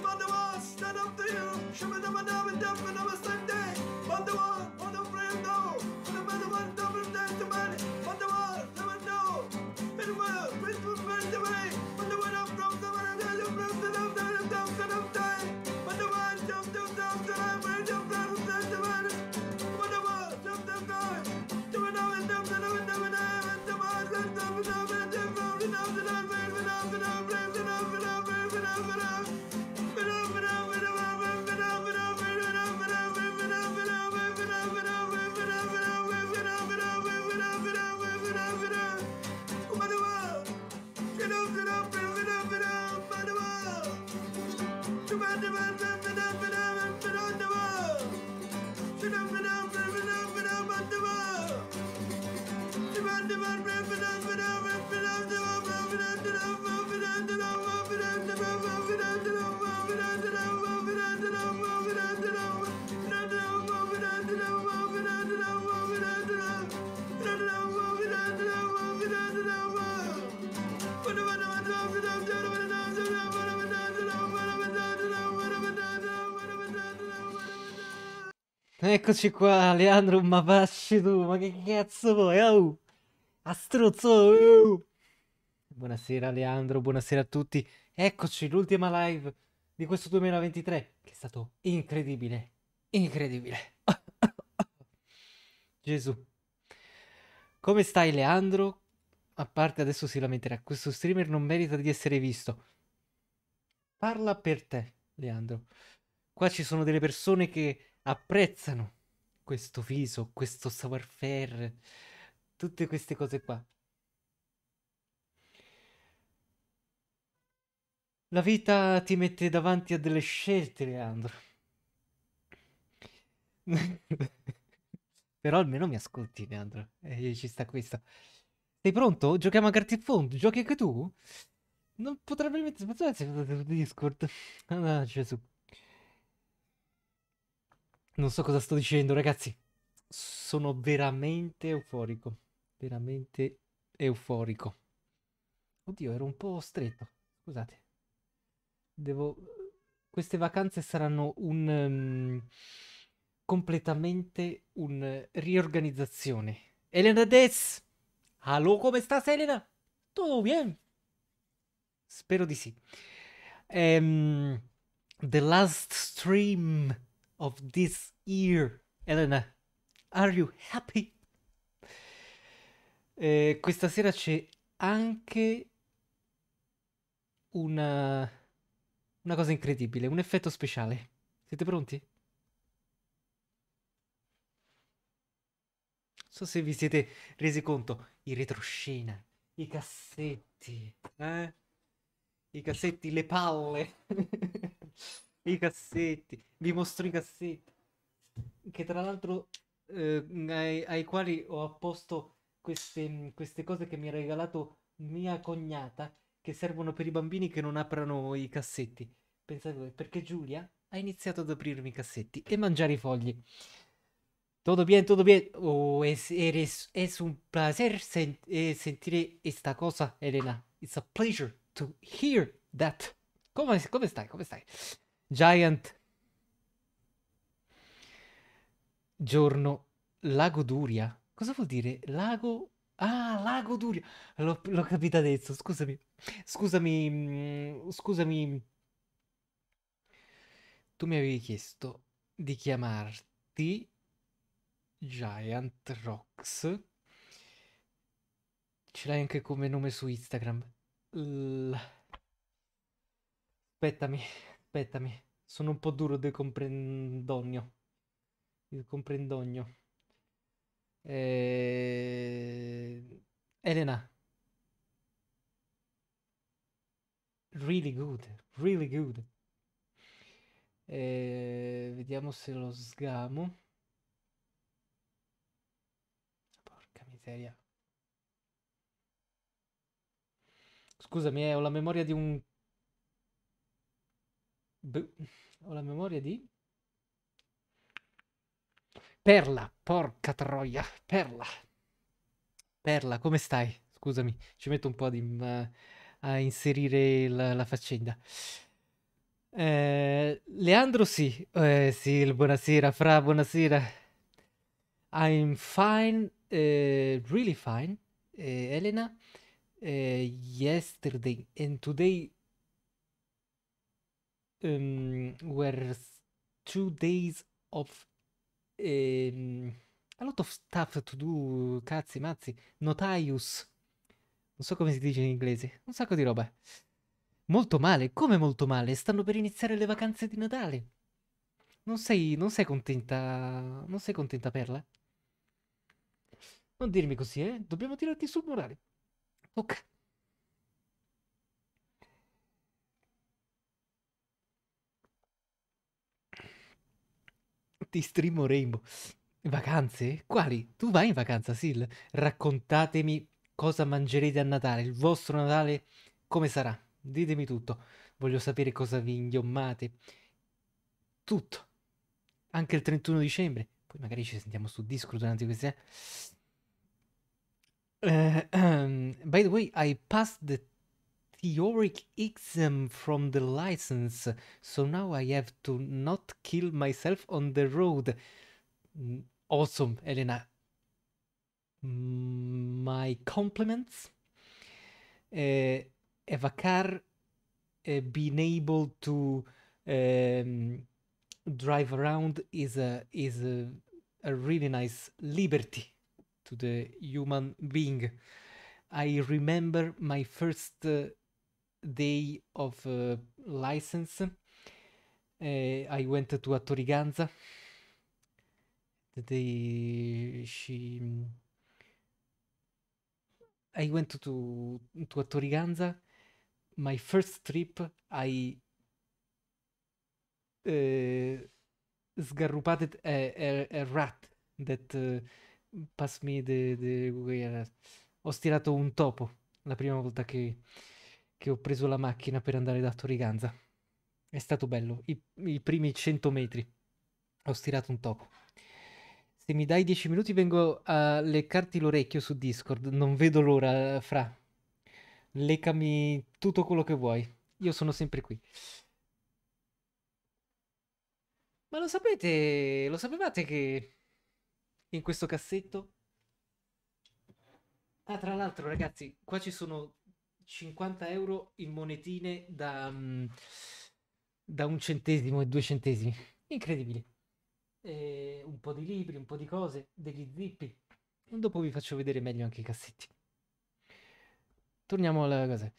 Bandawas, stand up to you. stand Eccoci qua, Leandro, ma pasci tu, ma che cazzo vuoi? Oh, a Oh. Buonasera Leandro, buonasera a tutti. Eccoci, l'ultima live di questo 2023, che è stato incredibile, incredibile. Gesù. Come stai Leandro? A parte adesso si lamenterà, questo streamer non merita di essere visto. Parla per te, Leandro. Qua ci sono delle persone che apprezzano questo viso, questo savoir-faire, tutte queste cose qua. La vita ti mette davanti a delle scelte, Leandro. Però almeno mi ascolti, Leandro. E ci sta questo. Sei pronto? Giochiamo a carte in fondo. Giochi anche tu? Non potrebbe mettere spazzare se Discord. Ah, Gesù. Non so cosa sto dicendo, ragazzi. Sono veramente euforico. Veramente euforico. Oddio, ero un po' stretto. Scusate. Devo... Queste vacanze saranno un... Um, completamente un uh, riorganizzazione. Elena Dez! Allo, come stai, Elena? Tu, bien? Spero di sì. Um, the last stream of this year. Elena, are you happy? Eh, questa sera c'è anche una, una cosa incredibile, un effetto speciale. Siete pronti? Non so se vi siete resi conto, i retroscena, i cassetti, eh? i cassetti, le palle. I cassetti. Vi mostro i cassetti. Che tra l'altro eh, ai, ai, quali ho apposto queste, queste cose che mi ha regalato mia cognata che servono per i bambini che non aprano i cassetti. Pensate voi, perché Giulia ha iniziato ad aprirmi i cassetti e mangiare i fogli. Tutto bene, tutto bene. Oh, è, eres, es un piacere sen eh, sentire questa cosa, Elena. It's a pleasure to hear that. Come, come stai? Come stai? Giant giorno Lago Duria. Cosa vuol dire Lago? Ah, Lago Duria. L'ho, l'ho capita adesso, scusami. Scusami, mm, scusami. Tu mi avevi chiesto di chiamarti Giant Rocks. Ce l'hai anche come nome su Instagram. L... Aspettami. Aspettami, sono un po' duro del comprendogno. Il comprendogno. Eh... Elena. Really good, really good. Eh, vediamo se lo sgamo. Porca miseria. Scusami, eh, ho la memoria di un ho la memoria di... Perla, porca troia, Perla. Perla, come stai? Scusami, ci metto un po' di, uh, a inserire la, la faccenda. Eh, Leandro, sì. Eh, sì, buonasera, Fra, buonasera. I'm fine, eh, really fine, eh, Elena. Eh, yesterday and today um, were two days of um, a lot of stuff to do, cazzi, mazzi, notaius, non so come si dice in inglese, un sacco di roba. Molto male, come molto male? Stanno per iniziare le vacanze di Natale. Non sei, non sei contenta, non sei contenta Perla? Non dirmi così, eh? Dobbiamo tirarti sul morale. Ok. ti streamo Rainbow. Vacanze? Quali? Tu vai in vacanza, Sil? Raccontatemi cosa mangerete a Natale, il vostro Natale come sarà? Ditemi tutto. Voglio sapere cosa vi inghiommate. Tutto. Anche il 31 dicembre. Poi magari ci sentiamo su Discord durante queste... Uh, um, by the way, I passed the theoric exam from the license, so now I have to not kill myself on the road. Mm, awesome, Elena. Mm, my compliments. Uh, uh, being able to um, drive around is a is a, a really nice liberty to the human being. I remember my first uh, day of uh, license. Uh, I went to Toriganza. day she I went to to Toriganza. My first trip, I uh, sgarrupated a, a, a rat that uh, passed me the, the... Ho stirato un topo la prima volta che che ho preso la macchina per andare da Toriganza. È stato bello, I, i primi 100 metri. Ho stirato un topo. Se mi dai 10 minuti vengo a leccarti l'orecchio su Discord, non vedo l'ora, Fra. Leccami tutto quello che vuoi, io sono sempre qui. Ma lo sapete, lo sapevate che in questo cassetto... Ah, tra l'altro ragazzi, qua ci sono 50 euro in monetine da, um, da un centesimo e due centesimi. Incredibile. E un po' di libri, un po' di cose, degli zippi. Dopo vi faccio vedere meglio anche i cassetti. Torniamo alla cosa.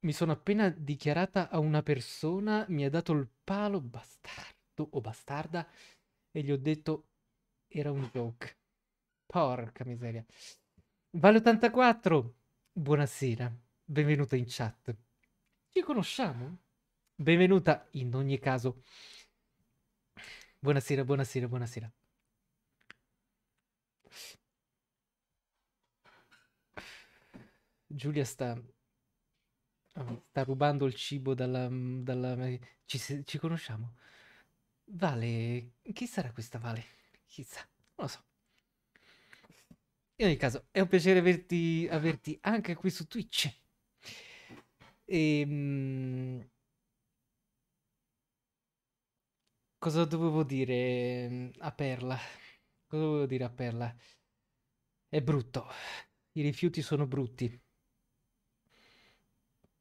Mi sono appena dichiarata a una persona, mi ha dato il palo bastardo o bastarda e gli ho detto era un joke. Porca miseria. Vale84, buonasera, benvenuta in chat. Ci conosciamo? Benvenuta in ogni caso. Buonasera, buonasera, buonasera. Giulia sta, oh, sta rubando il cibo dalla... dalla ci, ci conosciamo? Vale, chi sarà questa Vale? Chissà, non lo so. In ogni caso, è un piacere averti, averti anche qui su Twitch. E, ehm, cosa dovevo dire ehm, a Perla? Cosa dovevo dire a Perla? È brutto. I rifiuti sono brutti.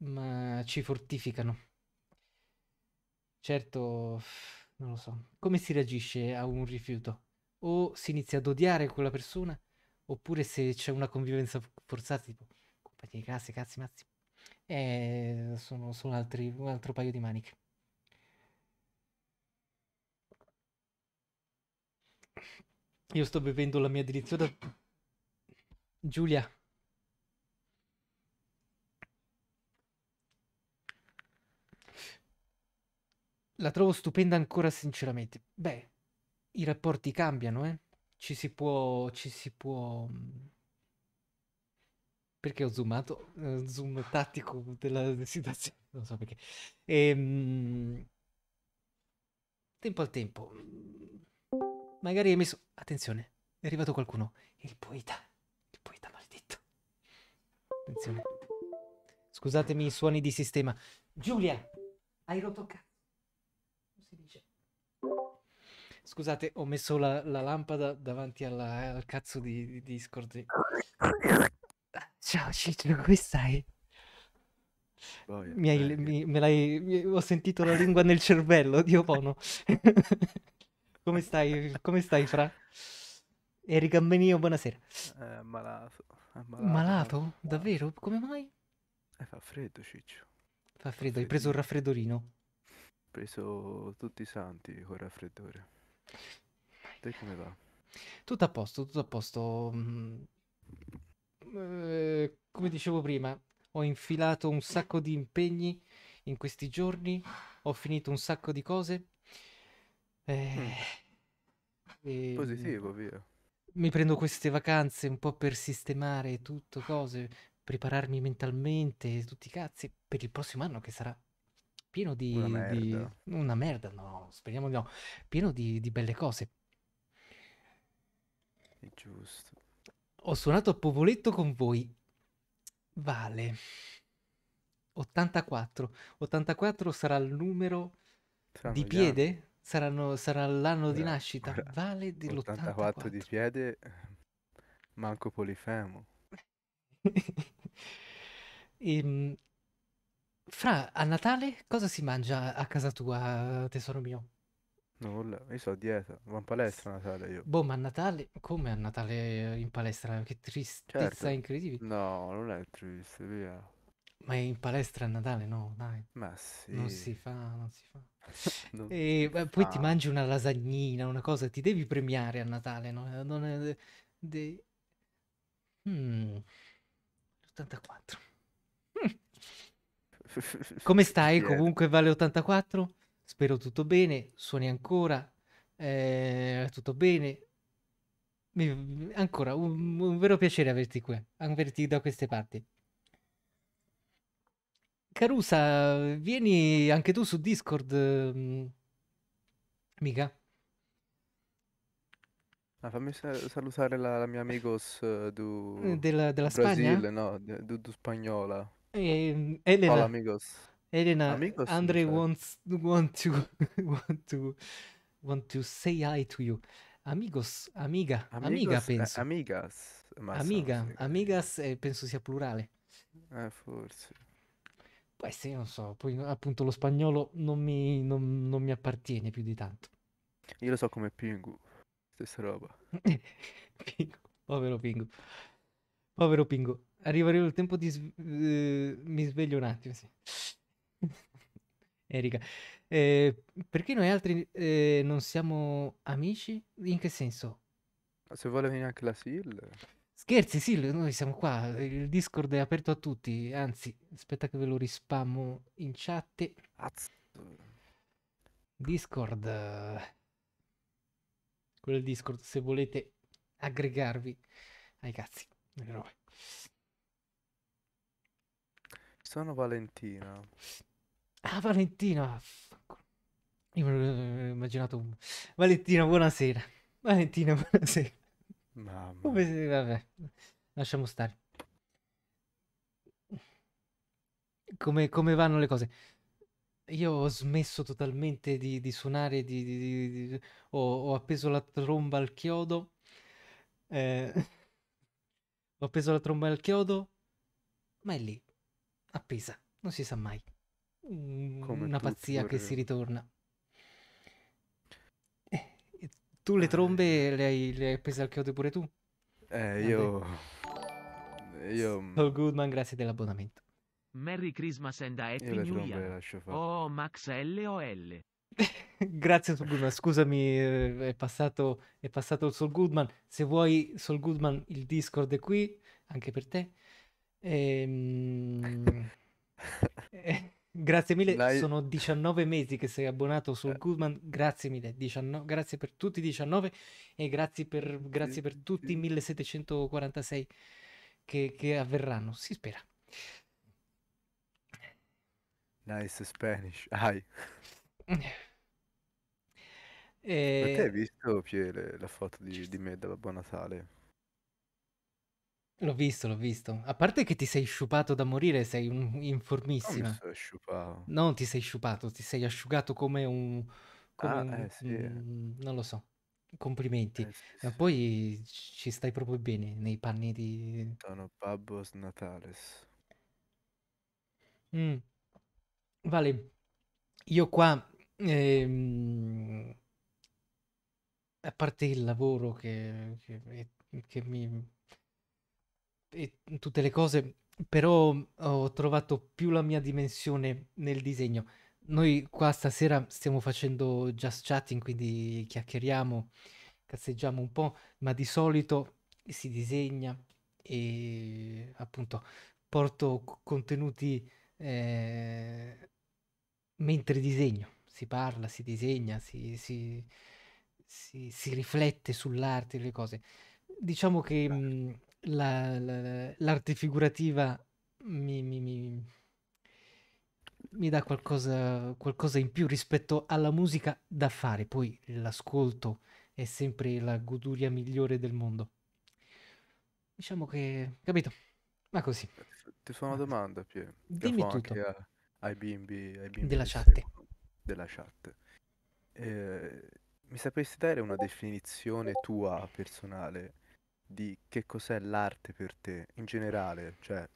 Ma ci fortificano. Certo, non lo so. Come si reagisce a un rifiuto? O si inizia ad odiare quella persona? oppure se c'è una convivenza forzata, tipo compagni di classe, cazzi, mazzi, eh, sono, sono altri, un altro paio di maniche. Io sto bevendo la mia deliziosa Giulia. La trovo stupenda ancora sinceramente. Beh, i rapporti cambiano, eh ci si può, ci si può mm, perché ho zoomato, eh, zoom tattico della situazione, non so perché. E, ehm, tempo al tempo, mm, magari hai messo, attenzione, è arrivato qualcuno, il poeta, il poeta maledetto. Attenzione, scusatemi i suoni di sistema. Giulia, hai rotto cazzo. Scusate, ho messo la, la lampada davanti alla, al cazzo di, di Discord. Ciao Ciccio, come stai? mi hai, mi, me l'hai, mi, ho sentito la lingua nel cervello, Dio Pono. come stai? Come stai, Fra? Erika Menio, buonasera. Eh, malato. malato. Malato? Davvero? Come mai? Eh, fa freddo, Ciccio. Fa freddo, hai preso il raffreddorino. Ho preso tutti i santi con il raffreddore. Te come va? Tutto a posto, tutto a posto. Mm. Eh, come dicevo prima, ho infilato un sacco di impegni in questi giorni, ho finito un sacco di cose. Eh, mm. e, Positivo, via. Mi prendo queste vacanze un po' per sistemare tutto, cose, prepararmi mentalmente, tutti i cazzi, per il prossimo anno che sarà pieno di una merda, di, una merda no, speriamo di no, pieno di, di belle cose. È giusto. Ho suonato a Popoletto con voi. Vale. 84. 84 sarà il numero Stiamo di piede? Ah. Saranno, sarà l'anno Beh, di nascita. Ora, vale dell'84. 84 di piede, eh, manco Polifemo. e, ehm, fra, a Natale cosa si mangia a casa tua, tesoro mio? Nulla, io so dieta, vado in palestra a Natale io. Boh, ma a Natale, come a Natale in palestra? Che tristezza Certo. incredibile. No, non è triste, via. Ma in palestra a Natale no, dai, Ma non si fa, non si fa. non E si beh, poi ti mangi una lasagnina, una cosa, ti devi premiare a Natale, no? Non è... de- Mm. 84. Come stai? Yeah. Comunque vale 84? Spero tutto bene, suoni ancora, eh, tutto bene. Mi, ancora, un, un, vero piacere averti qui, averti da queste parti. Carusa, vieni anche tu su Discord, mm, mica? Ah, fammi salutare la, la mia amigos uh, du... della, della Brasile, Spagna? no, du, du spagnola. Um, Elena. Hola, amigos. Elena, amigos, Andre wants want to want to want to say hi to you. Amigos, amiga, amigos, amiga penso. Eh, amigas. Amiga, so, amigas eh, penso sia plurale. Eh, forse. Poi sì, non so, poi appunto lo spagnolo non mi, non, non mi appartiene più di tanto. Io lo so come Pingu, stessa roba. Pingu, povero Pingu. Povero Pingu. Arriva il tempo di... Sv- eh, mi sveglio un attimo, sì. Erika, eh, perché noi altri eh, non siamo amici? In che senso? Se vuole venire anche la SIL. Scherzi, sì, noi siamo qua, il Discord è aperto a tutti, anzi, aspetta che ve lo rispammo in chat. Discord. Quello è il Discord, se volete aggregarvi ai cazzi. Delle robe. Tristano Valentina. Ah, Valentina. Io mi ero immaginato. Un... Valentina, buonasera. Valentina, buonasera. Mamma. Come... Vabbè, lasciamo stare. Come, come, vanno le cose? Io ho smesso totalmente di, di suonare, di, di, ho, ho, appeso la tromba al chiodo. Eh, ho appeso la tromba al chiodo, ma è lì appesa, non si sa mai. Mm, Come una pazzia vorrei. che si ritorna. Eh, tu le eh. trombe le, hai, le hai, appese al chiodo pure tu? Eh, io... Eh, io... Paul Goodman, grazie dell'abbonamento. Merry Christmas and a Happy New Year. Oh, Max LOL. Grazie Sol Goodman, scusami, eh, è passato, è passato il Sol Goodman. Se vuoi Sol Goodman, il Discord è qui, anche per te. E... Ehm, eh, grazie mille, Dai. sono 19 mesi che sei abbonato su eh. Goodman, grazie mille, 19... grazie per tutti i 19 e grazie per, grazie per tutti i 1746 che, che avverranno, si spera. Nice Spanish, hi. E... Eh, Ma hai visto Pier, la foto di, di me da Babbo Natale? L'ho visto, l'ho visto. A parte che ti sei sciupato da morire, sei un- Non mi sono sciupato. Non ti sei sciupato, ti sei asciugato come un... come Ah, un- eh sì, un- non lo so. Complimenti. Eh, sì, Ma sì. poi ci stai proprio bene nei panni di... Sono Pabos Natales. Mm. Vale, io qua, ehm, a parte il lavoro che, che- che mi, e tutte le cose, però ho trovato più la mia dimensione nel disegno. Noi qua stasera stiamo facendo just chatting, quindi chiacchieriamo, cazzeggiamo un po', ma di solito si disegna e appunto porto contenuti eh, mentre disegno, si parla, si disegna, si, si, si, si riflette sull'arte, le cose. Diciamo che mh, mhmm, la, la, l'arte figurativa mi, mi, mi, mi dà qualcosa, qualcosa, in più rispetto alla musica da fare. Poi l'ascolto è sempre la goduria migliore del mondo. Diciamo che, capito? Ma così. Ti fa una domanda, Pier. Dimmi Io Anche A, ai, bimbi, ai bimbi, della chat. Seguono, della chat. Eh, mi sapresti dare una definizione tua personale di che cos'è l'arte per te in generale, cioè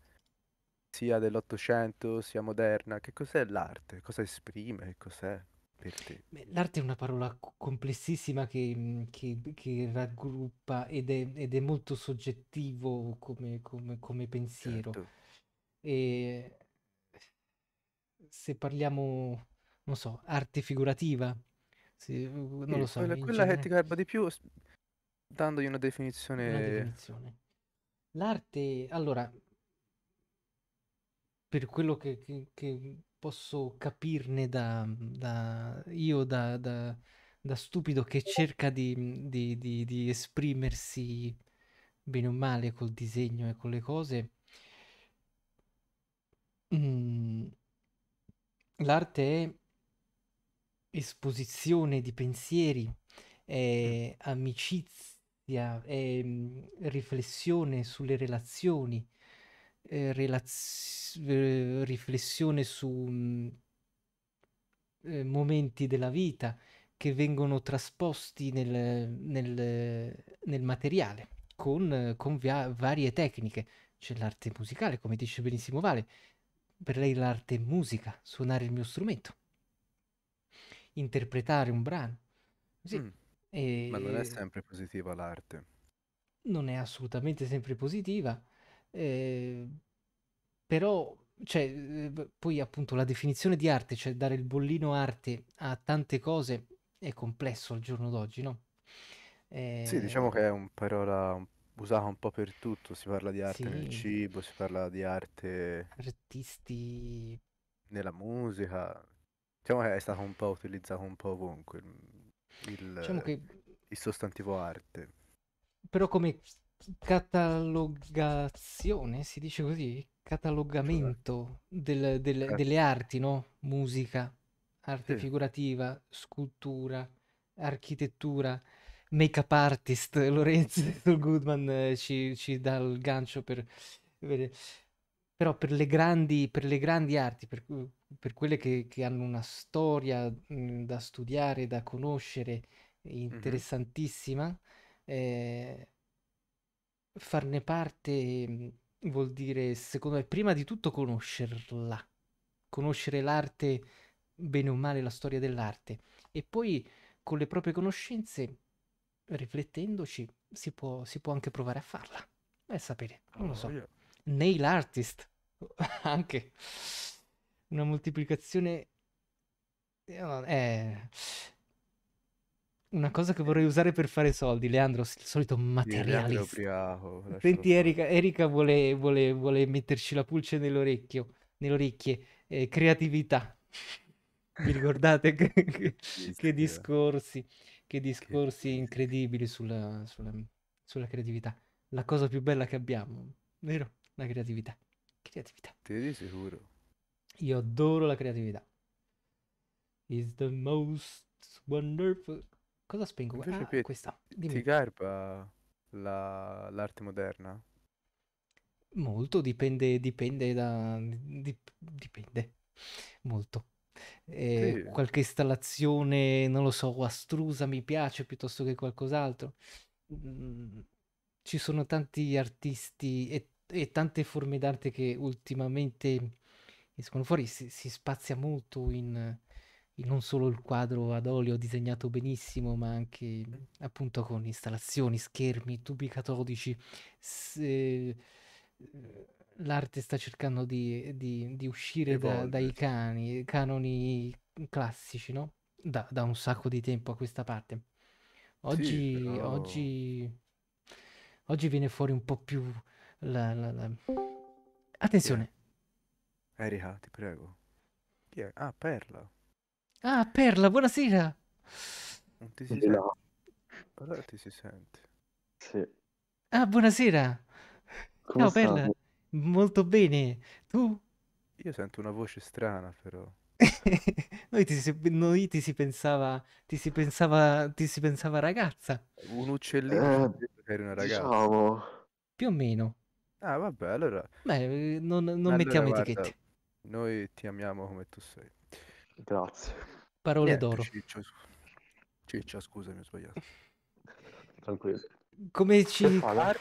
sia dell'Ottocento sia moderna, che cos'è l'arte, cosa esprime, cos'è per te? l'arte è una parola complessissima che, mm, che, che raggruppa ed è, ed è, molto soggettivo come, come, come pensiero. Certo. E se parliamo, non so, arte figurativa, se, non sì, lo so. Quella, quella che ti garba di più dandogli una definizione... Una definizione. L'arte, allora, per quello che, che, che posso capirne da, da io, da, da, da, stupido che cerca di, di, di, di, esprimersi bene o male col disegno e con le cose, mm, l'arte è esposizione di pensieri, è amicizia è, eh, riflessione sulle relazioni, eh, relaz- eh, riflessione su mh, mm, eh, momenti della vita che vengono trasposti nel, nel, nel materiale con, con via- varie tecniche. C'è l'arte musicale, come dice benissimo Vale, per lei l'arte è musica, suonare il mio strumento, interpretare un brano. Sì. Mm. Ma non è sempre positiva l'arte. non è assolutamente sempre positiva, eh, però cioè, ehm, poi appunto la definizione di arte, cioè dare il bollino arte a tante cose è complesso al giorno d'oggi, no? Sì, diciamo che è una parola usata un po' per tutto, si parla di arte nel sì, cibo, si parla di arte artisti... nella musica, diciamo che è stato un po' utilizzato un po' ovunque. Mm il, diciamo che... il sostantivo arte. Però come catalogazione, si dice così? Catalogamento del, del, Cat- eh. delle arti, no? Musica, arte sì. figurativa, scultura, architettura, make-up artist. Lorenzo Goodman eh, ci, ci dà il gancio per vedere però per le grandi, per le grandi arti, per, per quelle che, che, hanno una storia mh, mhmm, da studiare, da conoscere, interessantissima, mm-hmm. eh, farne parte mhmm, vuol dire, secondo me, prima di tutto conoscerla, conoscere l'arte, bene o male la storia dell'arte, e poi con le proprie conoscenze, riflettendoci, si può, si può anche provare a farla. Beh, sapere, non lo oh, so. Oh, io nail artist anche una moltiplicazione eh, è una cosa che vorrei usare per fare soldi, Leandro, il solito materialista. Senti, Erika, Erika vuole, vuole, vuole, metterci la pulce nell'orecchio, nelle orecchie, eh, creatività. Vi ricordate che, che, che, eh. discorsi, che discorsi incredibili sulla, sulla, sulla creatività? La cosa più bella che abbiamo, vero? La creatività. Creatività. Te di sicuro. Io adoro la creatività. Is the most wonderful. Cosa spengo? Invece, ah, questa. Dimmi. Ti garba la, l'arte moderna? Molto, dipende, dipende da... Dip, dipende. Molto. Eh, sì. Qualche installazione, non lo so, astrusa mi piace piuttosto che qualcos'altro. Mm, ci sono tanti artisti e e tante forme d'arte che ultimamente escono fuori, si, si spazia molto in, in, non solo il quadro ad olio disegnato benissimo, ma anche appunto con installazioni, schermi, tubi catodici. Se, eh, l'arte sta cercando di, di, di uscire da, dai cani, canoni classici, no? Da, da, un sacco di tempo a questa parte. Oggi, sì, però... oggi, oggi viene fuori un po' più la, la, la... Attenzione. Erika, eh, ti prego. Ah, Perla. Ah, Perla, buonasera. Non ti si sente. No. Però ti si sente. Sì. Ah, buonasera. Come Ciao, stai? Perla. Molto bene. Tu? Io sento una voce strana, però. noi, ti si, noi ti si pensava, ti si pensava, ti si pensava ragazza. Un uccellino eh, era una ragazza. Diciamo... Più o meno. Ah, vabbè, allora. Beh, ehm, non, non allora, mettiamo guarda, etichette. Noi ti amiamo come tu sei. Grazie. Parole Niente, d'oro. Ciccio, ciccio, scusami, ho sbagliato. Tranquillo. Come ci Aspetta,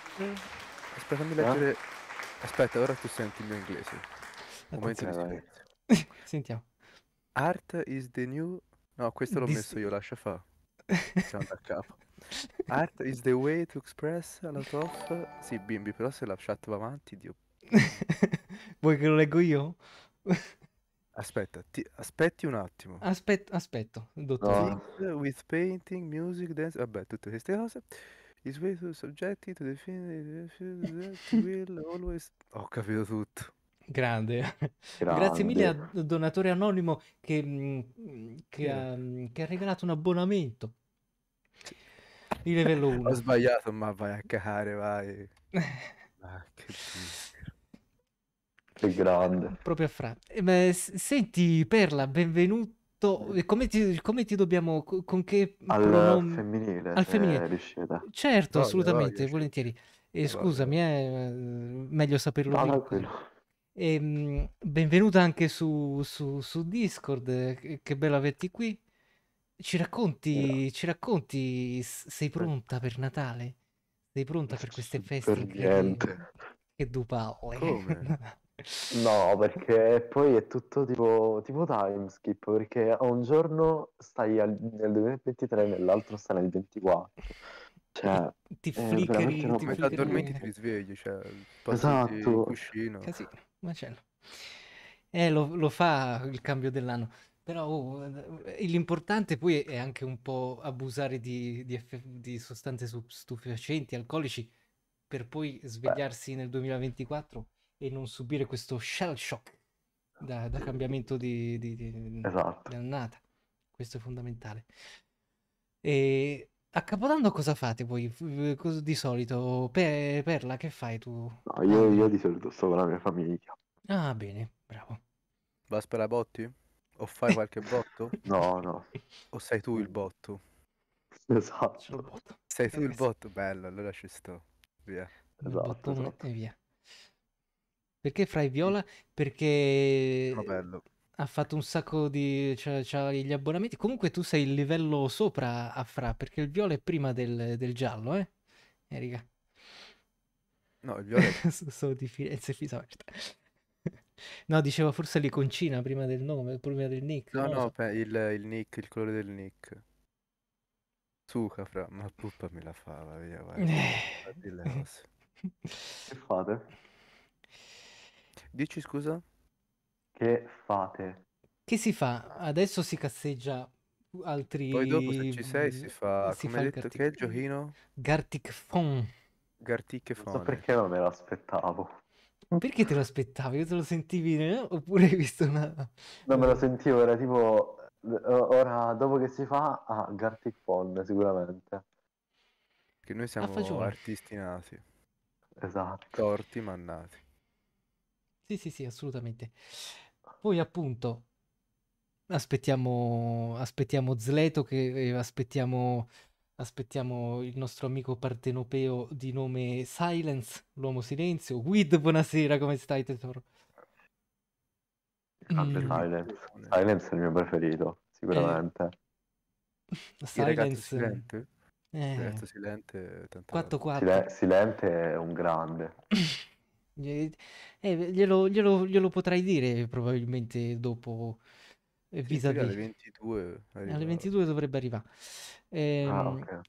fammi eh? leggere. Eh? Aspetta, ora tu senti il mio inglese. Un Momento Attenzione, di Sentiamo. Art is the new. No, questo l'ho Dis... messo io, lascia fa da capo. Art is the way to express a lot of... Sì, bimbi, però se la chat va avanti, Dio. Vuoi che lo leggo io? Aspetta, ti, aspetti un attimo. Aspet aspetto, dottore. No. With painting, music, dance, vabbè, tutte queste cose. Is way to subjective to the film, will always... Ho capito tutto. Grande. Grande. Grazie mille a Donatore Anonimo che, mm, che, ha, mm, che ha regalato un abbonamento di livello 1. Ho sbagliato, ma vai a cagare, vai. ah, che, che grande. Proprio a Fra. Eh, senti, Perla, benvenuto. Come ti, come ti, dobbiamo con che al pronom... femminile, al femminile. certo voglio, assolutamente voglio. volentieri eh, scusami è meglio saperlo no, e, ehm, benvenuta anche su, su, su Discord, eh, che bello averti qui. Ci racconti, ci racconti, sei pronta per Natale? Sei pronta per queste feste? Per niente. Che dupaole. Oh, eh. No, perché poi è tutto tipo, tipo timeskip, perché a un giorno stai al, nel 2023 nell'altro stai nel 24. Cioè, ti eh, fliccari, ti fliccari. Addormenti ti risvegli, cioè, esatto. il cuscino. Casino macello. Eh, lo, lo fa il cambio dell'anno. Però oh, l'importante poi è anche un po' abusare di, di, eff- di sostanze stupefacenti, alcolici, per poi svegliarsi nel 2024 e non subire questo shell shock da, da cambiamento di, di, di, esatto. di, annata. Questo è fondamentale. E a Capodanno cosa fate voi di solito? Per, Perla, che fai tu? No, io, io, di solito sto con la mia famiglia. Ah, bene, bravo. Vasper a botti? O fai qualche botto? No, no. O sei tu il botto? Esatto. Botto. Sei tu il eh, botto? Bello, allora ci sto. Via. Esatto, esatto. Eh, via. Perché fra i viola? Perché... Sono bello. Ha fatto un sacco di... Cioè, c'ha gli abbonamenti. Comunque tu sei il livello sopra a Fra, perché il viola è prima del, del giallo, eh? Eh, riga. No, il viola Sono di Firenze, eh, Fisorta. Certo. No, dicevo forse l'iconcina prima del nome, prima del nick. No, no, so. il, il, nick, il colore del nick. Suca, fra, ma puppa me la fa, va via, guarda. Eh. che fate? Dici scusa? Che fate? Che si fa? Adesso si casseggia altri... Poi dopo se ci sei si fa... Mm, si come fa hai detto Gartic... che è il giochino? Gartic Fon. Gartic Fon. so perché non me l'aspettavo. Perché te lo aspettavi? Io te lo sentivi? Eh? Oppure hai visto una... Non me lo sentivo, era tipo... Eh, ora, dopo che si fa... Ah, Gartic Fon sicuramente. Che noi siamo ah, artisti nati. Esatto. Torti mannati. Sì, sì, sì, assolutamente. Poi appunto aspettiamo, aspettiamo Zleto che aspettiamo, aspettiamo il nostro amico partenopeo di nome Silence, l'uomo silenzio. Guid, buonasera, come stai tesoro? Grande mm. Silence. Silence è il mio preferito, sicuramente. Eh. Silence. Silente. Eh. silente, silente è un grande. Eh, glielo, glielo, glielo potrai dire probabilmente dopo. Eh, Vis -vis. Alle 22, alle 22 dovrebbe arrivare. Ah, ehm, ah, okay.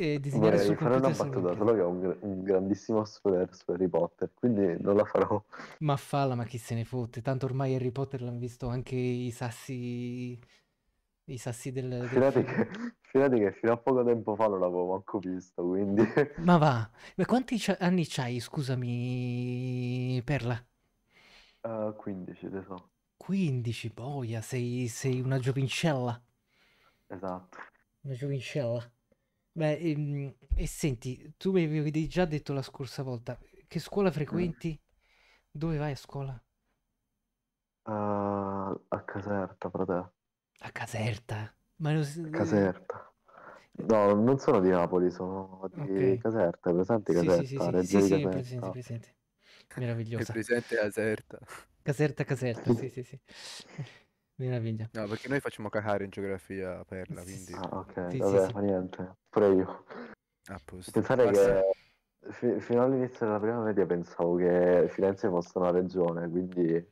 E disegnare Vorrei sul fare una battuta, solo che ho un, un grandissimo spoiler su Harry Potter, quindi non la farò. Ma falla, ma chi se ne fotte? Tanto ormai Harry Potter l'hanno visto anche i sassi... I sassi del... del... Che, Fidati che fino a poco tempo fa non l'avevo manco visto, quindi... Ma va, ma quanti anni c'hai, scusami, Perla? Uh, 15, ne so. 15, boia, sei, sei una giovincella. Esatto. Una giovincella. Beh, e, ehm, e, senti, tu mi avevi già detto la scorsa volta, che scuola frequenti? Dove vai a scuola? Uh, a Caserta, frate. A Caserta? Ma lo... Caserta. No, non sono di Napoli, sono di okay. Caserta, presente Caserta, sì, sì, sì, Reggio sì, sì, Presente, presente. Meravigliosa. È presente Caserta. Caserta, Caserta, sì, sì, sì. Meraviglia. No, perché noi facciamo cacare in geografia perla, quindi... Ah, ok, sì, vabbè, fa niente, pure io. Ah, Pensare Basta. che fi- fino all'inizio della prima media pensavo che Firenze fosse una regione, quindi...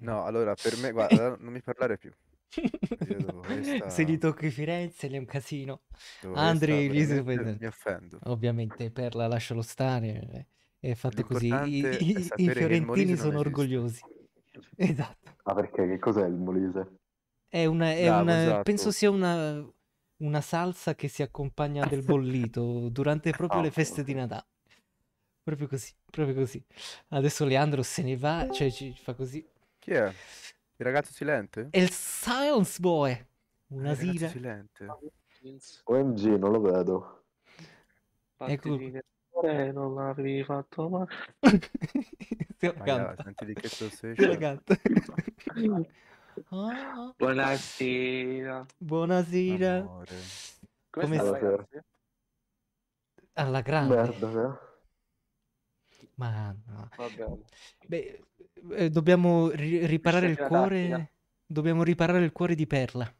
No, allora, per me, guarda, non mi parlare più resta... Se gli tocchi Firenze lì è un casino. Andri gli Mi offendo. Ovviamente Perla lascialo stare. Eh. È fatto così. I, i, i fiorentini sono orgogliosi. Esatto. Ma perché? Che cos'è il Molise? È una, è Bravo, una esatto. penso sia una, una, salsa che si accompagna del bollito durante proprio oh. le feste di Natale. Proprio così, proprio così. Adesso Leandro se ne va, cioè ci fa così. Chi è? Il ragazzo silente? È il Silence Boy. Una sigla. silente. OMG, non lo vedo. Ecco. Eh, non l'avevi fatto mai. Se lo Senti di che Se lo canta. Ah. Buonasera. Buonasera. Amore. Come stai? Alla grande. Merda, eh. Ma no. Beh, eh, dobbiamo ri- riparare il cuore. Dobbiamo riparare il cuore di Perla.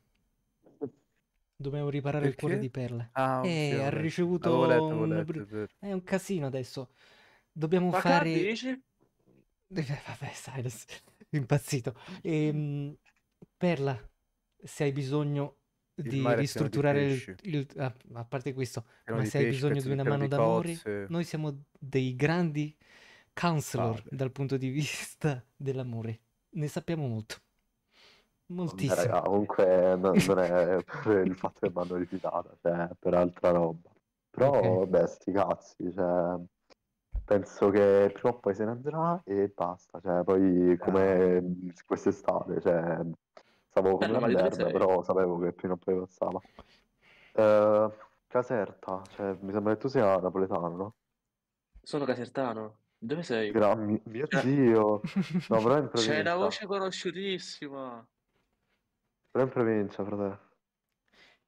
Dobbiamo riparare il cuore di Perla. Ah, Eh, ha ricevuto avevo letto, un... letto, è certo. È un casino adesso. Dobbiamo Ma fare... dici? Eh, vabbè, Silas, impazzito. Ehm, Perla, se hai bisogno, di ristrutturare il, il, ah, a parte questo, pieno ma se hai bisogno di una mano d'amore, noi siamo dei grandi counselor Padre. dal punto di vista dell'amore. Ne sappiamo molto. Moltissimo. Beh, comunque non, non è per il fatto che mi hanno rifiutata, cioè per altra roba. Però okay. beh, sti cazzi, cioè penso che prima o poi se ne andrà e basta, cioè poi come ah. quest'estate, cioè Stavo con la merda, però sapevo che prima o poi passava. Uh, Caserta, cioè, mi sembra che tu sia napoletano, no? Sono casertano. Dove sei? Gra- mio cioè, zio. No, però in provincia. C'è una voce conosciutissima. Però in provincia, fratello.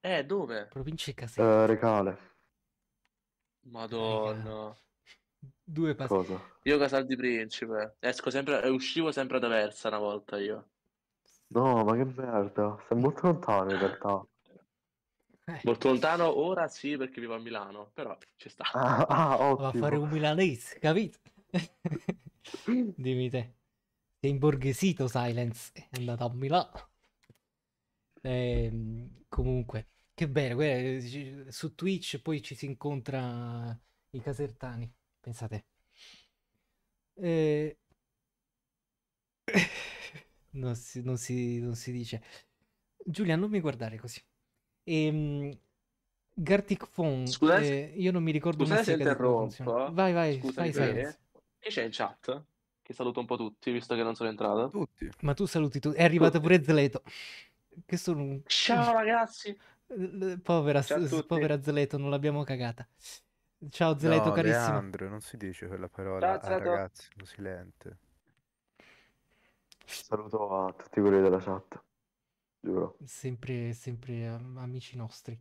Eh, dove? Provincia di Caserta. Eh, Recale. Madonna. Due passaggi. Io Casal di Principe. Esco sempre, uscivo sempre da Versa una volta io. No, ma che merda, sei molto lontano in realtà. Eh. Molto lontano ora sì, perché vivo a Milano, però ci sta. Ah, ah ottimo. Va a fare un milanese, capito? Dimmi te. Sei imborghesito, Silence, è andato a Milano. Eh, comunque, che bello, su Twitch poi ci si incontra i casertani, pensate. Eh non si, non si, non si dice. Giulia, non mi guardare così. Ehm, Gartic Phone, scusate, eh, io non mi ricordo scusate se interrompo. Vai, vai, vai, E c'è in chat che saluto un po' tutti, visto che non sono entrato. Tutti. Ma tu saluti tutti. È arrivato tutti. pure Zeleto. Che sono un... Ciao ragazzi. Povera, povera Zeleto, non l'abbiamo cagata. Ciao Zeleto, no, carissimo. Leandro, non si dice quella parola ciao, ah, ragazzi, un silente. Saluto a tutti quelli della chat, giuro. Sempre, sempre ehm, amici nostri.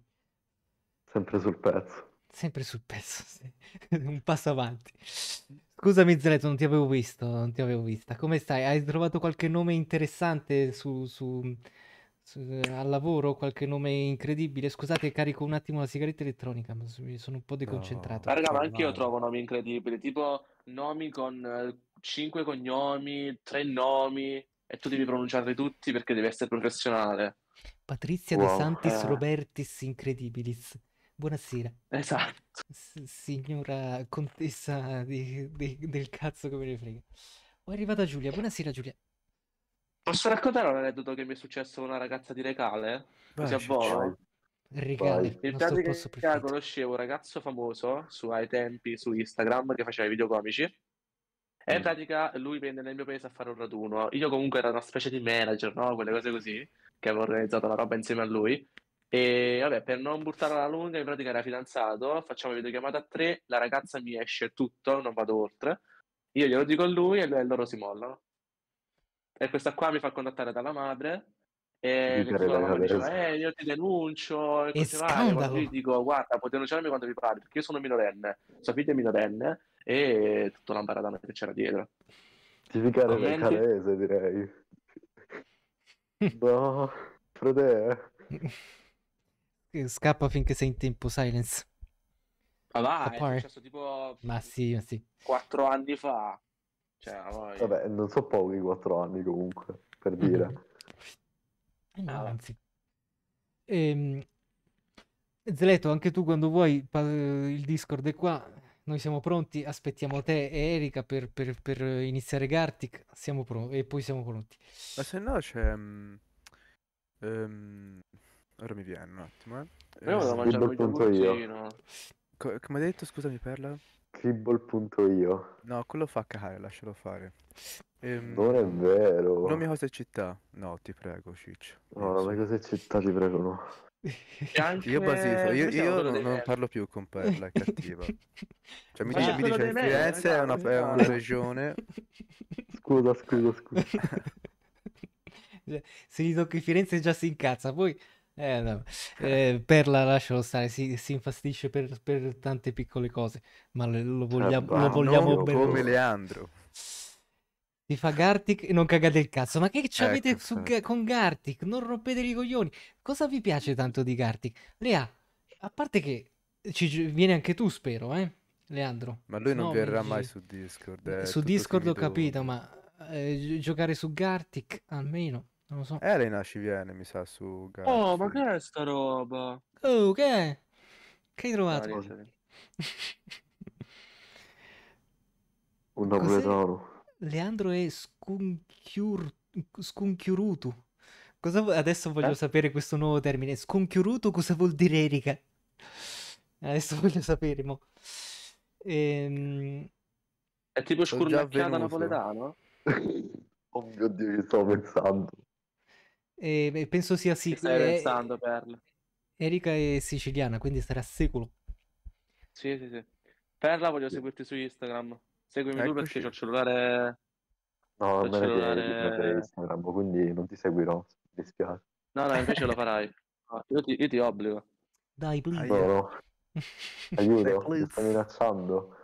Sempre sul pezzo. Sempre sul pezzo, sì. un passo avanti. Scusami Zeletto, non ti avevo visto, non ti avevo vista. Come stai? Hai trovato qualche nome interessante su, su, su, eh, al lavoro? Qualche nome incredibile? Scusate, carico un attimo la sigaretta elettronica, ma sono un po' deconcentrato. No. Ma raga, ma cioè, anche io trovo nomi incredibili, tipo nomi con... Eh cinque cognomi, tre nomi e tu devi pronunciarli tutti perché devi essere professionale. Patrizia wow, De Santis eh. Robertis Incredibilis. Buonasera. Esatto. S- signora contessa di, di, del cazzo come ne frega. Oh, è arrivata Giulia. Buonasera Giulia. Posso raccontare un aneddoto che mi è successo con una ragazza di Recale? Così a volo. Regale, il piano so, che conoscevo un ragazzo famoso su, ai tempi su Instagram che faceva i video comici e in pratica lui venne nel mio paese a fare un raduno. Io comunque ero una specie di manager, no? Quelle cose così, che avevo organizzato la roba insieme a lui. E vabbè, per non buttare alla lunga, in pratica era fidanzato, facciamo videochiamata a tre, la ragazza mi esce tutto, non vado oltre. Io glielo dico a lui e loro si mollano. E questa qua mi fa contattare dalla madre e la mamma diceva, eh, io ti denuncio e cose va. Quando io dico, guarda, puoi denunciarmi quando vi parli, perché io sono minorenne, sua figlia è minorenne, e tutta l'ambaradana che c'era dietro. Giudicare Commenti... nel calese, direi. no, Fredea. Eh. Scappa finché sei in tempo, Silence. Ma va, è successo tipo... Ma sì, ma sì. Quattro anni fa. Cioè, poi... Vabbè, non so pochi quattro anni comunque, per dire. Mm-hmm. No, ah. anzi. Ehm... Zeleto, anche tu quando vuoi, eh, il Discord è qua, noi siamo pronti, aspettiamo te e Erika per, per, per iniziare Gartic. Siamo pronti e poi siamo pronti. Ma se no c'è. Um, ora mi viene un attimo. Eh. Io vado a eh, mangiare un yogurtino. Co- come hai detto, scusami, Perla? Cribble.io No, quello fa cagare, lascialo fare. Ehm, non è vero. Nomi cosa e città. No, ti prego, Ciccio. No, nomi cosa e città, ti prego, no. Io basito, io, io non, parlo più con Perla, è cattiva. Cioè, mi, mi dice Firenze è una, è una regione. Scusa, scusa, scusa. Cioè, se gli tocchi Firenze già si incazza, poi... Eh, no. eh, Perla lascialo stare, si, si infastidisce per, per, tante piccole cose, ma lo cioè, vogliamo, ah, lo vogliamo no, come Leandro. Ti fa Gartic e non cagate il cazzo. Ma che ci avete ecco, su, con Gartic? Non rompete i coglioni. Cosa vi piace tanto di Gartic? Lea, a parte che ci viene anche tu, spero, eh? Leandro. Ma lui non no, verrà mi... mai su Discord. Eh, su Discord ho capito, ma eh, giocare su Gartic almeno. Non lo so. Elena ci viene, mi sa, su Gartic. Oh, ma che è sta roba? Oh, che è? Che hai ah, trovato? Un doppio d'oro. Leandro è scunchiur... scunchiurutu. Cosa... Adesso voglio eh? sapere questo nuovo termine. Scunchiurutu cosa vuol dire, Erika? Adesso voglio sapere, mo. Ehm... È tipo scurnacchiata napoletano? oh mio Dio, ci stavo pensando. Ehm, e penso sia siciliana. Stai eh, pensando, Perla. Erika è siciliana, quindi sarà secolo. Sì, sì, sì. Perla, voglio seguirti su Instagram. Seguimi ecco tu perché sì. ho il cellulare. No, non me ne cellulare... Instagram, quindi non ti seguirò. Mi dispiace. No, no, invece lo farai. Io ti, io ti obbligo. Dai, please. No, no. Aiuto, mi sto minacciando.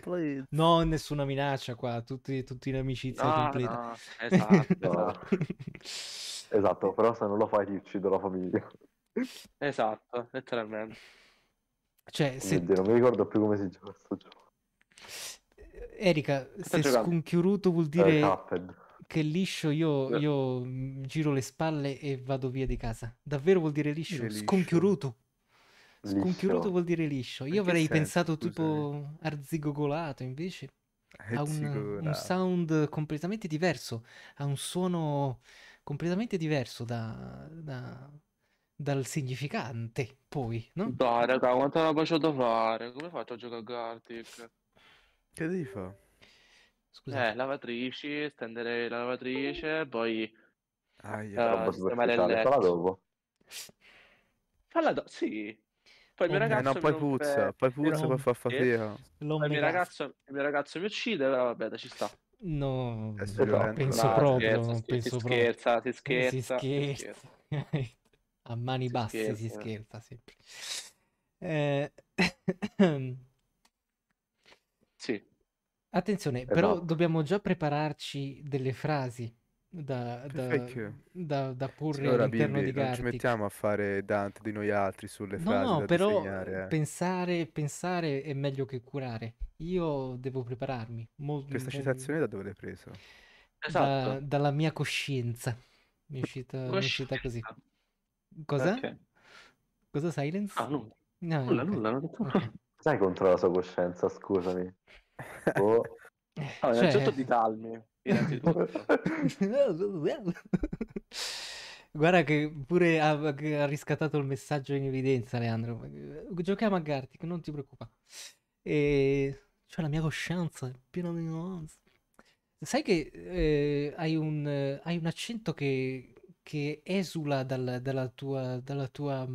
Please. No, nessuna minaccia qua, tutti, tutti in amicizia no, completa. No, esatto, no. esatto, però se non lo fai ti uccido la famiglia. Esatto, letteralmente. Cioè, oh se... Oddio, non mi ricordo più come si gioca questo gioco. Erika, se sconchiuruto vuol eh, dire che liscio io, io, giro le spalle e vado via di casa. Davvero vuol dire liscio? Liscio. Sconchiuruto. Sconchiuruto vuol dire liscio. Io avrei senso, pensato scusami. tipo arzigogolato, invece ha un, un, sound completamente diverso, ha un suono completamente diverso da, da, dal significante, poi, no? Dai, raga, quanto la faccio da fare? Come faccio a giocare a Gartic? Che devi fare? Scusa. Eh, lavatrici, stendere la lavatrice, poi... Ah, yeah. uh, sistemare il letto. Falla dopo. Falla dopo, sì. Poi il mio eh, ragazzo... no, poi puzza, poi puzza, poi fa fatica. il mio, ragazzo, mi uccide, vabbè, ci sta. No, no penso no, proprio, scherzo, penso si scherza, Si scherza, si scherza. A mani si basse scherza. si scherza sempre. Eh... Ehm, sì. Attenzione, esatto. però dobbiamo già prepararci delle frasi da, da, da, da porre allora, all'interno bimbi, di Gartic. Non ci mettiamo a fare Dante di noi altri sulle no, frasi no, però disegnare, eh. pensare, pensare, è meglio che curare. Io devo prepararmi. Molto, Questa molto... citazione da dove l'hai presa? Esatto. dalla mia coscienza. Mi è uscita, mi è uscita così. Cosa? Okay. Cosa Silence? Ah, no. No, nulla, okay. nulla, non ho detto okay. Sai contro la sua coscienza, scusami. Oh. Allora, cioè... innanzitutto ti calmi. Innanzitutto. Guarda che pure ha, ha, riscattato il messaggio in evidenza, Leandro. Giochiamo a Gartic, non ti preoccupare. E... Cioè la mia coscienza è piena di nuanze. Sai che eh, hai, un, eh, hai, un, accento che, che esula dal, dalla, tua, dalla tua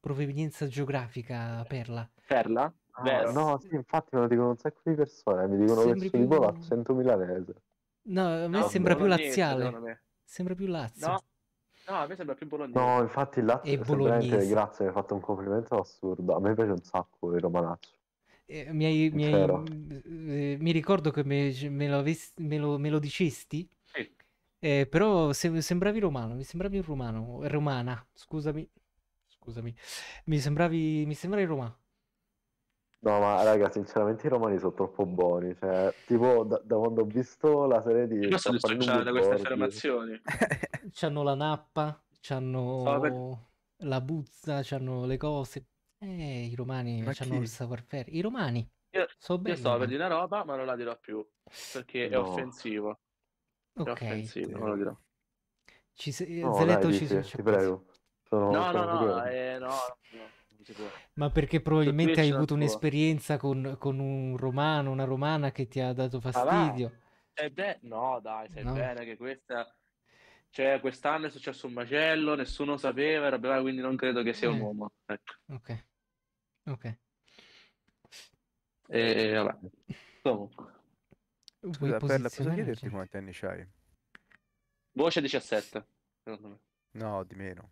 provenienza geografica, Perla. Perla? Ah, no, sì, infatti me lo dicono un sacco di persone, mi dicono che sono più... di a 100.000 milanese. No, a me no, sembra più laziale. Me. Sembra più Lazio. No. no. a me sembra più bolognese. No, infatti il Lazio è bolognese. Grazie, mi hai fatto un complimento assurdo. A me piace un sacco il romanaccio. Eh, mi, hai, mi, hai, eh, mi, ricordo che me, me, lo, avessi, me, lo, me lo, dicesti, eh, però se, sembravi romano, mi sembravi un romano, romana, scusami, scusami, mi sembravi, mi sembravi romano. No, ma raga, sinceramente i romani sono troppo buoni. Cioè, tipo, da, da quando ho visto la serie di. Io sto distaccando da queste affermazioni. c'hanno la nappa, c'hanno per... la buzza, c'hanno le cose. Eh, i romani ma c'hanno chi? il savoir faire. I romani. Io, so io sto per dire una roba, ma non la dirò più. Perché no. è offensivo. Okay. È offensivo, non la dirò. Ci se... no, Zeletto dai, ci dici, ti prego. Sono, no, sono no, no, eh, no, no. Ma perché probabilmente hai avuto un'esperienza con, con, un romano, una romana che ti ha dato ah, fastidio. Ah, beh, no, dai, sai no. bene che questa... Cioè, quest'anno è successo un macello, nessuno sapeva, era... quindi non credo che sia un eh. uomo. Ecco. Ok. Ok. E vabbè. Comunque. Scusa, Perla, posso chiederti quanti anni c'hai? Voce 17, secondo me. No, di meno.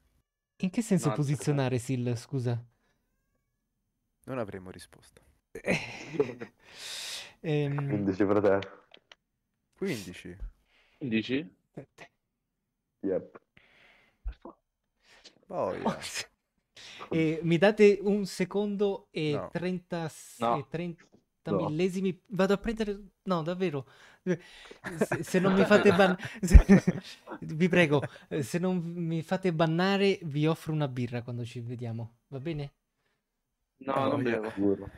In che senso no, posizionare, Sil, scusa? Non avremo risposta. ehm... 15 fratello. 15. 15? Yep. Boia. Eh, mi date un secondo e no. 30, no. E 30 no. millesimi. Vado a prendere. No, davvero. Se, se non mi fate bannare. vi prego, se non mi fate bannare, vi offro una birra quando ci vediamo. Va bene? No, no non bevo. Giuro.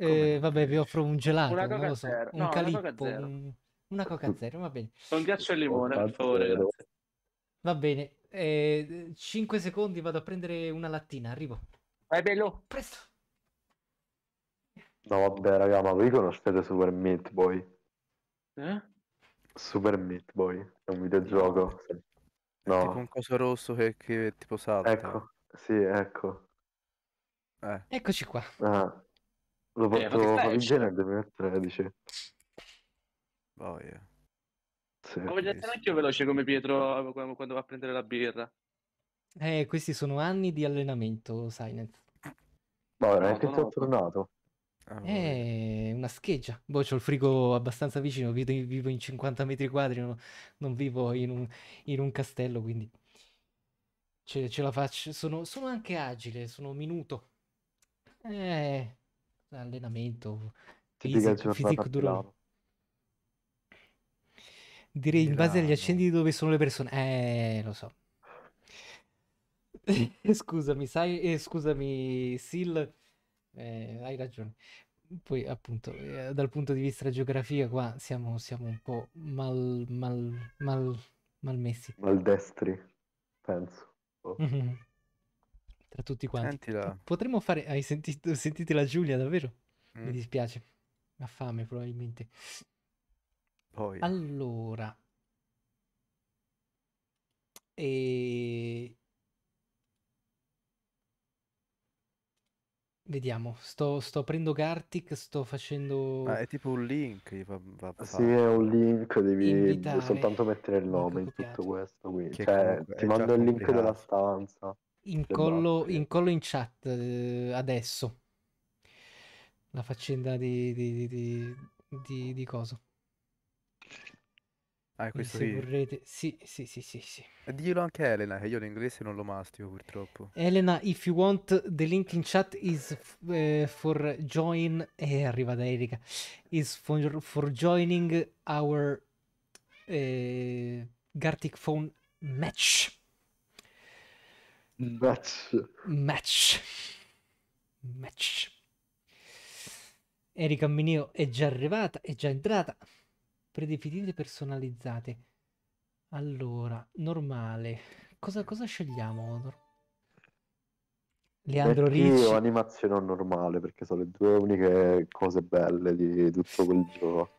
Eh, vabbè, vi offro un gelato, una coca so, zero. un no, calippo, una coca zero. Un... una coca mm. zero, va bene. Con ghiaccio e limone, per favore. Va bene, eh, 5 secondi, vado a prendere una lattina, arrivo. Vai bello. Presto. No, vabbè, raga, ma voi conoscete Super Meat Boy? Eh? Super Meat Boy è un videogioco. No. È tipo un coso rosso che, che tipo salta. Ecco, sì, ecco. Eh. Eccoci qua. Ah, l'ho eh, fatto eh, Favigena nel 2013. Oh, yeah. sì, voglio essere anche io veloce come Pietro quando va a prendere la birra. Eh, questi sono anni di allenamento, Silent. Ma veramente no, no, no. tornato? Ah, eh, una scheggia. Boh, ho il frigo abbastanza vicino, vivo in 50 metri quadri, non, non vivo in un, in un, castello, quindi ce, ce la faccio. Sono, sono anche agile, sono minuto. Eh, allenamento, fisico, fisico duro. Direi in base agli accendi dove sono le persone. Eh, lo so. scusami, sai, eh, scusami, Sil, eh, hai ragione. Poi, appunto, eh, dal punto di vista geografia, qua siamo, siamo un po' mal, mal, mal, malmessi. Maldestri, penso. Oh. tra tutti quanti. Sentila. Potremmo fare... Hai sentito, sentite la Giulia, davvero? Mm. Mi dispiace. Ha fame, probabilmente. Poi. Allora... E... Vediamo, sto, sto aprendo Gartic, sto facendo... Ah, è tipo un link. Va, va, va. Sì, è un link, devi Invitare soltanto mettere il nome in tutto questo. Qui. Cioè, ti mando il link della stanza incollo, collo, in collo in chat eh, adesso. La faccenda di, di, di, di, di cosa? Ah, questo se vorrete... Sì, sì, sì, sì, sì. Eh, Dillo anche a Elena, che io l'inglese non lo mastico purtroppo. Elena, if you want, the link in chat is uh, for join... Eh, arriva da Erika. Is for, for joining our uh, Gartic Phone match. Match. Match. Match. Erika Minio è già arrivata, è già entrata. Predefinite personalizzate. Allora, normale. Cosa, cosa scegliamo? Leandro Ricci. Io animazione o normale perché sono le due uniche cose belle di tutto quel gioco.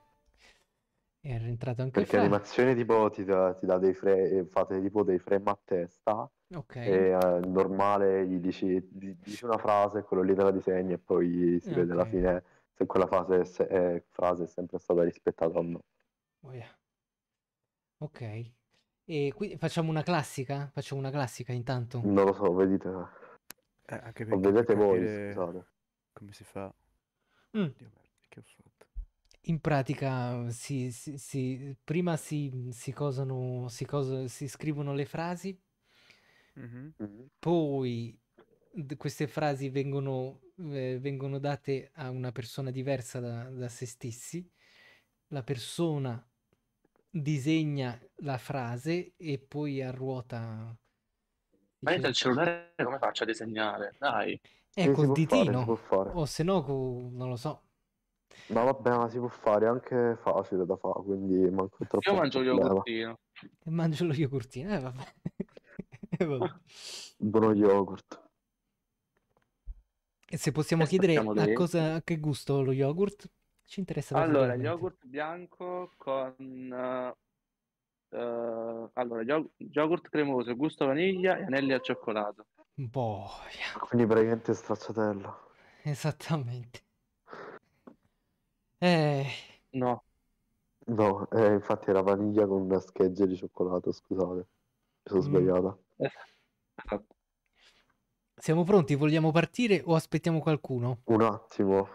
È rientrato anche Perché Fra. l'animazione tipo ti, dà- ti dà dei frame, eh, fate tipo dei frame a testa Ok. e eh, normale gli dici, di- dici una frase, quello lì te la disegna e poi si vede alla fine se quella fase se- è- eh, frase è sempre stata rispettata o no. Oh yeah. Ok. E qui facciamo una classica? Facciamo una classica intanto. Non lo so, vedete, Eh, anche vedete voi, capire scusate. come si fa. Mm. Dio merda, che ho fatto? In pratica si, si- si- prima si, si cosano, si, cosa- si scrivono le frasi, Mhm. poi d- queste frasi vengono, eh, vengono date a una persona diversa da, da se stessi, la persona disegna la frase e poi a ruota Ma io dice... Diciamo cellulare come faccio a disegnare? Dai, Sì, Ecco, si può ditino, fare. o se no, non lo so, ma vabbè, ma si può fare anche facile da fare, quindi manco troppo. Io mangio lo yogurtino. E mangio lo yogurtino, eh vabbè. eh, vabbè. Buono yogurt. E se possiamo e chiedere a, cosa, a, che gusto lo yogurt? Ci interessa Allora, yogurt bianco con... Uh, uh, allora, yog- yogurt cremoso, gusto vaniglia e anelli al cioccolato. Boia. Quindi praticamente stracciatella. Esattamente. Eh. No. No, eh, infatti era vaniglia con una scheggia di cioccolato, scusate. Mi sono mm. sbagliata. Siamo pronti? Vogliamo partire o aspettiamo qualcuno? Un attimo.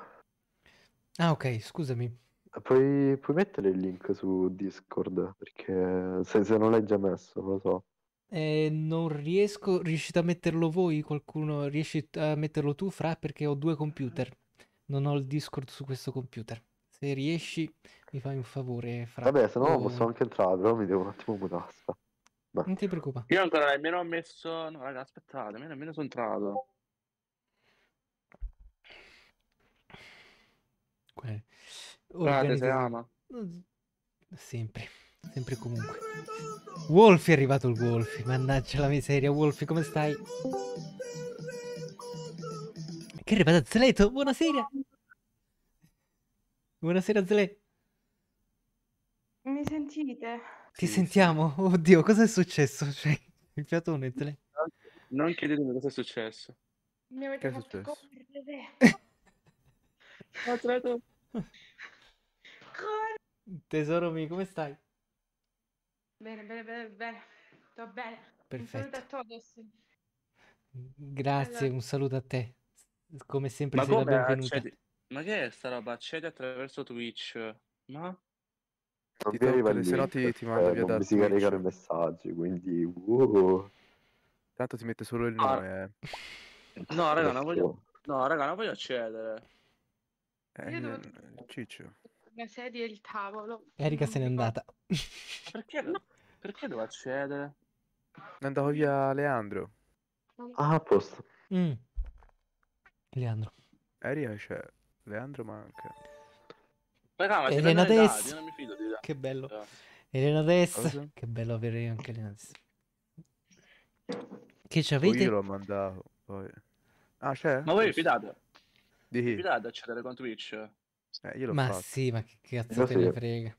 Ah, ok, scusami. Puoi, puoi mettere il link su Discord? Perché se, se non l'hai già messo, lo so. Eh, non riesco, riuscite a metterlo voi? Qualcuno riesci a metterlo tu, Fra? Perché ho due computer. Non ho il Discord su questo computer se riesci mi fai un favore, Fra. Vabbè, se no posso anche entrare, però mi devo un attimo mutare. Non ti preoccupare. Io ancora nemmeno ho messo... No, raga, aspettate, nemmeno, sono entrato. Que... Guardate, se ama. Sempre, sempre comunque. Wolfi è arrivato il Wolf mannaggia la miseria, Wolf come stai? Che arrivata Zeleto, buonasera! Buonasera Zle. Mi sentite? Ti Sì, sì. sentiamo? Oddio, cosa è successo? Cioè, il fiatone, Zle. Non chiedetemi cosa è successo. Mi avete è fatto successo? correre. Ho trovato- Tesoro mio, come stai? Bene, bene, bene, bene. Sto bene. Un saluto a todos. Grazie, Allora, un saluto a te. Come sempre Ma sei la ah, benvenuta. cioè, ma che è sta roba? Accedi attraverso Twitch. Ma? Non ti arriva lì, se no ti, ti cioè, manda via da si caricano i messaggi, quindi... Wow. Uh. Tanto ti mette solo il nome. Ah. Eh. No, raga, non voglio... No, raga, non voglio accedere. Eh, Ciccio. La sedia e il tavolo. Erika se n'è andata. Perché, no. perché devo accedere? Andavo via Leandro. Ah, a posto. Mm. Leandro. Erika c'è. Cioè... Leandro manca. Ma calma, Elena Tess. Io non mi fido di Che bello. Eh. Elena Tess. Cosa? Che bello avere anche Elena Tess. Che c'avete? Poi io l'ho mandato. Poi. Ah, c'è? Ma voi vi fidate? Di chi? Vi fidate a cedere con Twitch? Eh, io l'ho ma fatto. sì, ma che cazzo te ne frega?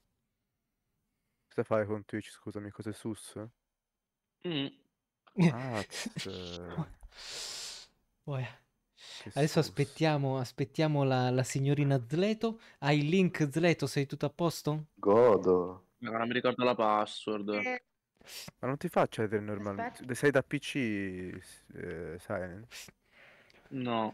Cosa fai con Twitch, scusami, cose sus? Mm. Ah, Boia. Adesso aspettiamo, aspettiamo la, la, signorina Zleto. Hai il link Zleto? Sei tutto a posto? Godo. Ma non mi ricordo la password. Eh. Ma non ti faccio vedere normalmente. Aspetta. Sei da PC, eh, Silent? No.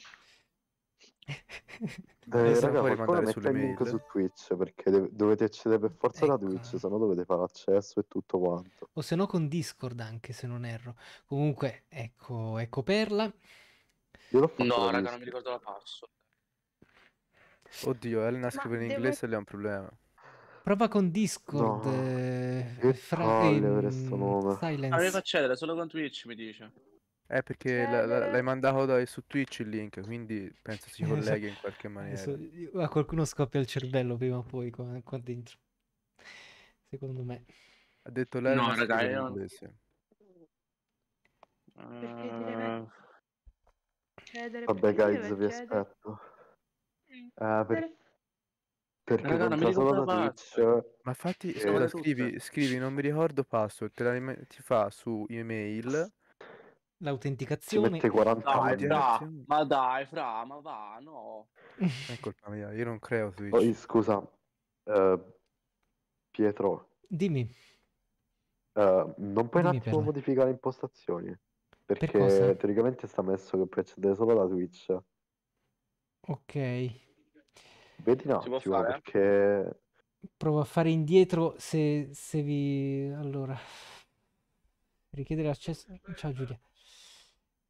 Dai, raga, qualcuno mette il link su Twitch perché dov- dovete accedere per forza ecco. da Twitch, se no dovete fare accesso e tutto quanto. O se no con Discord anche, se non erro. Comunque, ecco, ecco Perla. No, raga, non mi ricordo la password. Oddio, Elena scrive in devo... inglese e lei ha un problema. Prova con Discord. No. Eh, eh fra Oliver, ehm, sto nome. Silence. Avevo ah, accedere solo con Twitch, mi dice. Eh, perché cioè, la, la, l'hai mandato da, su Twitch il link, quindi penso si esatto. colleghi in qualche maniera. So, a qualcuno scoppia il cervello prima o poi qua, qua dentro. Secondo me. Ha detto lei no, raga, io... in inglese. Uh accedere. Vabbè, guys, vi aspetto. Ah, per... Perché Raga, non mi solo la Twitch. Cioè, ma infatti, eh, scusa, scrivi, scrivi, non mi ricordo password, te la rim- ti fa su email. L'autenticazione. Ci mette 40 dai, fra, ma dai, fra, ma va, no. È colpa mia, io non creo Twitch. Poi, scusa, uh, Pietro. Dimmi. Uh, non puoi Dimmi un attimo modificare impostazioni? Perché teoricamente sta messo che puoi accendere solo la Twitch. Ok. Vedi un attimo fare, perché... Provo a fare indietro se, se vi... Allora... Richiedere accesso... Ciao Giulia.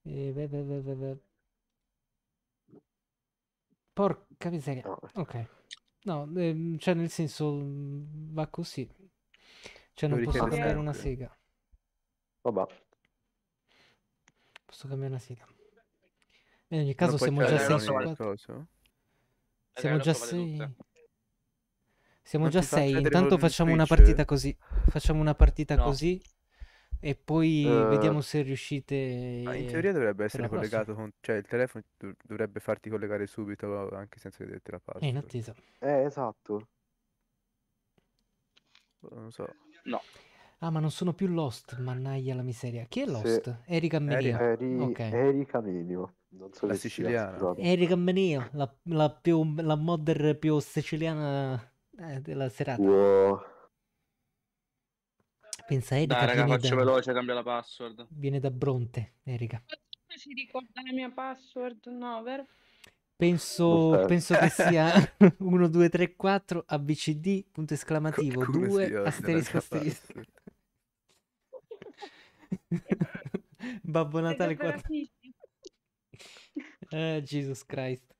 Eh, beh, beh, beh, Porca miseria. No. Ok. No, ehm, cioè nel senso mm, va così. Cioè non posso cambiare una sega. Vabbè. Posso cambiare una sigla. In ogni caso siamo già 6 su 4. Siamo già 6. Siamo già 6. Intanto facciamo una partita così. Facciamo una partita no. così. E poi uh, vediamo se riuscite. Ma in eh, teoria dovrebbe essere collegato con. Cioè, il telefono dovrebbe farti collegare subito anche senza vederti la parte. Eh, in attesa. Eh, esatto. Non so. No. Ah, ma non sono più Lost, mannaggia la miseria. Chi è Lost? Sì. Erika Menio. Eri, okay. Erika Menio. Non so la siciliana. Erika Menio, la, la, più, la modder più siciliana eh, della serata. Wow. Pensa Erika. Dai, raga, faccio da... veloce, cambia la password. Viene da Bronte, Erika. Come si ricorda la mia password, no, vero? Penso, penso, che sia 1, 2, 3, 4, abcd, punto esclamativo, 2, asterisco, asterisco. Babbo Natale 4. eh, Jesus Christ.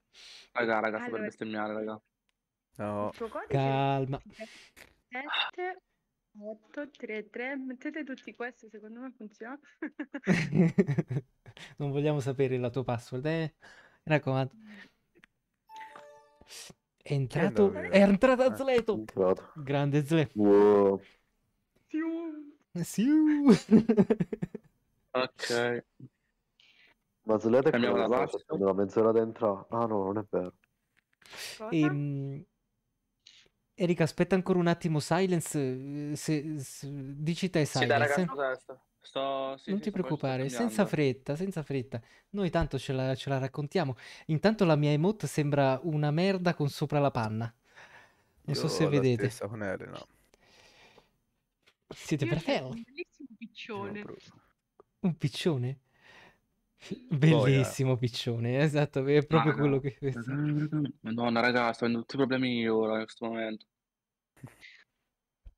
Raga, raga, allora... per bestemmiare, raga. No. Calma. 7, 8, 3, 3. Mettete tutti questi, secondo me funziona. non vogliamo sapere la tua password, eh? Mi raccomando. È entrato, è entrato Zleto. Grande Zleto. Wow. Siu. ok. Ma Slate è Cambiamo la base. la mezz'ora dentro. Ah no, non è vero. Ehm, Erika, aspetta ancora un attimo, Silence. Eh, se, se, dici te, Silence. Sì, dai, ragazzi, sto? sì, non sì, ti preoccupare, senza fretta, senza fretta. Noi tanto ce la, ce la, raccontiamo. Intanto la mia emote sembra una merda con sopra la panna. Non Io so se vedete. Stessa con Elena. Siete fratelli? Un bellissimo piccione. Un piccione? Bellissimo Boia. piccione, esatto, è proprio ah, quello che... Madonna, raga, sto avendo tutti i problemi io ora in questo momento.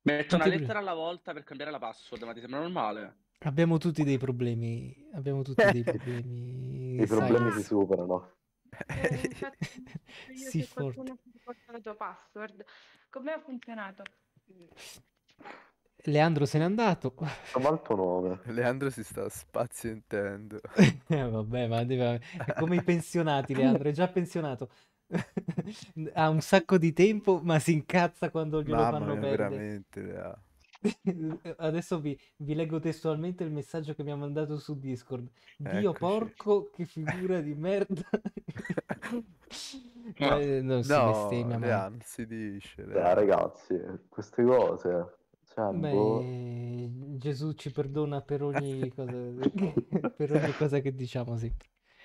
Metto tutti una lettera alla volta per cambiare la password, ma ti sembra normale? Abbiamo tutti dei problemi, abbiamo tutti dei problemi... I problemi si superano. Eh, infatti, io sì, se forte. qualcuno ti porta la tua password, come ha funzionato? Leandro se n'è andato. Somalto 9. Leandro si sta spazientendo. eh, vabbè, ma deve... è come i pensionati, Leandro è già pensionato. ha un sacco di tempo, ma si incazza quando glielo Mamma fanno mia, veramente, Lea. Adesso vi, vi, leggo testualmente il messaggio che mi ha mandato su Discord. Dio Eccoci. porco, che figura di merda. no, eh, non no, si bestemmia, Lea, si dice. Lea. ragazzi, queste cose... Cioè, Beh, boh. Gesù ci perdona per ogni cosa, per ogni cosa che diciamo, sì.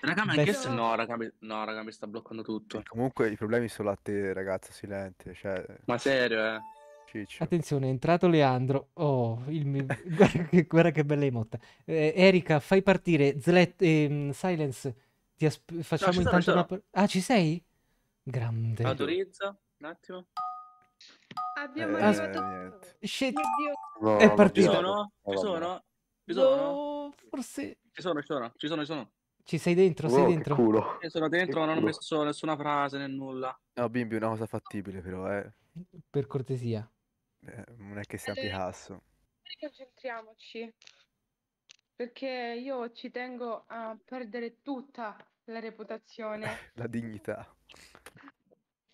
Raga, ma anche se no, raga, mi... no, raga, mi sta bloccando tutto. E eh, comunque i problemi sono a te, ragazzo, silente. Cioè... Ma serio, eh? Ciccio. Attenzione, è entrato Leandro. Oh, mio... guarda, che, guarda, che, bella emotta. Eh, Erika, fai partire. Zlet, ehm, silence, asp... facciamo no, intanto sono, una... Ah, ci sei? Grande. Autorizza, un attimo. Abbiamo eh, arrivato... Niente. Shit. No, è partito. Ci sono? Ci sono? Ci boh, sono? No, forse... Ci sono, ci sono, ci sono, ci sono. Ci sei dentro, oh, sei dentro. Culo. Io sono dentro, che ma non ho messo nessuna frase né nulla. No, bimbi, una cosa fattibile però, eh. Per cortesia. Eh, non è che sia allora, eh, Picasso. Concentriamoci. Perché io ci tengo a perdere tutta la reputazione. la dignità.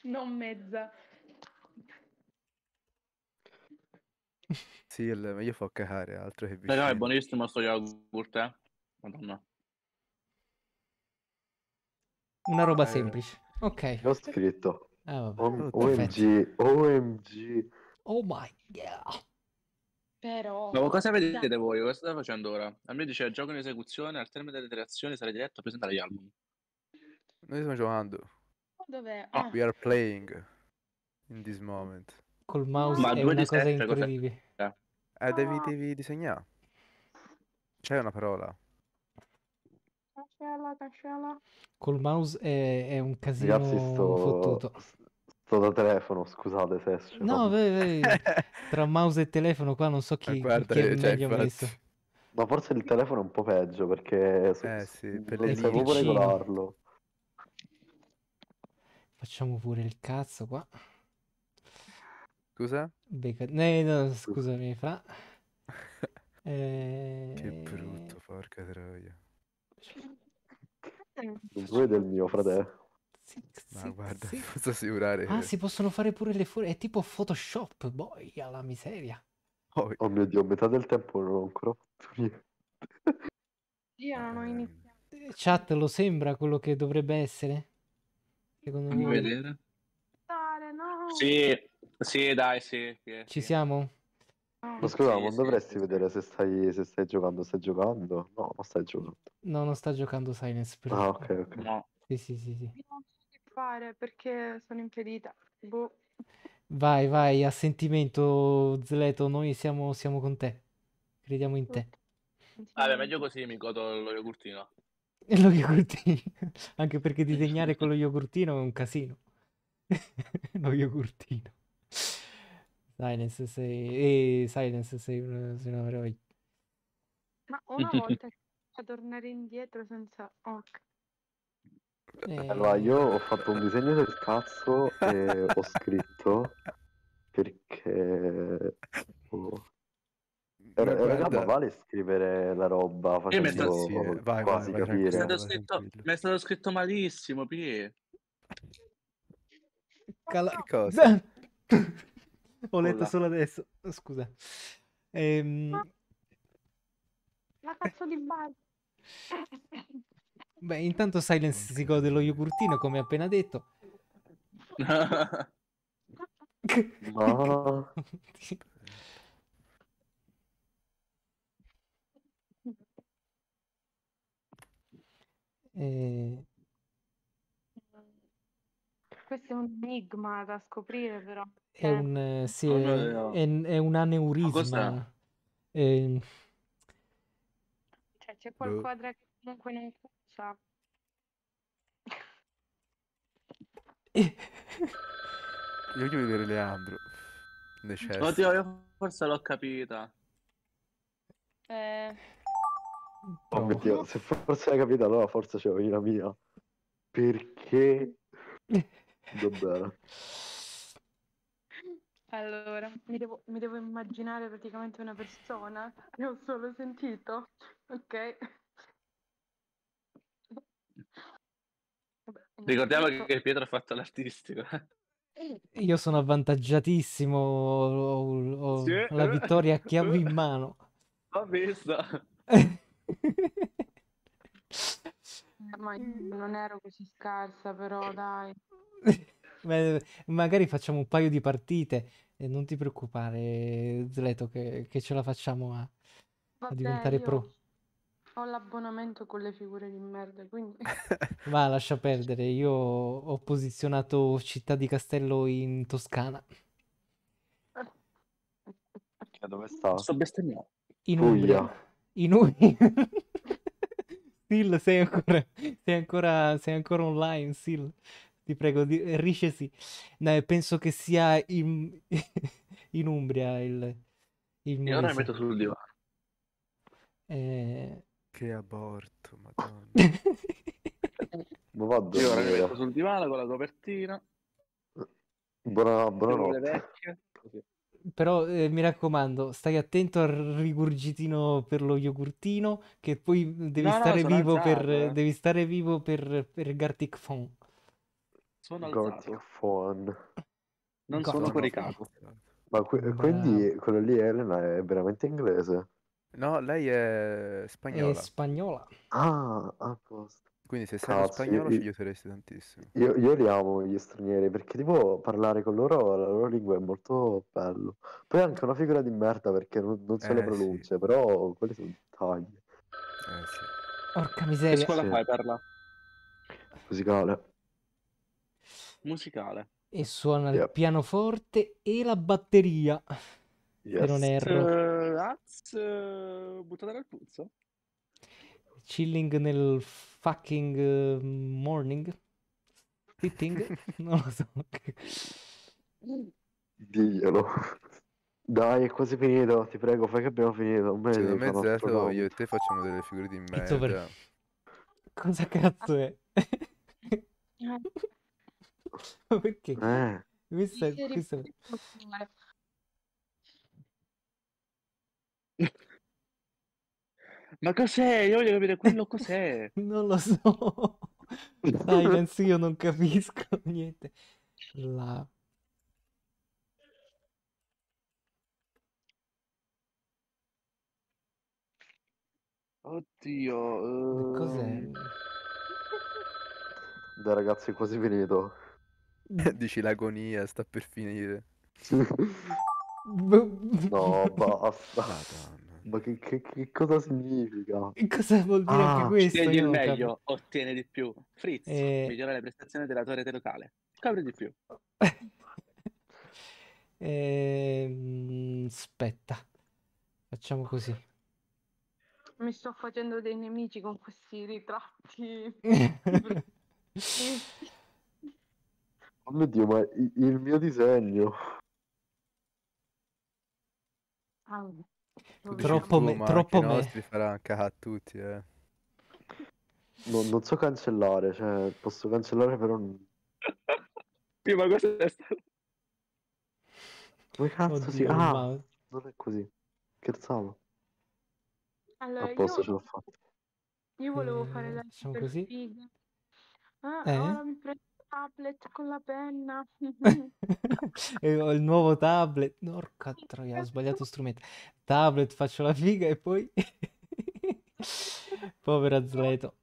Non mezza. Sì, il meglio fa cacare, altro che vicino. Però è buonissimo sto yogurt, eh. Madonna. Una roba eh, semplice. Ok. L'ho scritto. Ah, vabbè. OMG, OMG. Oh my god. Però... Ma cosa vedete da... voi? Cosa state facendo ora? A me dice gioco in esecuzione, al termine delle interazioni sarei diretto a presentare gli album. Noi stiamo giocando. Dov'è? Ah. We are playing in this moment. Col mouse Ma è due una cosa sette, incredibile. Eh, ah. devi, devi disegnare. C'è una parola. Cancella, cancella. Col mouse è, è un casino Ragazzi, sto... fottuto. Sto da telefono, scusate se esce. No, vedi, vedi. tra mouse e telefono qua non so chi, eh, guarda, chi è cioè, meglio infatti... messo. Ma forse il telefono è un po' peggio perché so, eh, sì, per non regolarlo. Facciamo pure il cazzo qua. Scusa? Beca... No, no, scusami, fra. Eh... Che brutto, ehm, porca troia. Non vuoi del mio fratello? Ma guarda, sì. posso Ah, si possono fare pure le fuori. È tipo Photoshop, boia la miseria. Oh, mio dio, metà del tempo non ho ancora fatto Io non ho iniziato. Eh, chat lo sembra quello che dovrebbe essere? Secondo Fammi me. vedere. Sì, sì, dai, sì. sì Ci sì. siamo? Ah. Ma scusa, sì, non dovresti vedere se stai, se stai, giocando, stai giocando? No, non stai giocando. No, non sta giocando Silence Spring. Ah, ok, ok. No. Sì, sì, sì, sì. Non so che fare perché sono impedita. Boh. Vai, vai, a sentimento, Zleto, noi siamo, siamo con te. Crediamo in te. Vabbè, meglio così mi godo lo yogurtino. lo yogurtino. Anche perché disegnare con lo yogurtino è un casino. lo yogurtino. Silence sei... Eh, Silence sei una, sei una eroica. Ma una volta che a tornare indietro senza... Ok. Eh. Allora, io ho fatto un disegno del cazzo e ho scritto perché... Oh. Era, era vale scrivere la roba facendo eh, sta... sì, vai, quasi vai, capire. Mi è, stato scritto, mi è stato scritto malissimo, Pie. Cala... cosa? Ho letto solo adesso. Oh, scusa. Ehm... La cazzo di bar. Beh, intanto Silence si gode lo yogurtino, come appena detto. no. eh... Questo è un enigma da scoprire, però. È cioè, un, eh, sì, oh, È, è un aneurisma. È... Ehm. Cioè, c'è qualcosa boh. che comunque non cuccia. Io voglio vedere Leandro. Necessito. Oddio, io forse l'ho capita. Eh... Oh, mio Dio, se forse l'hai capita, allora forse c'è la mia. Perché Va Allora, mi devo, mi devo immaginare praticamente una persona che ho solo sentito. Ok. Ricordiamo che, Pietro ha fatto l'artistico. Io sono avvantaggiatissimo, ho, ho sì. la vittoria a chiave in mano. L'ho vista. Eh, non ero così scarsa, però dai. magari facciamo un paio di partite e non ti preoccupare, Zleto, che, che ce la facciamo a, a diventare pro. ho l'abbonamento con le figure di merda, quindi Va, lascia perdere. Io ho posizionato Città di Castello in Toscana, eh, dove sta? Sto bestemmiando. in Umbria. Puglia. In Umbria. Sil, sei ancora, sei ancora, sei ancora online, Sil ti prego, di... Rice sì. No, penso che sia in, in Umbria il, il mese. E ora mi metto sul divano. Eh... Che aborto, madonna. Io ora mi metto sul divano con la copertina. Buona, Però eh, mi raccomando, stai attento al rigurgitino per lo yogurtino, che poi devi, no, stare, no, vivo per, eh. devi stare, vivo per, per, Gartic Phone. Sono alzato. Phone. Non God sono coricato. Ma que- quindi quello lì Elena è veramente inglese? No, lei è spagnola. È spagnola. Ah, a posto. Quindi se sei spagnolo io, ci aiuteresti tantissimo. Io, io, li amo gli stranieri perché tipo parlare con loro la loro lingua è molto bello. Poi è anche una figura di merda perché non, non so eh, le pronuncia, sì. però quelli sono tagli. Eh sì. Porca miseria. Che scuola sì. fai parla? Musicale musicale. E suona il Yep. pianoforte e la batteria, se non Yes. erro. Eh, Az, eh, buttata dal puzzo? Chilling nel fucking eh, morning? Sitting? Non lo so. Diglielo. Dai, è quasi finito, ti prego, fai che abbiamo finito. Non me ne Secondo devi io e te facciamo delle figure di It's over. Cosa cazzo è? Ah. Ma perché? Eh. Questa, questa... Ma cos'è? Io voglio capire quello cos'è. Non lo so. Dai, penso io non capisco niente. La... Oddio. Che Cos'è? Ehm. Dai ragazzi, è quasi finito. Mm. Dici l'agonia sta per finire. no, basta. Madonna. Ma che, che, che, cosa significa? Che cosa vuol dire ah, anche questo? Scegli il meglio, capo. ottieni di più. Fritz, eh... migliora le prestazioni della tua rete locale. Copri di più. eh... Aspetta, facciamo così. Mi sto facendo dei nemici con questi ritratti. Oh mio dio, ma il mio disegno. Ah, troppo me, troppo me. nostri farà a tutti, eh. No, non so cancellare, cioè, posso cancellare però... Prima cosa è stato... Come cazzo Oddio, si... Ah, ma... non è così. Scherzavo. Allora, a posto io... ce l'ho fatta. Io volevo eh, fare la diciamo così. Ah, eh? mi prendo tablet con la penna. e ho il nuovo tablet. Porca troia, ho sbagliato strumento. Tablet, faccio la figa e poi... Povero Zleto.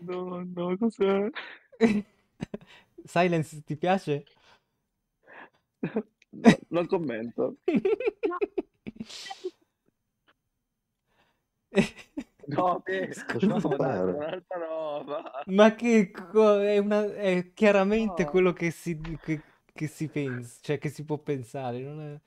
No, no, cos'è? Silence ti piace? No, non commento. No. No, pesco, no, un'altra roba. Ma che è, una, è chiaramente no. quello che si, che, che si pensa, cioè che si può pensare. È...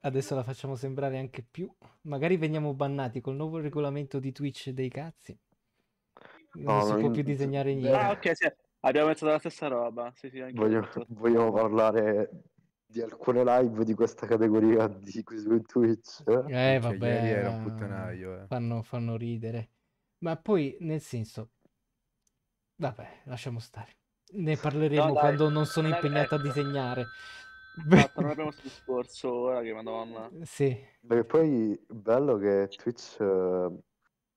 Adesso la facciamo sembrare anche più. Magari veniamo bannati col nuovo regolamento di Twitch dei cazzi. Non no, si può in... più disegnare ah, niente. Ah, ok, sì. Abbiamo messo la stessa roba. Sì, sì, voglio, voglio parlare di alcune live di questa categoria di qui su Twitch. Eh, eh cioè, vabbè, cioè, era un puttanaio. Eh. Fanno, fanno ridere. Ma poi, nel senso, vabbè, lasciamo stare. Ne parleremo no, dai, quando non sono impegnato a ecco. disegnare. Ma abbiamo sul discorso ora che madonna. Sì. Perché poi bello che Twitch uh,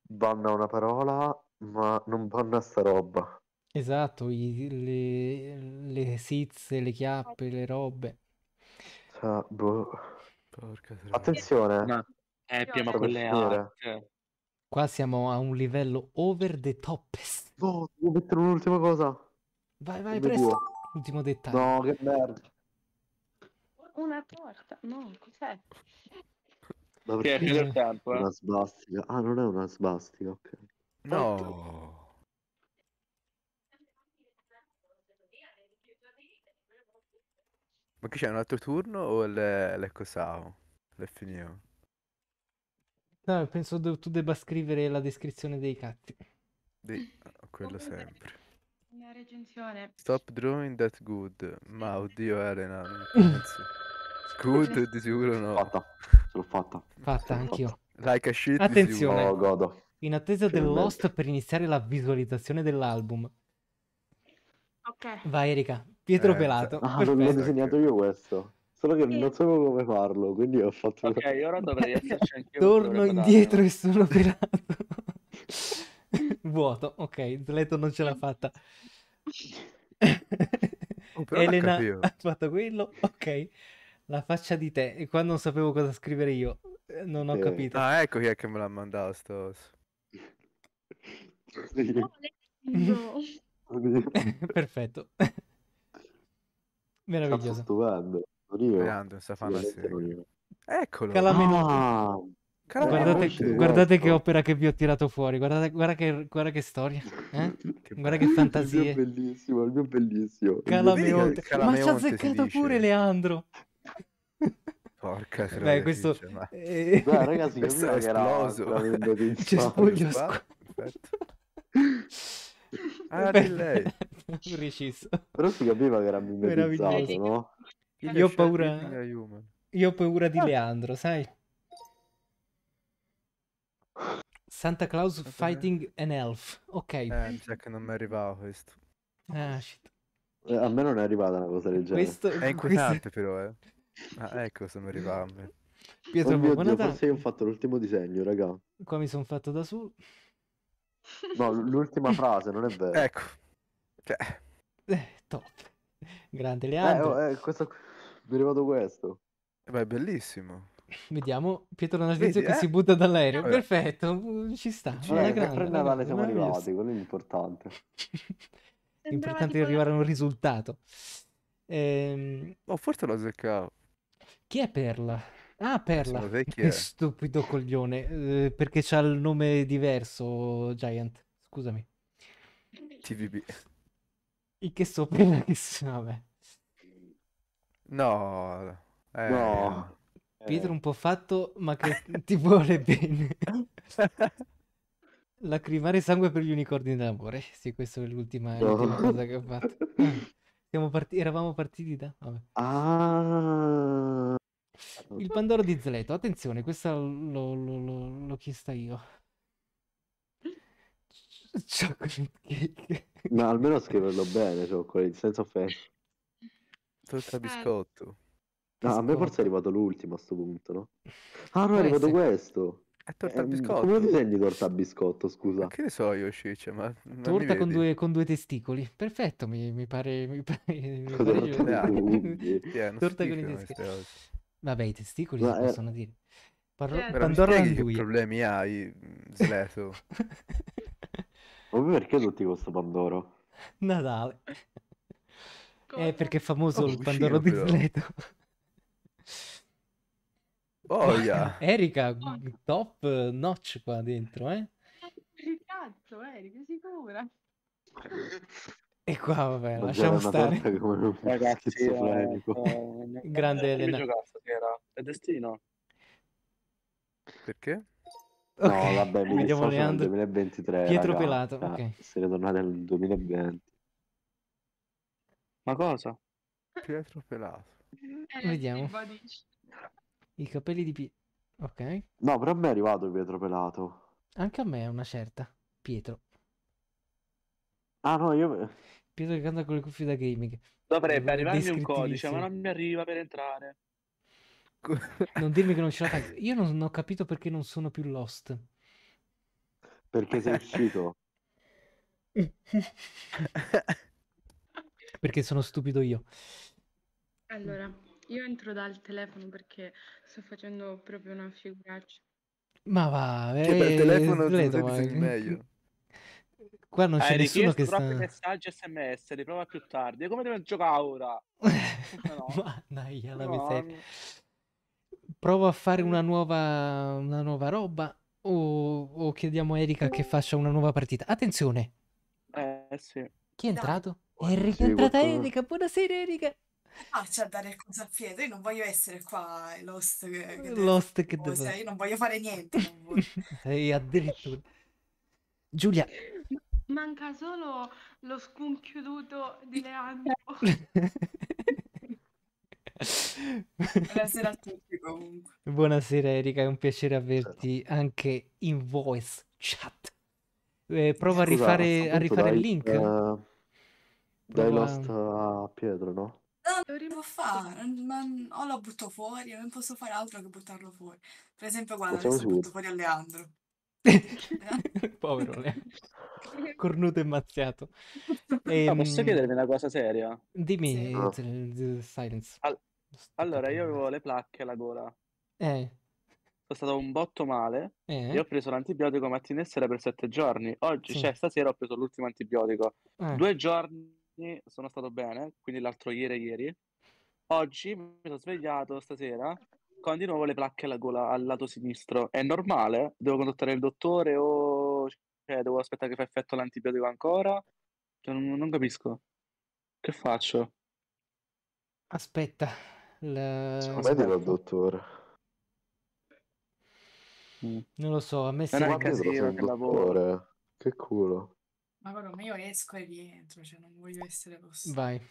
banna una parola, ma non banna sta roba. Esatto, i, le, le sizze, le chiappe, le robe. Sa, boh. Porca Attenzione. Ma... Eh, piano con le hack. Qua siamo a un livello over the top. No, devo mettere un'ultima cosa. Vai, vai, presto. Buo. Ultimo dettaglio. No, che merda. Una porta. No, cos'è? Ma perché è il tempo, eh? Una sbastica. Ah, non è una sbastica, ok. No. Ma che c'è un altro turno o l'è le... cosao? L'è finito? No, penso tu debba scrivere la descrizione dei catti. Di... Ah, quello sempre. La recensione. Stop drawing that good. Ma oddio Elena, non penso. Good di sicuro no. Fatta, l'ho fatta. Fatta anch'io. Like a shit Attenzione. Oh, In attesa del Lost per iniziare la visualizzazione dell'album. Ok. Vai Erika, Pietro eh, Pelato. Ah, Perfetto, l'ho disegnato io questo. Solo che non sapevo come farlo, quindi ho fatto... Ok, ora dovrei esserci anche io. Torno indietro e sono pelato. Vuoto, ok, Zleto non ce l'ha fatta. Oh, Elena ha fatto quello, ok. La faccia di te, e qua non sapevo cosa scrivere io, eh, non ho eh. capito. Ah, ecco chi è che me l'ha mandato sto... Oh, Perfetto. Meraviglioso. Stupendo. Creando questa Eccolo. Calamenotti. Ah, Calamenotti. Guardate, guardate che opera che vi ho tirato fuori. Guardate, guarda, che, guarda che storia. Eh? che guarda che fantasia. Il mio bellissimo, il mio bellissimo. Calamenotti. Ma ci ha azzeccato pure Leandro. Porca troia. Beh, questo... Dice, ma... eh... Beh, ragazzi, questo è esploso. C'è spoglio. Perfetto. Ah, di lei. Preciso. Però si capiva che era mimetizzato, no? Io ho paura... Io ho paura di ah. Leandro, sai? Santa Claus Santa Fighting me. an Elf. Ok. Eh, Jack non mi arrivava questo. Ah, shit. Eh, a me non è arrivata una cosa del genere. Questo... È inquietante però, eh. Ah, ecco se mi arrivava a me. Pietro, oh mio Dio, forse io ho fatto l'ultimo disegno, raga. Qua mi sono fatto da su. No, l'ultima frase, non è vero. Ecco. Cioè. Eh, top. Grande eh, Leandro. Eh, eh, questo... Mi è arrivato questo. Eh beh, è bellissimo. Vediamo Pietro Nasvizio che eh? si butta dall'aereo. Perfetto, mm, ci sta. Ci è grande, Natale siamo arrivati, quello è importante. l'importante è arrivare a un risultato. Ehm... Oh, forse lo seccavo. Chi è Perla? Ah, Perla, che è. stupido coglione, eh, perché c'ha il nome diverso, Giant, scusami. TVB. Il che so Perla che vabbè. No, eh, no. Pietro eh. un po' fatto, ma che ti vuole bene. Lacrimare sangue per gli unicorni d'amore. Sì, questa è l'ultima, no. l'ultima cosa che ho fatto. Ah, Part... Eravamo partiti da... Vabbè. Ah... Il Pandoro di Zleto. Attenzione, questa l'ho, l'ho, l'ho chiesta io. Chocolate cake. Ma almeno scriverlo bene, chocolate, cioè, senza offesa. Torta biscotto. No, a me forse è arrivato l'ultimo a sto punto, no? Ah, no, è arrivato essere. questo. È torta al eh, biscotto. Come lo disegni torta al biscotto, scusa? Ma che ne so io, Ciccia, ma... Torta con due, con due, testicoli. Perfetto, mi, mi pare... Mi pare, mi pare torta con i testicoli. Vabbè, i testicoli Ma si eh, è- possono dire. Parlo- Certo. Però mi che problemi hai, mm, Sleto? Ma perché tutti questo Pandoro? Natale. Cosa? È eh, perché è famoso Oh, il Pandoro di usciva, però. Sleto. Boia! Erika, top notch qua dentro, eh? cazzo, Erika, sicura. E qua vabbè, Ma lasciamo stare. Ragazzi, eh, eh, grande Elena. Stasera. È destino. Perché? Okay. No, vabbè, mi vediamo Leandro. 2023. Pietro raga. Pelato, ah, ok. Siete tornati al 2020. Ma cosa? Pietro Pelato. Eh, vediamo. I capelli di Pietro. Ok. No, però a me è arrivato Pietro Pelato. Anche a me è una certa. Pietro. Ah no, io... Pietro che canta con le cuffie da gaming. Dovrebbe arrivarmi un codice, ma non mi arriva per entrare. Non dirmi che non ce la fai. Io non, ho capito perché non sono più Lost. Perché sei uscito? perché sono stupido io. Allora, io entro dal telefono perché sto facendo proprio una figuraccia. Ma va, eh, che per telefono ti ma... meglio. Qua non c'è Hai nessuno che sta... messaggi sms, li prova più tardi. Come devo giocare ora? no. Mannaia, la no. miseria. Provo a fare una eh. nuova, una nuova roba o, o, chiediamo a Erika che faccia una nuova partita. Attenzione! Eh, sì. Chi è entrato? No. È rientrata sì, Erika, buonasera Erika! faccia ah, c'è cioè, da dare il consapietro, io non voglio essere qua eh, l'host che, che Lost che cosa, io non voglio fare niente. Sei addirittura. Giulia, eh, Manca solo lo scunchiuduto di Leandro. Buonasera a tutti comunque. Buonasera Erika, è un piacere averti certo. anche in voice chat. Eh, prova Scusa, a rifare, a rifare dai, il link. Eh, dai Lost a Pietro, no? No, dovremmo fare, ma o lo butto fuori, non posso fare altro che buttarlo fuori. Per esempio, guarda, adesso butto fuori a Leandro. Povero Leo. Cornuto e mazziato. E, ah, no, posso ehm, chiedervi una cosa seria? Dimmi, sì. Eh, eh, silence. All- allora, io avevo le placche alla gola. Eh. Sono stato un botto male eh. e ho preso l'antibiotico mattina e sera per sette giorni. Oggi, sì. cioè stasera, ho preso l'ultimo antibiotico. Eh. Due giorni sono stato bene, quindi l'altro ieri e ieri. Oggi mi sono svegliato stasera con di nuovo le placche alla gola al lato sinistro. È normale? Devo contattare il dottore o cioè, devo aspettare che fa effetto l'antibiotico ancora? Cioè, non, non, capisco. Che faccio? Aspetta. La... Secondo me devo al dottore. Mm. Non lo so, a me sembra che lavoro. Che culo. Ma guarda, ma io esco e rientro, cioè non voglio essere possibile. Vai.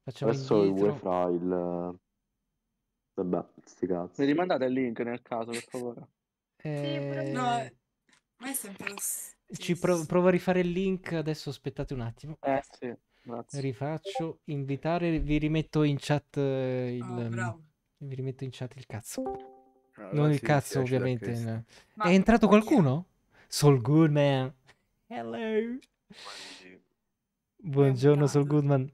Facciamo Adesso indietro. vuoi il Vabbè, sti cazzi. Mi rimandate il link nel caso, per favore. Eh... Sì, no, è sempre lo Ci pro- provo a rifare il link, adesso aspettate un attimo. Eh sì, grazie. Rifaccio, invitare, vi rimetto in chat eh, il... Oh, vi rimetto in chat il cazzo. Allora, non il cazzo, ovviamente. No. Ma... È entrato qualcuno? Sol Goodman. Hello. Buongiorno, Sol Goodman.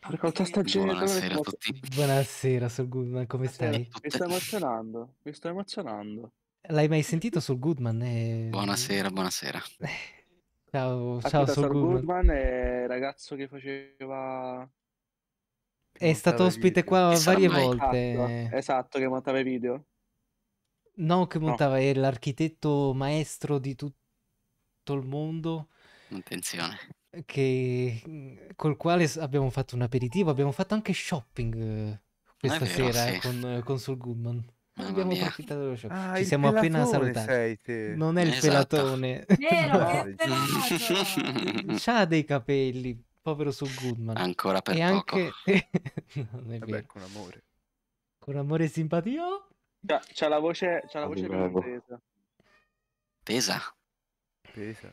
Porca stagione. Buonasera a tutti. Buonasera, Sol Goodman, come stai? Mi sto emozionando, mi sto emozionando. L'hai mai sentito Sol Goodman? Eh... Buonasera, buonasera. Ciao, ciao Sol, Sol Goodman. è il ragazzo che faceva... Che è stato ospite video. qua e varie volte. Esatto, esatto, che montava i video. No, che montava, no. è l'architetto maestro di tutto il mondo. Attenzione che, mm, col quale abbiamo fatto un aperitivo, abbiamo fatto anche shopping eh, questa vero, sera eh, sì. con, eh, con Sul Goodman. Abbiamo approfittato dello shopping. Ah, Ci siamo appena salutati. Non è il esatto. pelatone. Vero, C'ha dei capelli, povero Sul Goodman. Ancora per e poco. Anche... non è Vabbè, vero. con amore. Con amore e simpatia. C'ha, c'ha la voce, c'ha la voce pesa. Pesa. Pesa.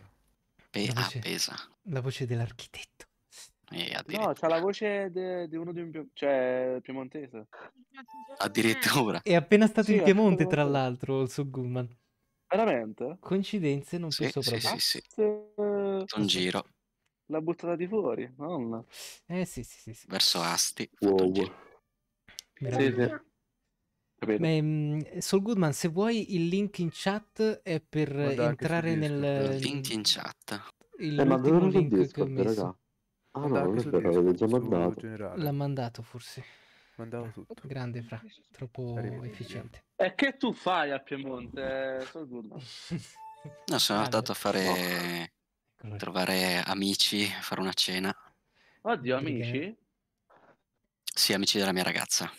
Pe- ah, pesa. La voce dell'architetto. Eh, no, c'ha la voce di uno di un cioè, piemontese. Addirittura. È appena stato sì, in Piemonte, tra l'altro, il suo Goodman. Veramente? Coincidenze non sì, più sopra. Sì, sì, sì. Un giro. L'ha buttata di fuori, nonna. Eh sì, sì, sì. sì. Verso Asti. Wow. Meraviglioso. Beh, Sol Goodman, se vuoi il link in chat è per Guarda entrare nel... link in chat il eh, ma dove lo link Discord, che ho messo. Raga. Ah no, non è vero, l'avete già mandato. L'ha mandato forse. Mandavo tutto. Grande fra, troppo efficiente. E che tu fai a Piemonte? Eh, no, sono ah, andato a fare... Oh. trovare amici, fare una cena. Oddio, amici? Sì, amici della mia ragazza.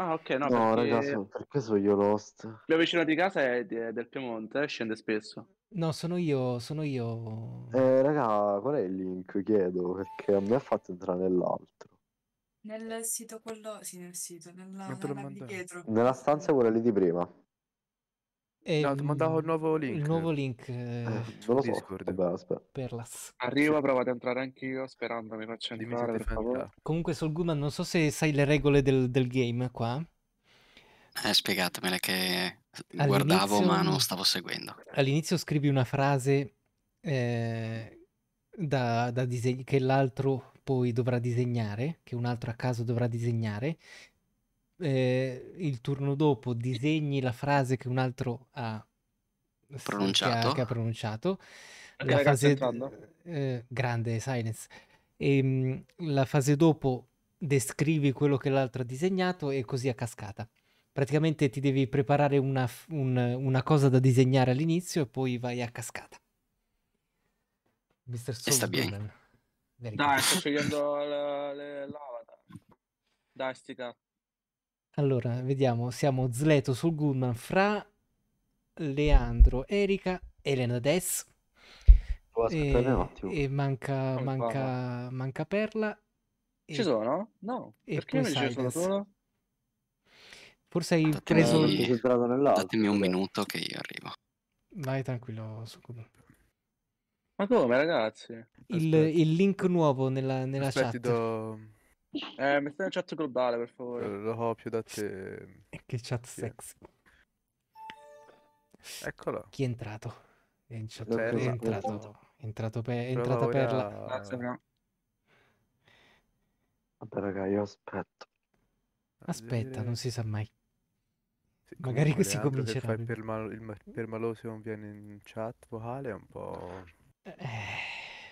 Ah, ok, no. No, perché... ragazzi, per caso io Lost. Il mio vicino di casa è del Piemonte, eh, scende spesso. No, sono io, sono io. Eh, raga, qual è il link? Chiedo, perché a me ha fatto entrare nell'altro. Nel sito quello, sì, nel sito, nella, nella, nella stanza quella lì di prima. E, no, ti mandavo il mm, nuovo link. Il nuovo link eh, eh, lo Discord. So. Vabbè, Perlas. Arrivo, cioè provo ad entrare anch'io sperando mi faccia entrare, per favore. Comunque sul Guman non so se sai le regole del, del game qua. Eh, spiegatemele che guardavo ma non stavo seguendo. All'inizio scrivi una frase eh, da, da diseg- che l'altro poi dovrà disegnare, che un altro a caso dovrà disegnare eh, il turno dopo disegni la frase che un altro ha pronunciato, che ha, che ha pronunciato la fase, eh, grande silence e, ehm, la fase dopo descrivi quello che l'altro ha disegnato e così a cascata praticamente ti devi preparare una, un, una cosa da disegnare all'inizio e poi vai a cascata Mr. Soul sta bene dai sto scegliendo l'avatar dai sti cazzo allora, vediamo, siamo Zleto sul Goodman fra Leandro, Erika, Elena Dess. E, e manca, manca, manca, Perla. Ci sono? No. E Perché non ci sono solo? Forse hai datemi, preso... Il... Datemi un minuto che io arrivo. Vai tranquillo, Sukubo. Ma come ragazzi? Il, il, link nuovo nella, nella Aspetti, chat. Do... Eh, mettete una chat globale, per favore. Eh, lo copio da te. E che chat sì. sexy. Eccolo. Chi è entrato? È, in chat... è entrato. È, entrato per... è entrata ora... Perla. Grazie, no. Vabbè, raga, io aspetto. Aspetta, non si sa mai. Sì, Magari così comincerà. Se fai per, mal- il ma- per maloso non viene in chat vocale è un po'... Eh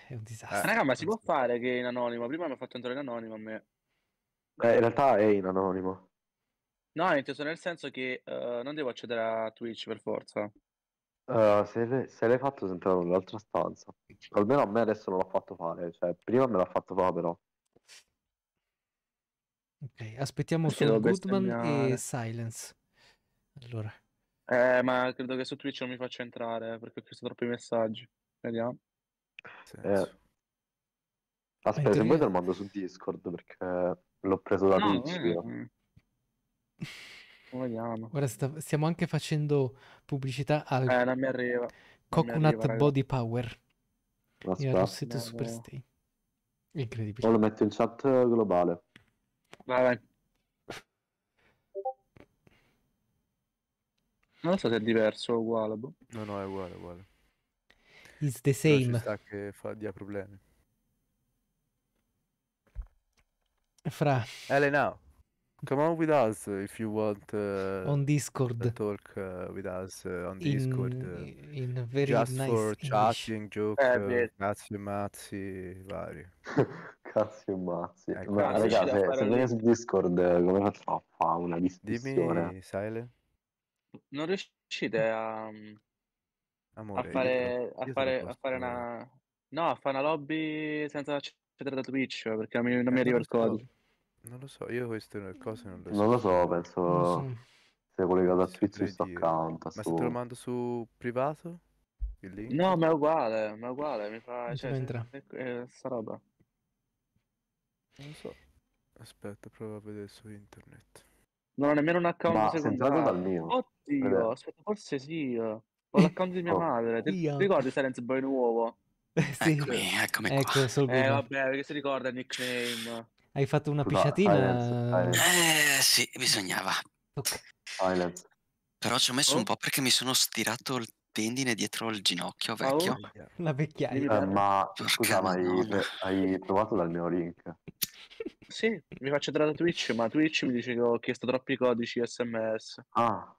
è un disastro. Raga, ma si può fare che in anonimo? Prima mi ha fatto entrare in anonimo a me. Eh, in realtà è in anonimo. No, inteso nel senso che uh, non devo accedere a Twitch per forza. Uh, se, le, se, l'hai fatto sento nell'altra stanza. Almeno a me adesso non l'ha fatto fare, cioè prima me l'ha fatto fare però. Ok, aspettiamo Perché su Goodman bestemmiare. e Silence. Allora. Eh, ma credo che su Twitch non mi faccia entrare perché ho chiesto troppi messaggi. Vediamo. Eh, aspetta, poi vuoi te lo mando su Discord perché l'ho preso da no, Vogliamo. Guarda, sta, stiamo anche facendo pubblicità al eh, non mi arriva. Coconut mi arriva, Body Power. Aspetta. Rossetto Superstay. Incredibile. Poi lo metto in chat globale. Vai, vai. Non so se è diverso o uguale. Boh. No, no, è uguale, uguale. It's the same. Però che fa, dia problemi. Fra. Elena, come on with us if you want. Uh, on Discord. Talk uh, with us uh, on in, Discord. Uh, in very Just nice for English. chatting, joke, eh, uh, cazzi e mazzi, vari. cazzi e mazzi. Ecco, Ma ragazzi, se andate su Discord come faccio a fare una discussione? Dimmi, Silent. Non riuscite a... Um, Amore, a fare, a fare, a fare una... No, a fare una lobby senza accedere da Twitch, perché non mi, non eh, mi arriva non il codice. Non lo so, io queste cose non le so. Non lo so, penso... se so. Sei collegato a Twitch questo account. Ma se te lo mando su privato? Il link? No, ma è uguale, ma è uguale, mi fa... cioè, c'entra. È, è, sta roba. Non lo so. Aspetta, provo a vedere su internet. Non ho nemmeno un account Ma secondario. Ma dal mio. Oddio, aspetta, forse sì. Io. Ho eh, l'account di mia oh, madre. Ti, ti ricordi Silence Boy Nuovo? Eh, sì. Eccomi, eccomi ecco, qua. Eh, vabbè, perché si ricorda il nickname. Hai fatto una pisciatina? Eh, sì, bisognava. Okay. Però ci ho messo oh. un po' perché mi sono stirato il tendine dietro il ginocchio vecchio. Oh, la vecchiaia. Eh, ma scusa, ma hai, hai, provato dal mio link? sì, mi faccio entrare da Twitch, ma Twitch mi dice che ho chiesto troppi codici SMS. Ah.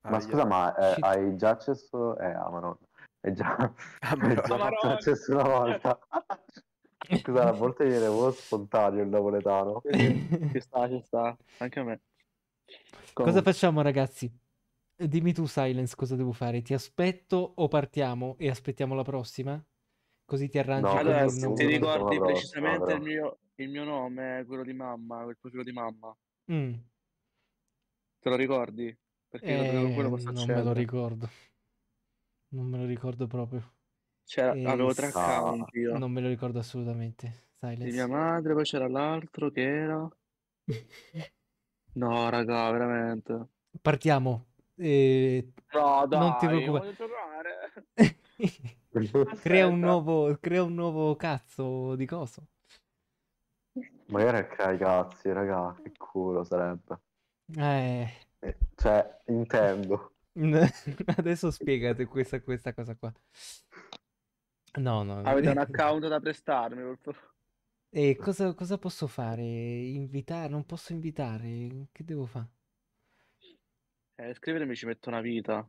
Ah, ma scusa, ma eh, hai già accesso? Eh, Amazon. Ah, è già, è ah, già fatto accesso una volta. scusa, a volte viene proprio spontaneo il napoletano. ci sta, ci sta. Anche a me. Comunque. Cosa facciamo, ragazzi? Dimmi tu, Silence, cosa devo fare? Ti aspetto o partiamo e aspettiamo la prossima? Così ti arrangi. No, allora, se ti ricordi precisamente il, mio, il mio, nome, quello di mamma, quel profilo di mamma. Mm. Te lo ricordi? Perché eh, non me lo ricordo. Non me lo ricordo proprio. C'era, e... Ehm, avevo tre account io. Non me lo ricordo assolutamente. Silence. Di mia madre, poi c'era l'altro che era... no, raga, veramente. Partiamo. Eh, no, dai, ehm, non ti preoccupare. crea, un nuovo, crea un nuovo cazzo di coso. Magari crea i cazzi, raga, che culo sarebbe. Eh... Eh, cioè, intendo. Adesso spiegate questa, questa, cosa qua. No, no. Avete un account da prestarmi, E cosa, cosa, posso fare? Invitare? Non posso invitare? Che devo fare? Eh, scrivermi ci metto una vita.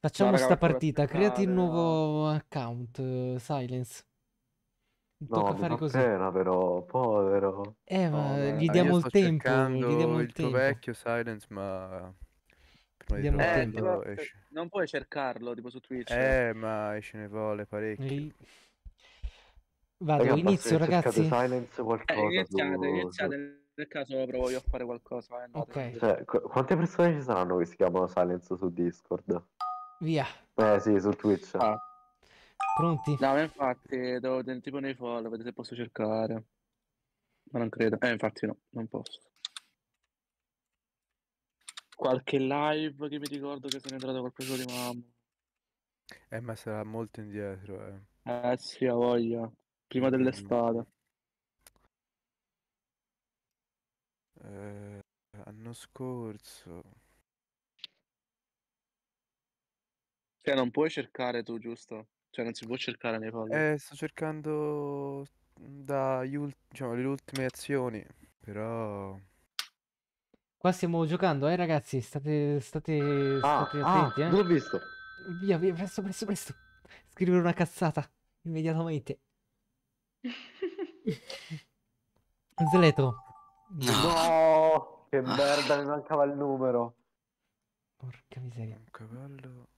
Facciamo no, sta partita, creati un nuovo account, eh, Silence. Tocca no, fare così. Pena, però, povero. Eh, ma oh, gli diamo il tempo. Gli diamo il, il tempo. vecchio Silence, ma. Prima gli diamo il tempo. Eh, esce. Non puoi cercarlo tipo su Twitch. Eh, eh. ma esce ne vuole parecchi. Vado, Raga, inizio, ragazzi. Silence qualcosa. Eh, iniziate, su... iniziate. Nel caso provo io a fare qualcosa. Eh, ok. Cioè, qu quante persone ci saranno che si chiamano Silence su Discord? Via. Eh, sì, su Twitch. Ah. Pronti? No, infatti, devo tenere tipo nei follow, vedete se posso cercare. Ma non credo. Eh, infatti no, non posso. Qualche live che mi ricordo che sono entrato col peso di mamma. Eh, ma sarà molto indietro, eh. Eh sì, ha voglia. Prima dell'estate. Eh, anno scorso. Cioè, non puoi cercare tu, giusto? Cioè non si può cercare nei folder. Eh, sto cercando mhmm, da ult- diciamo, le ultime azioni, però... Qua stiamo giocando, eh ragazzi, state, state, ah, state ah, attenti, ah, eh. l'ho visto. Via, via, presto, presto, presto. Scrivere una cazzata, immediatamente. Zleto. No, che merda, mi mancava il numero. Porca miseria. Un cavallo.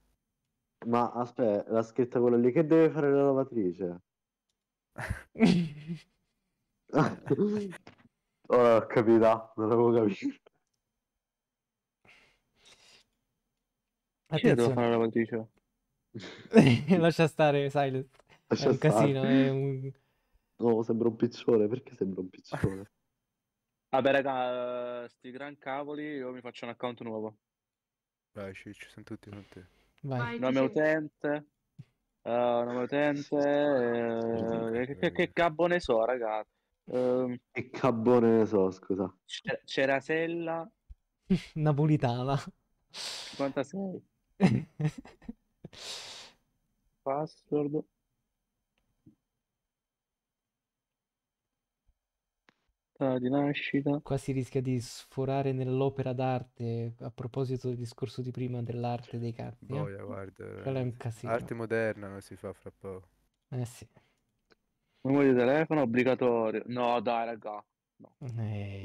Ma aspetta, l'ha scritta quella lì che deve fare la lavatrice? oh, ho capito, non l'avevo capito. Attenzione. devo fare la lavatrice? Lascia stare, Silent. Lascia è un stare. casino, è un... No, sembra un piccione, perché sembra un piccione? Vabbè, raga, sti gran cavoli, io mi faccio un account nuovo. Vai, ci, ci sono tutti con te. Vai. Nome utente. Uh, nome utente. Eh, che, che, che cavolo ne so, ragazzi. Uh, ehm, che cabbone ne so, scusa. C- Cerasella. Napolitana. 56. Password. di nascita. Qua si rischia di sforare nell'opera d'arte, a proposito del discorso di prima dell'arte dei carte. Eh. Boia, guarda, Quello è un casino. Arte moderna non si fa fra poco. Eh sì. Numero di telefono obbligatorio. No, dai, raga. No. Eh,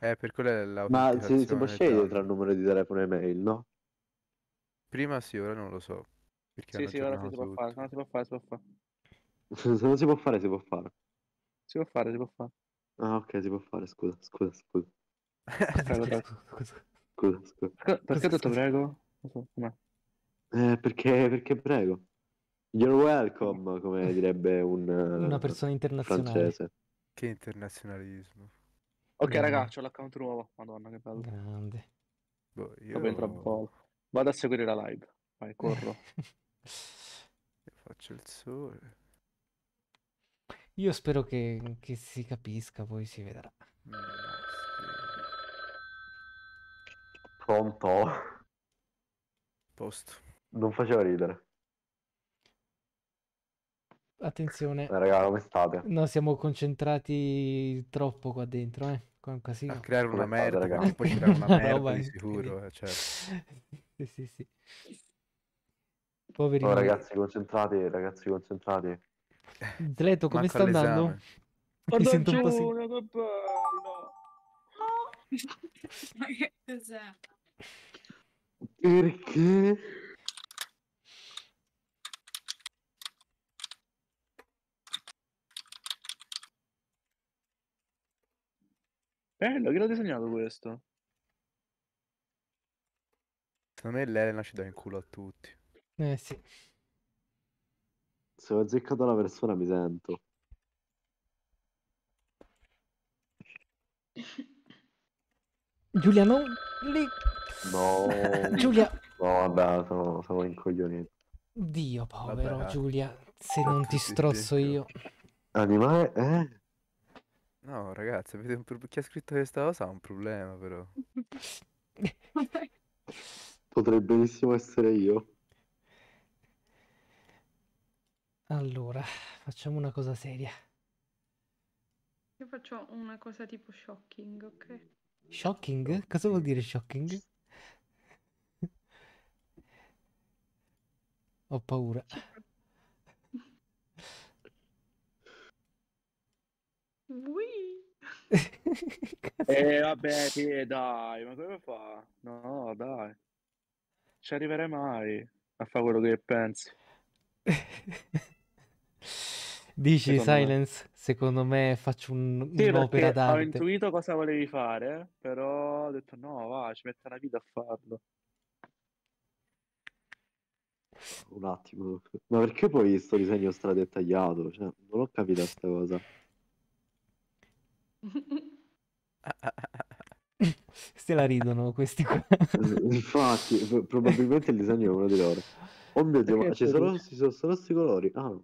eh per quello è la Ma si, si può scegliere tra il numero di telefono e mail, no? Prima sì, ora non lo so. Perché sì, sì, ora si può fare, se non si può fare, si può fare. se non si può fare, si può fare. Si può fare, si può fare. Ah, ok, si può fare, scusa, scusa, scusa. scusa, scusa. scusa. Perché ho detto prego? Eh, perché, perché prego? You're welcome, mm. come direbbe un, una eh, persona internazionale. Francese. Che internazionalismo. Ok, mm. raga, ho l'account nuovo. Madonna, che bello. Grande. Boh, io... Vado a seguire la live. Vai, corro. faccio il sole. Io spero che, che si capisca, poi si vedrà. Pronto? Posto. Non faceva ridere. Attenzione. Eh, raga, come state? No, siamo concentrati troppo qua dentro, eh. Con casino. A creare una merda, raga. Non puoi creare una merda no, di sicuro, cioè. sì, sì, sì. Poveri. No, oh, ragazzi, concentrati, ragazzi, concentrati. Zleto, come Manco sta andando? Mi sento un po' sì. che bello. Ma che cos'è? Perché? Bello, chi l'ha disegnato questo? Secondo me l'Elena ci dà in culo a tutti. Eh sì. Se ho azzeccato la persona mi sento. Giulia, non li... No. Giulia... No, vabbè, sono, sono incoglionito. Dio povero vabbè. Giulia, se non ti strozzo io. Animale, eh? No, ragazzi, avete pro... chi ha scritto questa cosa ha un problema, però. Potrei benissimo essere io. Allora, facciamo una cosa seria. Io faccio una cosa tipo shocking, ok? Shocking? Cosa vuol dire shocking? Ho paura. Ui. eh vabbè, sì, dai, ma come fa? No, dai. Ci arriverai mai a fare quello che pensi. Dici secondo Silence, me. secondo me faccio un, sì, un'opera d'arte. Ho intuito cosa volevi fare, però ho detto no, va, ci metto una vita a farlo. Un attimo, ma perché poi sto disegno stra dettagliato? Cioè, non ho capito questa cosa. Se la ridono questi qua. Infatti, probabilmente il disegno è uno di loro. Oh mio Dio, ma ci sono, questi colori. Ah.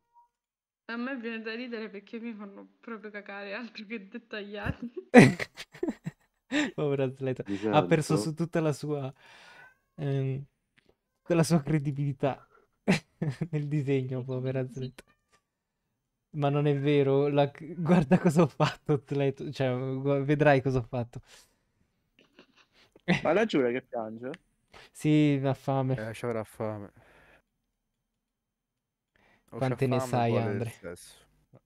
A me viene da ridere perché mi fanno proprio cacare, altro che dettagliati. Povero atleta, ha certo. perso su tutta la sua, ehm, tutta la sua credibilità nel disegno, povero atleta. Ma non è vero, la... guarda cosa ho fatto, atleto. Cioè, gu- vedrai cosa ho fatto. Ma la giura che piange? Sì, ha fame. Eh, ci avrà fame. Quante ne sai, Andre?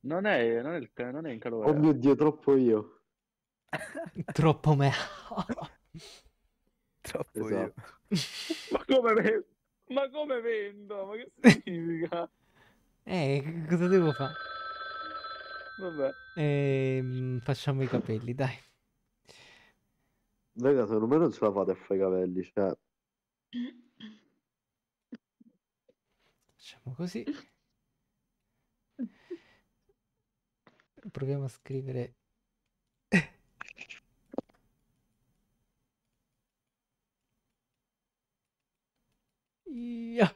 Non è, non, è il non è in calore. Oh mio Dio, troppo io. troppo me. troppo esatto. io. Ma come, vendo? Ma come vendo? Ma che significa? eh, cosa devo fare? Vabbè. Ehm, facciamo i capelli, dai. Raga, secondo me non ce la fate a fare i capelli, cioè... Facciamo così. Proviamo a scrivere. yeah.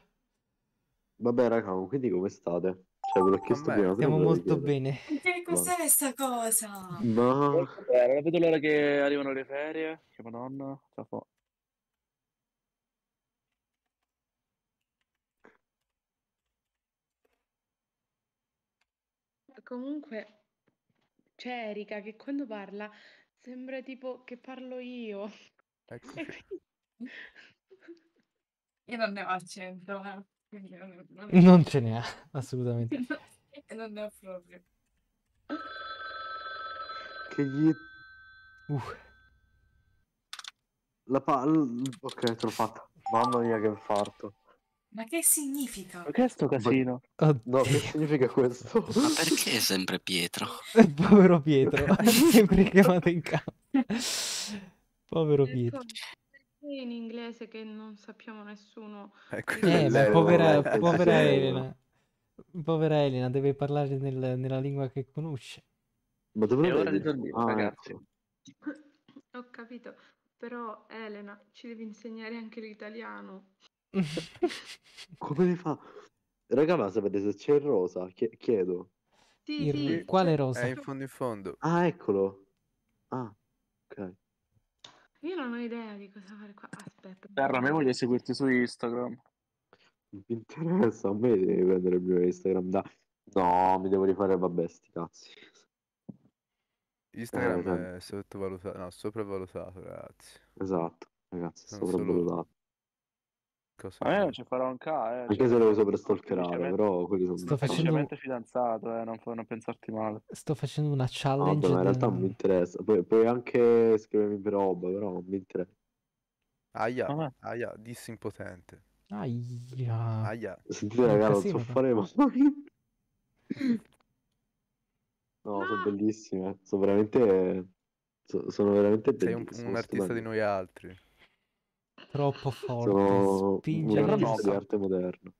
Vabbè, raga, quindi come state? Cioè, quello che sto prima. Stiamo molto bene. Che cos'è questa cosa? No. Eh, non vedo l'ora che arrivano le ferie. Che madonna. Ciao. Comunque, c'è Erika che quando parla sembra tipo che parlo io. Ecco. Io non ne ho accento, eh. non, non... ce ne ha, assolutamente. non ne ho proprio. Che gli... Uff. Uh. La palla... Ok, te l'ho fatta. Mamma mia che infarto. Ma che significa? Ma che è sto casino? Oddio. No, che significa questo? Ma perché è sempre Pietro? Povero Pietro, sempre chiamato in campo. Povero ecco, Pietro. Perché in inglese che non sappiamo nessuno. Ecco, eh, ma eh, povera, povera Elena. Povera Elena, deve parlare nel, nella lingua che conosce. Ma dove è ora di dormire, ah, ecco. ragazzi? Ho capito, però Elena ci devi insegnare anche l'italiano. Come le fa? Raga, ma sapete se c'è il rosa? Ch- chiedo. Sì, il... sì, Quale rosa? È in fondo in fondo. Ah, eccolo. Ah, ok. Io non ho idea di cosa fare qua. Aspetta. Terra, a me voglio seguirti su Instagram. Non mi interessa, a me devi prendere il mio Instagram da... No, mi devo rifare, vabbè, sti cazzi. Instagram eh, è sottovalutato, no, sopravvalutato, ragazzi. Esatto, ragazzi, sopravvalutato. Cosa? A me non ci farò un ca, eh. Anche cioè, se lo uso per stalkerare, però quelli sono Sto facendo fidanzato, eh, non, non, pensarti male. Sto facendo una challenge. No, ma in realtà non mi interessa. Pu- puoi anche scrivermi per roba, però non mi interessa. Aia, ah, aia, dissi impotente. Aia. Aia. Sentite ragazzi, non so fare ma... No, sono bellissime, sono veramente... sono veramente bellissime. Sei un, un artista di noi altri. Troppo forte. Sono Spinge un artista di arte moderna.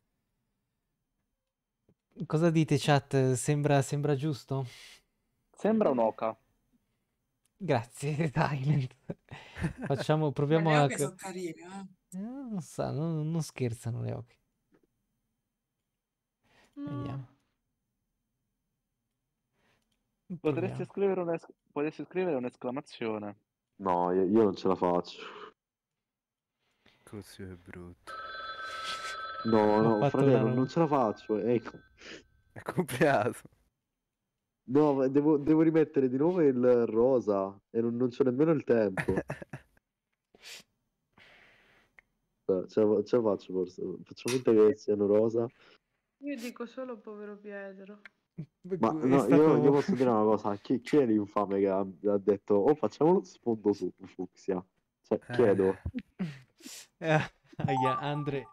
Cosa dite, chat? Sembra, sembra giusto? Sembra un'oca. Grazie, Silent. Facciamo, proviamo le a... sono carine, eh. eh? Non, so, non, non scherzano le oche. Mm. Vediamo. Potresti scrivere, un'esc- potresti scrivere, un'esclamazione. No, io, io non ce la faccio. Cozio è brutto. No, no, fatto fratello, una- non ce la faccio. Ecco. È complicato. No, ma devo, devo rimettere di nuovo il rosa e non, non c'ho nemmeno il tempo. Eh, ce, la, ce la faccio forse. Facciamo finta che siano rosa. Io dico solo povero Pietro. Ma no, stato- io, io posso dire una cosa. Chi, chi è l'infame che ha, ha detto oh facciamo lo sfondo su Fuxia? Cioè, Eh, chiedo. Eh, aia, Andre.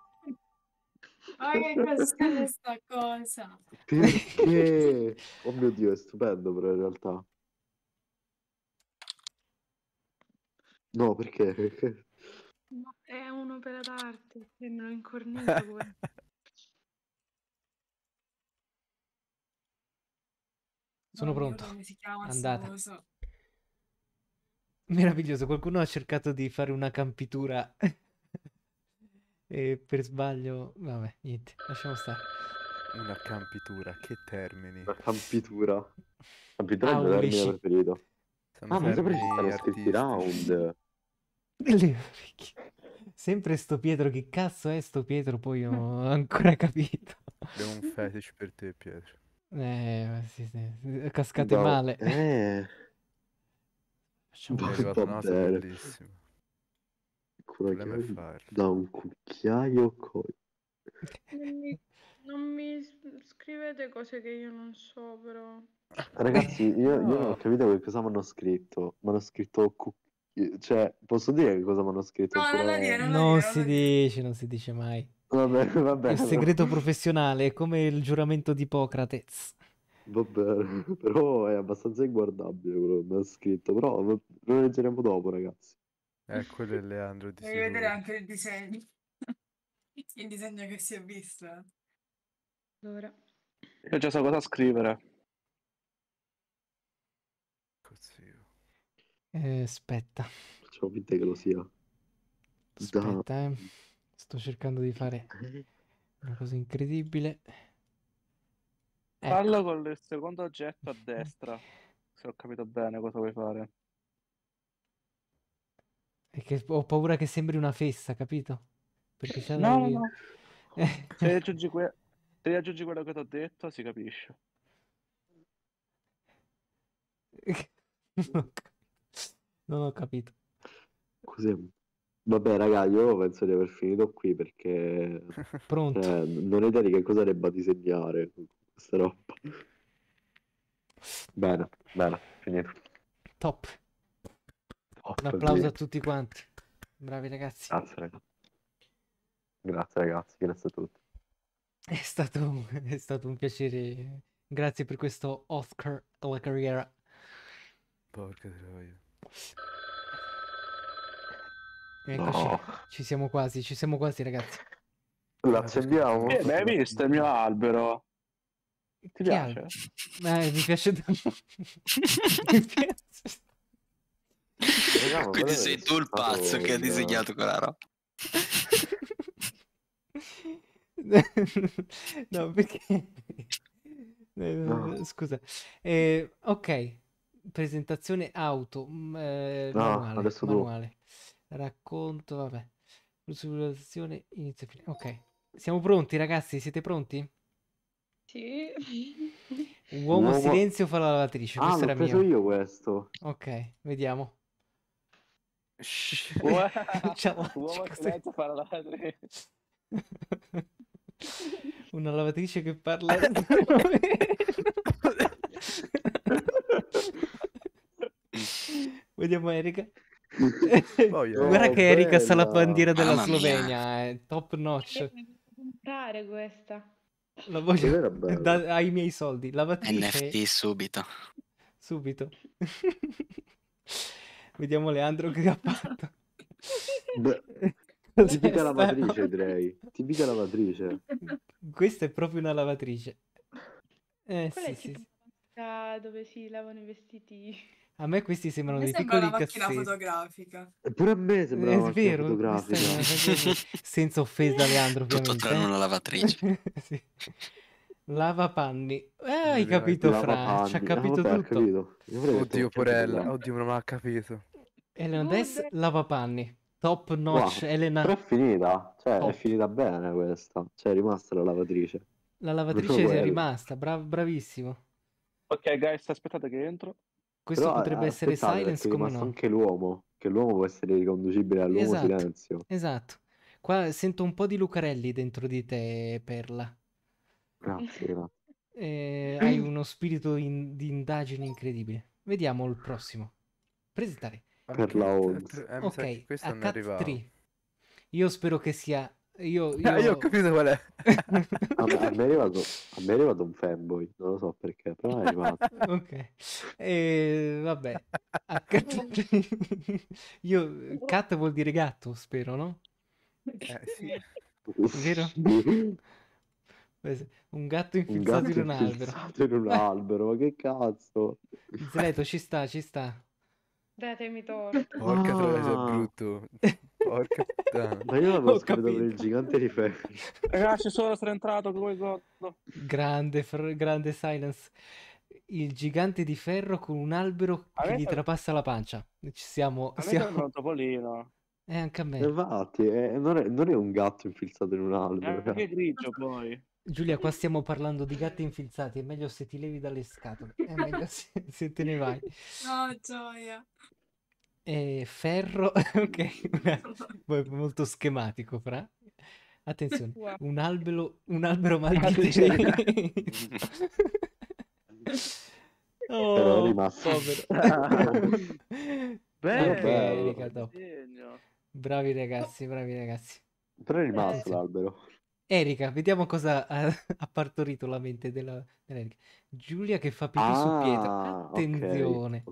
Ma che cascata questa cosa? Perché? oh mio Dio, è stupendo però in realtà. No, perché? No, è un'opera d'arte, non sembra incornito come... Sono pronto. Andate. Meraviglioso, qualcuno ha cercato di fare una campitura e per sbaglio, vabbè, niente, lasciamo stare. Una campitura, che termini. Una campitura. Campitura è il mio termine preferito. Sono ah, ma sempre ci sono scritti round. Delle orecchie. Sempre sto Pietro, che cazzo è sto Pietro? Poi ho ancora capito. Abbiamo un fetish per te, Pietro. Eh, sì, sì. cascate no. male. Eh. Facciamo un po' di bellissimo cucchiaio da un cucchiaio co... non, mi, scrivete cose che io non so però ragazzi io, io non ho capito che cosa mi hanno scritto mi hanno scritto cucchiaio eh, cioè posso dire che cosa mi hanno scritto no, non, non, si dice non si dice mai vabbè, vabbè, il segreto professionale è come il giuramento di Ippocrate Vabbè, però è abbastanza inguardabile quello che mi ha scritto. Però lo leggeremo dopo, ragazzi. Eh, quello è Leandro di Devi vedere anche il disegno. il disegno che si è visto. Allora. Io già so cosa scrivere. Così. Oh. Eh, aspetta. Facciamo finta che lo sia. Aspetta, eh. Sto cercando di fare una cosa incredibile. Ecco. Fallo con il secondo oggetto a destra. se ho capito bene cosa vuoi fare. È che ho paura che sembri una fessa, capito? Perché c'è No, no, no. Se aggiungi, que- se aggiungi quello che ti ho detto, si capisce. non, ho capito. Così. Vabbè, raga, io penso di aver finito qui perché Pronto? cioè, non ho idea di che cosa debba disegnare con questa roba. Bene, bene, finito. Top. Un applauso a tutti quanti. Bravi ragazzi. Grazie ragazzi. Grazie ragazzi, grazie a tutti. È stato, è stato un piacere. Grazie per questo Oscar alla carriera. Porca troia. no. ci siamo quasi, ci siamo quasi ragazzi. L'accendiamo? Eh, beh, hai visto il mio albero? Ti piace? Eh, mi piace da... mi piace diciamo, Quindi sei tu il pazzo che ha disegnato quella roba. no, perché... No. Scusa. Eh, ok, presentazione auto. Mm, eh, no, manuale, adesso manuale. Tu. Racconto, vabbè. Presentazione inizio fine. Ok. Siamo pronti, ragazzi? Siete pronti? Sì. Uomo no, silenzio fa la lavatrice. Ah, questo era preso io questo. Ok, vediamo. Uomo Una lavatrice che parla Vediamo Erika. Oh, Guarda oh, che Erika bella. sta la bandiera della Mamma Slovenia, è top notch. comprare questa. La voglio bella, bella. Da, ai miei soldi. Lavatrice. NFT subito. Subito. Vediamo Leandro che ha fatto. Beh, tipica lavatrice, direi. Tipica lavatrice. Questa è proprio una lavatrice. Eh, Quella sì, è sì, sì. dove si lavano i vestiti. A me questi sembrano me dei sembra piccoli cazzetti. Sembra una fotografica. Eppure a me sembra una vero, fotografica. Senza offesa, Leandro, Tutto tranne una eh. lavatrice. sì. Lavapanni. Eh, hai capito, Fra, ci ha ah, capito vabbè, tutto. Capito. Oddio, Purella. oddio, non ha capito. Elena Dess, lavapanni. Top notch, wow, Elena. Però è finita, cioè Top. è finita bene questa, cioè è rimasta la lavatrice. La lavatrice è rimasta, Bra- bravissimo. Ok, guys, aspettate che entro. Questo Però, potrebbe eh, essere silence come no. anche l'uomo, che l'uomo può essere riconducibile all'uomo esatto, silenzio. Esatto. Qua sento un po' di Lucarelli dentro di te, Perla. Grazie, grazie. Eh, hai uno spirito in- di indagine incredibile. Vediamo il prossimo. Presentare. Per la Holmes. Eh, ok, questo non arriva. Io spero che sia... Io, io... io ho capito qual è. a, me, a, me è arrivato, a me è arrivato un fanboy, non lo so perché, però è arrivato. ok. e, eh, vabbè. H3... io, cat vuol dire gatto, spero, no? Eh, sì. Vero? Un gatto infilzato in un albero. in un albero, ma che cazzo? Zleto, ci sta, ci sta. Datemi torto. Porca ah. troia, è brutto. Porca Ma io l'avevo scritto per il gigante di ferro. Ragazzi, sono entrato, come gotto. Grande, fr- grande silence. Il gigante di ferro con un albero Avete... che gli trapassa la pancia. Ci siamo... A siamo... un topolino. Eh, anche a me. Infatti, eh, non, è, non, è, un gatto infilzato in un albero. È anche grigio poi. Giulia, qua stiamo parlando di gatti infilzati, è meglio se ti levi dalle scatole, è meglio se, se te ne vai. No, gioia. E eh, ferro, ok, una... molto schematico, fra. Attenzione, wow. un, albero, un albero malvagio. oh, Però rimasto. povero. Bene, okay, Bravi ragazzi, bravi ragazzi. Però è rimasto l'albero. Erika, vediamo cosa ha, ha partorito la mente della, dell'Erika. Giulia che fa pipì su Pietro. Ah, ok, Attenzione.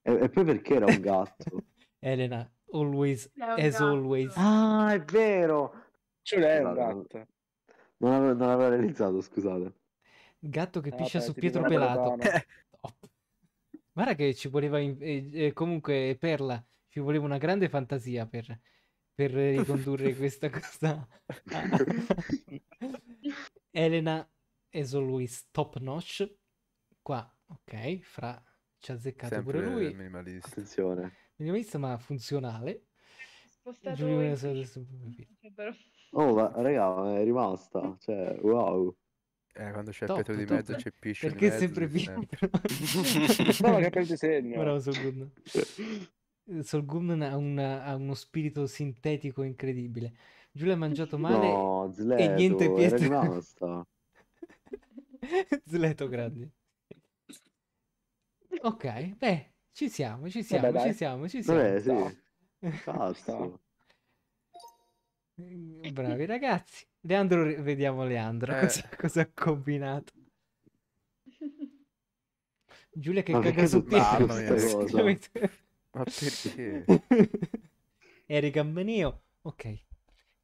E, e poi perché era un gatto? Elena, always, as gatto. always. Ah, è vero! Ce l'è un gatto. Non l'avevo, non avevo realizzato, scusate. Gatto che eh, piscia vabbè, su Pietro Pelato. Guarda che ci voleva... in- eh, eh, comunque, Perla, ci voleva una grande fantasia per per ricondurre questa cosa. Elena e Luis top notch. Qua, ok, fra ci ha azzeccato Sempre pure lui. Minimalista. Attenzione. Minimalista ma funzionale. Spostato Oh, ma raga, è rimasta, cioè, wow. Eh, quando c'è top, Pietro di top. mezzo c'è Piscio Perché mezzo, sempre Pietro? no, che ha cambiato segno. Bravo, secondo. Sol Goodman ha, una- ha uno spirito sintetico incredibile. Giulia ha mangiato male No, e niente Zleto, era pietra. rimasto. Sleto grandi. Ok, beh, ci siamo, ci Vabbè, siamo, ci siamo, ci siamo. Vabbè, sì, sta. Mm, bravi ragazzi. Leandro, vediamo Leandro Eh. cosa, cosa ha combinato. Giulia che Ma caga su te. Ma perché? Erika Benio, ok,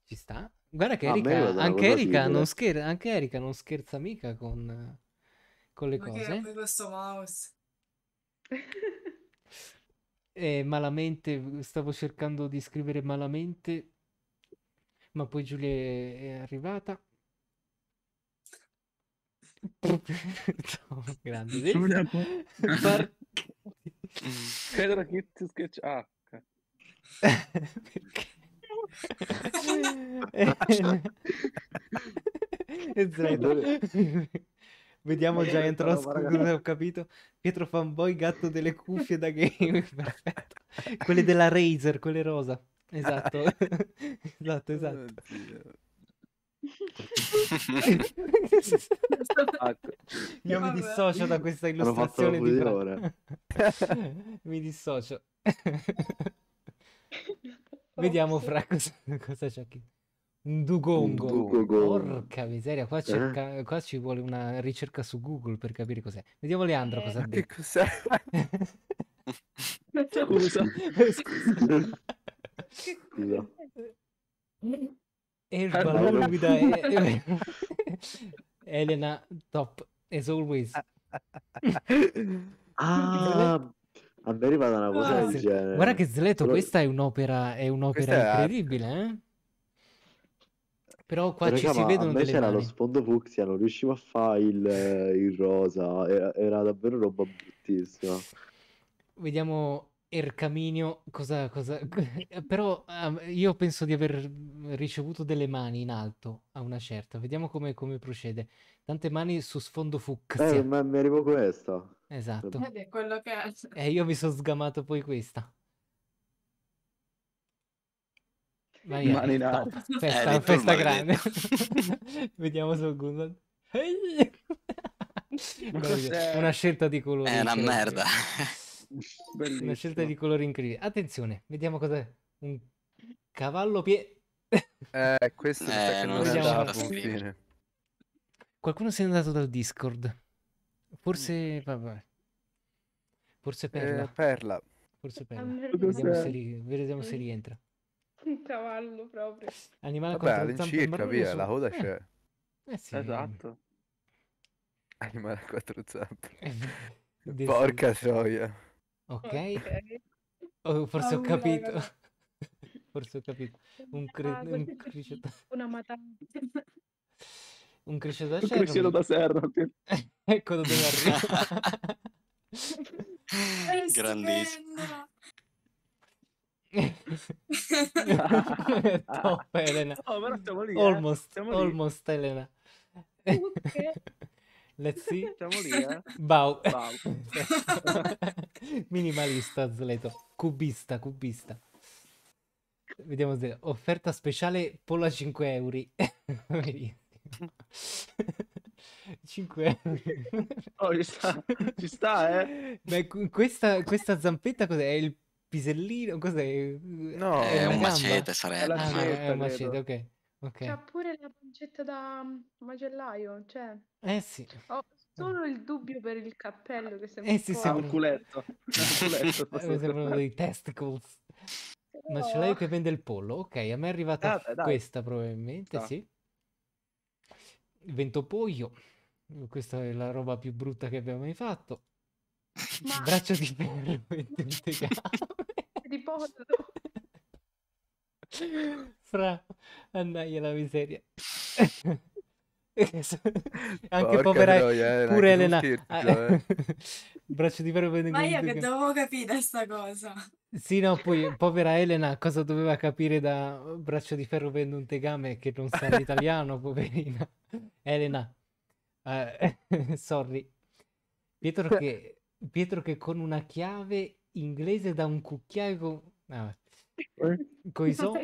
ci sta. Guarda che ah, Erika, anche, Erika non scher- anche Erika non scherza mica con, con le ma cose. Ma questo mouse? E eh, malamente, stavo cercando di scrivere malamente, ma poi Giulia è arrivata. No, grande. Giulia, Par- Mm. Pedro Kitty Sketch H. Ah, Perché? Vediamo già entro scuola, ho capito. Pietro fanboy, gatto delle cuffie da game, perfetto. Quelle della Razer, quelle rosa. Esatto. esatto, esatto. Oh, Ecco. Io mi dissocio da questa illustrazione di ora. mi dissocio. Vediamo fra cosa, cosa c'è qui. Un dugongo. Porca miseria, qua, eh? qua, ci vuole una ricerca su Google per capire cos'è. Vediamo Leandro eh. cosa ha detto. Cos'è? Scusa. Scusa. Scusa. Her balonu bir Elena top as always. ah, a me è arrivata una cosa ah, del genere. Guarda che Sleto, Però... questa è un'opera, è un'opera è incredibile, eh? Però qua Raga, ci si vedono delle c'era mani. lo sfondo fucsia, non riuscivo a fare il, eh, il rosa, era, era davvero roba bruttissima. Vediamo Ercaminio, cosa, cosa... però um, io penso di aver ricevuto delle mani in alto a una certa. Vediamo come, come procede. Tante mani su sfondo fucsia. Eh, ma mi arrivo questo. Esatto. Ed è quello che... E eh, io mi sono sgamato poi questa. Vai, mani in eh, alto. Festa, eh, festa grande. Vediamo su Gundam. Una scelta di colore. È una certo. merda. Bellissimo. Una scelta di colori incredibile. Attenzione, vediamo cos'è. Un cavallo pie... eh, questo eh, non è andato a Qualcuno si è andato dal Discord. Forse... Mm. Vabbè. Forse eh, Perla. Eh, perla. Forse Perla. Vediamo se, ri... vediamo eh. se rientra. Un cavallo proprio. Animale Vabbè, all'incirca, via, su... la coda eh. Eh sì. Esatto. Animale a quattro zampe. Eh, Porca troia. Ok. Ok. Oh, forse ho capito. Forse ho capito. Un, cre- Sembra un qualsiasi una matata. un criceto da Un cervo. crociere da serra. Ecco dove arriva. Grandissimo. Top Elena. Oh, però siamo lì, eh. Almost, lì. almost Elena. Ok. Let's see. Siamo lì, eh? Bau. Bau. Minimalista, Zleto. Cubista, cubista. Vediamo se... Offerta speciale pollo a 5 euro. 5 euro. Oh, ci sta, ci sta eh. Beh, questa, questa zampetta cos'è? È il pisellino? Cos'è? No, è, è un macete sarebbe. È, ah, è un macete, ok. C'ha Ok. pure la pancetta da mm, macellaio, cioè Eh sì. ho eh. solo il dubbio per il cappello che sembra Eh un sì, un sembrano, culetto, ha un culetto. sembrano dei testicles. Ma ce l'hai che vende il pollo? Ok, a me è arrivata Dai, ah, dai, questa probabilmente, sta. Ah. sì. Il ventopoglio. Questa è la roba più brutta che abbiamo mai fatto. ma Braccio di ferro e di di fra, andai la miseria. Anche Porca povera troia, eh, pure Elena. Scherzo, ah, eh. eh. Braccio di ferro Ma io che dovevo capire questa cosa. Sì, no, poi povera Elena cosa doveva capire da Braccio di ferro per un tegame che non sa l'italiano, poverina. Elena. Eh, sorry. Pietro che Pietro che con una chiave inglese da un cucchiaio con... Ah, Ehm, Coison.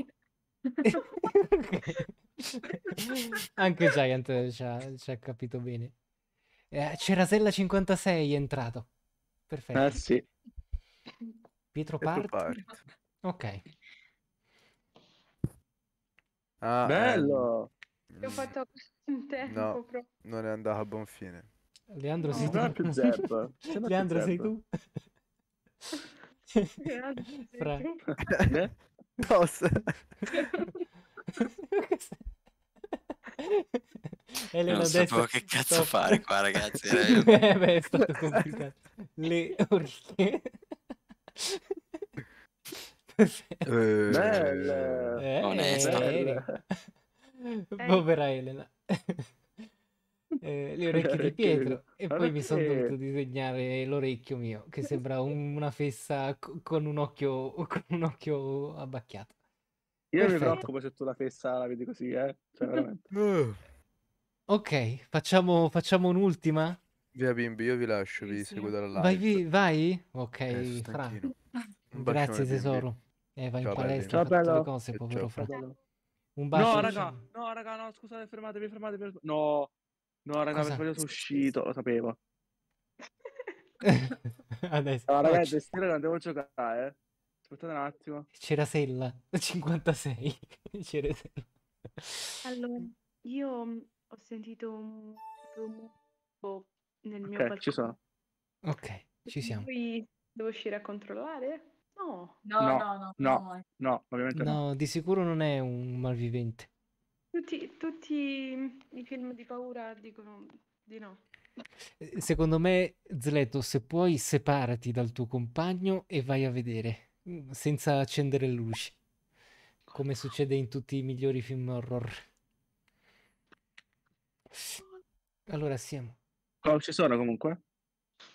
Anche Giant cioè, ci ha, capito bene. Eh, Cerasella56 è entrato. Perfetto. Ah, sì. Pietro, Pietro Part. Ok. Ah, Bello! Ehm... L'ho fatto mm. in tempo no, proprio. non è andato a buon fine. Leandro, no. sei tu? Leandro, sei tu? Fra... Eh? Tos. Elena non sapevo che cazzo stop. fare qua ragazzi eh, beh, è stato complicato le orecchie eh. eh, bella eh, onesta povera Elena eh, le orecchie di Pietro e poi mi sono dovuto disegnare l'orecchio mio che sembra un- una fessa con un occhio, con un occhio abbacchiato. Io mi preoccupo se tu la fessa la vedi così, eh? Cioè, uh. Ok, facciamo, facciamo un'ultima? Via bimbi, io vi lascio, vi Sì, seguo dalla live. Vai, vi- vai? Ok, Eh, Fra. Grazie bimbi. tesoro. Eh, vai Ciao, belli. palestra, Ciao, bello. cose, eh, povero ciao. Fra. Fratello. Un bacio. No, raga, no, raga, no, scusate, fermatevi. fermatevi. No, No, raga, avevo sbagliato uscito, lo sapevo. Adesso. No, raga, c- stasera non devo giocare, eh. Aspettate un attimo. C'era Sella, 56. C'era Sella. Allora, io mm, ho sentito un rumore nel mio okay, balcone. ci sono. Ok, ci siamo. Poi devo uscire a controllare? No. No, no, no, no, no, no ovviamente no. No, di sicuro non è un malvivente. Tutti, tutti i film di paura dicono di no. Eh, secondo me, Zleto, se puoi, separati dal tuo compagno e vai a vedere, mm, senza accendere le luci, come succede in tutti i migliori film horror. Allora, siamo. Oh, ci sono comunque?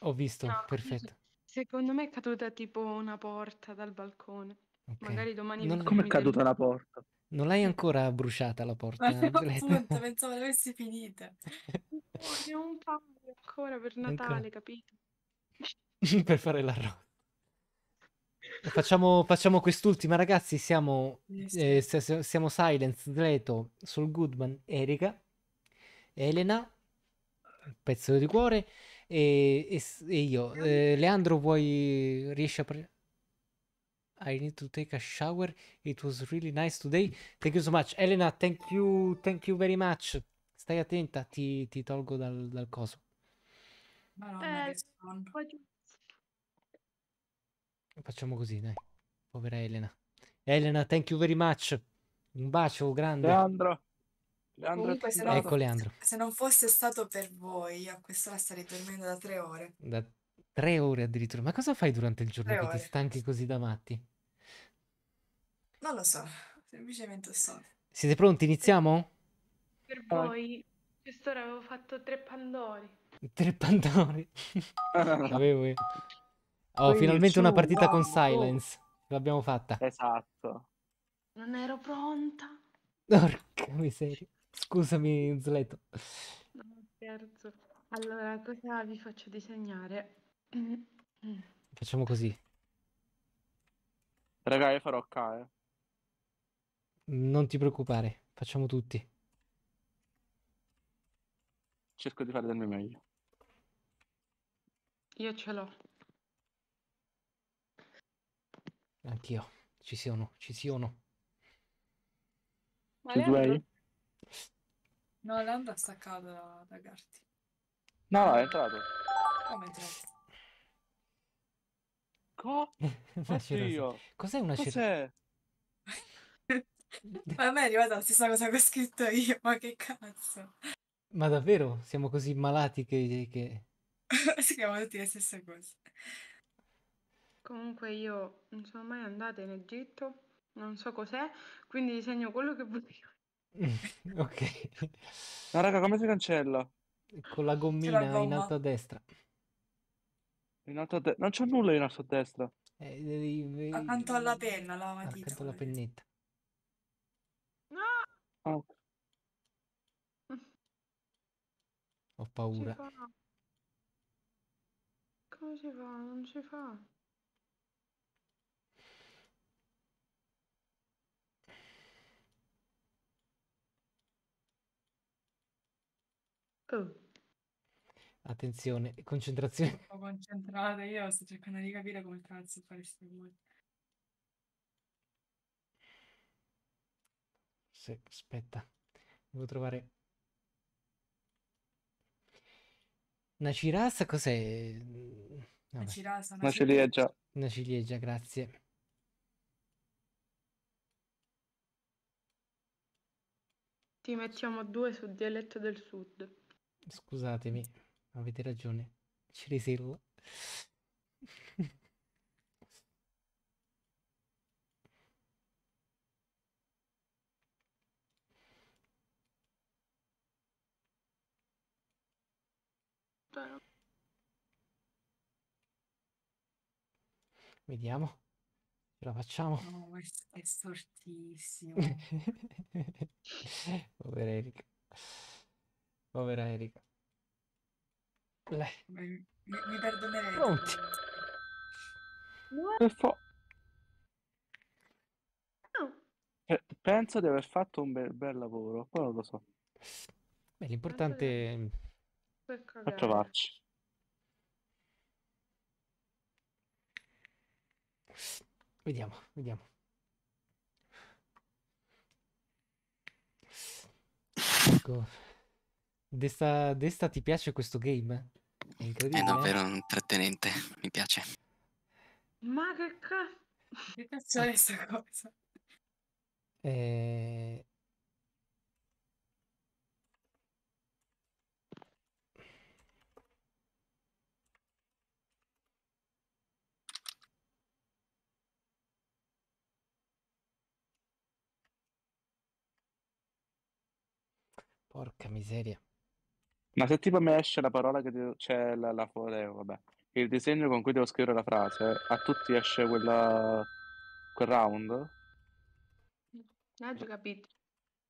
Ho visto, no, perfetto. Secondo me è caduta tipo una porta dal balcone. Okay. Magari domani... Non... Come è caduta la porta? Non l'hai ancora bruciata la porta? Ma appunto, pensavo l'avessi finita. Voglio un padre ancora per Natale, ancora. capito? per fare la roba. Facciamo, facciamo, quest'ultima, ragazzi. Siamo, eh, siamo Silence, Dreto, Sol Goodman, Erika, Elena, pezzo di cuore, e, e, e io. Eh, Leandro, vuoi riesci a, pre- i need to take a shower. It was really nice today. Thank you so much. Elena, thank you, thank you very much. Stai attenta, ti, ti tolgo dal, dal coso. Madonna, eh, Facciamo così, dai. Povera Elena. Elena, thank you very much. Un bacio grande. Leandro. Leandro Comunque, se non, ecco Leandro. Se non fosse stato per voi, a quest'ora starei dormendo da tre ore. Da tre ore addirittura. Ma cosa fai durante il giorno tre che ore. ti stanchi così da matti? Non lo so, semplicemente so. Siete pronti? Iniziamo? Per voi, quest'ora avevo fatto tre pandori. Tre pandori? avevo io. Oh, Quindi finalmente una partita con Silence. L'abbiamo fatta. Esatto. Non ero pronta. Porca miseria. Scusami, Zleto. No, scherzo. Allora, cosa vi faccio disegnare? Facciamo così. Raga, io farò K. Eh. Non ti preoccupare, facciamo tutti. Cerco di fare del mio meglio. Io ce l'ho. Anch'io. Ci sono, ci sono. Ma Ci Leandro... No, Leandro ha staccato da, da Garti. No, è entrato. Come è entrato? Co? Una Cos'è una Cos'è? Ma a me è arrivata la stessa cosa che ho scritto io, ma che cazzo. Ma davvero? Siamo così malati che... che... Scriviamo tutti le stesse cose. Comunque io non sono mai andata in Egitto, non so cos'è, quindi disegno quello che vuoi. ok. Ma raga, come si cancella? Con la gommina la in alto a destra. In alto a destra? Non c'è nulla in alto a destra. Eh, devi... Accanto alla penna, la matita. Accanto alla pennetta. Ho Ci paura. fa. Come si fa? Non si fa. Oh, Attenzione, concentrazione. Sto concentrata, io sto cercando di capire come cazzo fare questo. se, aspetta, devo trovare... Una cirasa cos'è? Mm, una cirasa, una, una ciliegia. ciliegia. Una ciliegia, grazie. Ti mettiamo due sul dialetto del sud. Scusatemi, avete ragione. Cirisilla. Vediamo. Ce la facciamo. No, è, è stortissimo. Povera Erika. Povera Erika. Lei. Mi, mi perdonerete. Pronti. Per fo- eh, penso di aver fatto un bel, bel lavoro, però lo so. Beh, l'importante per cagare. A provarci. Vediamo, vediamo. Ecco. Desta, Desta ti piace questo game? È incredibile. È davvero intrattenente, mi piace. Ma che cazzo? Che cazzo è sta cosa? Eh, Porca miseria. Ma se tipo mi esce la parola che devo... c'è la, la foto, eh, vabbè. Il disegno con cui devo scrivere la frase, a tutti esce quella... quel round? Non ho già capito.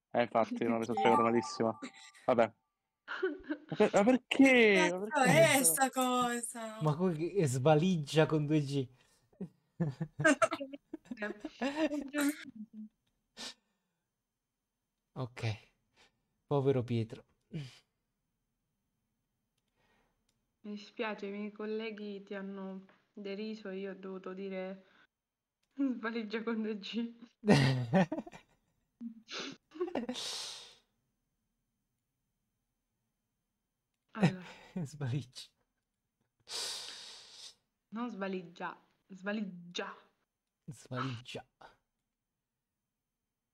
Eh, infatti, non mi sono spiegato malissimo. Vabbè. Ma perché? Ma perché? è questa cosa? Ma qui che svaligia con 2G. ok. Povero Pietro. Mi spiace, i miei colleghi ti hanno deriso e io ho dovuto dire svaligia con due G. allora. Svaliggia. Non svaliggia Svaliggia Svaliggia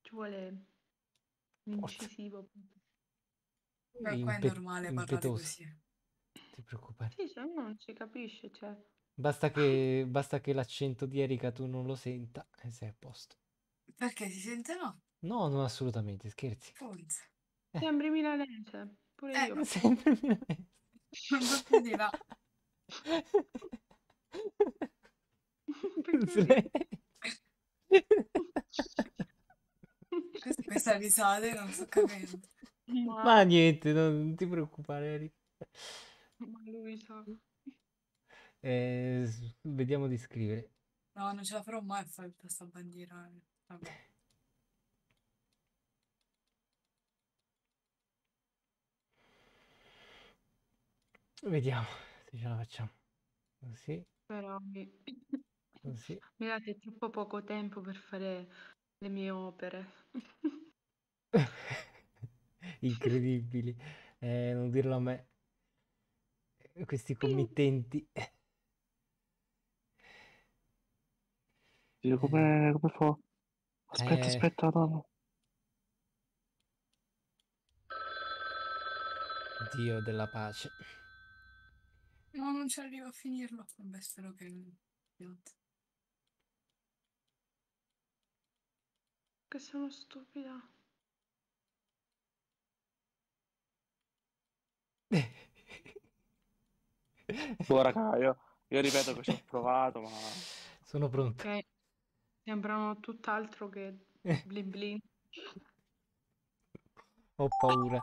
Ci vuole l'incisivo. Forza. Però qua è impe- normale parlare impetuosi. così. Ti preoccupare. Sì, se no non si capisce, cioè. Basta che, basta che l'accento di Erika tu non lo senta e sei a posto. Perché si sente no? No, non assolutamente, scherzi. Forza. Eh. Sembri milanese, pure Eh. io. Sempre milanese. Non posso dire, no. Per cui- Questa- Questa risata io non sto capendo. Ma, Ma niente, non ti preoccupare, Ma lui sa. Eh, vediamo di scrivere. No, non ce la farò mai a fare questa bandiera. Eh, vabbè. Vediamo se ce la facciamo. Così, Però mi... così. mi date troppo poco tempo per fare le mie opere. incredibili. Eh, non dirlo a me. Questi committenti. Dio, come, eh. come fa? Aspetta, eh. aspetta, no, Dio della pace. No, non ci arrivo a finirlo. Vabbè, spero che... Che sono stupida. Boh, raga, io, io ripeto che ci ho provato, ma... Sono pronto. Ok. Sembrano tutt'altro che blin blin. Ho paura.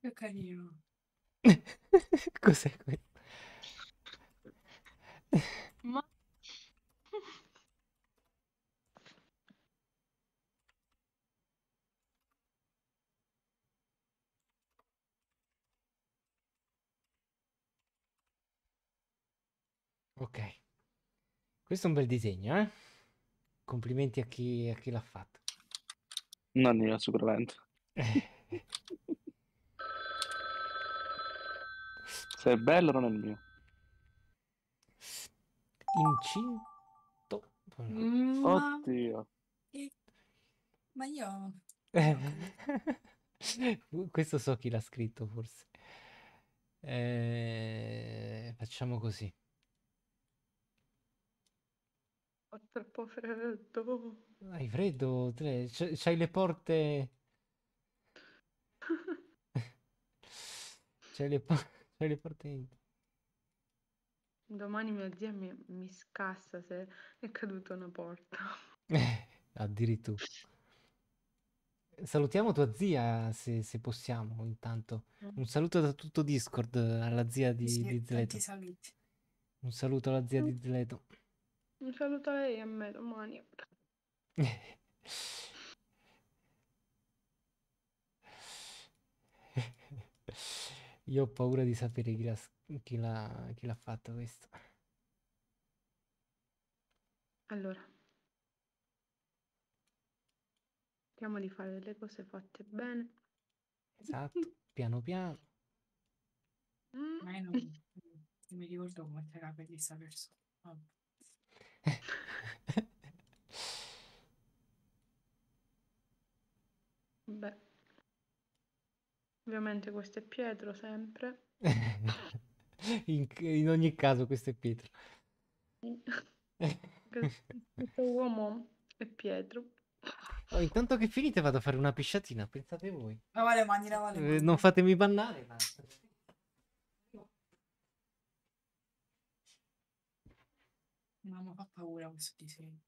Che carino. Cos'è questo? Ma Ok. Questo è un bel disegno, eh? Complimenti a chi, a chi l'ha fatto. Non io, sicuramente. Se è bello non è il mio. Incinto. Mm, Oddio. Ma io... Questo so chi l'ha scritto forse. Eh, facciamo così. Ho troppo freddo. Hai freddo? C'hai le porte... C'hai le, po le, porte Domani mia zia mi, mi scassa se è caduta una porta. addirittura. Salutiamo tua zia se, se, possiamo intanto. Mm. Un saluto da tutto Discord alla zia di, sì, di Zleto. Un saluto alla zia di mm. Zleto. Un saluto a lei e a me domani. Io ho paura di sapere chi l'ha, chi l'ha, chi l'ha fatto questo. Allora, cerchiamo di fare delle cose fatte bene. Esatto, piano piano. Mm. Ma io non, non mi ricordo come era per questa persona. Vabbè. Beh, ovviamente questo è Pietro sempre. In, in ogni caso, questo è Pietro. Questo uomo è Pietro. Oh, intanto che finite vado a fare una pisciatina, pensate voi. Lavare le mani, lavare le Eh, Non fatemi bannare. tanto. Mamma, fa paura questo disegno.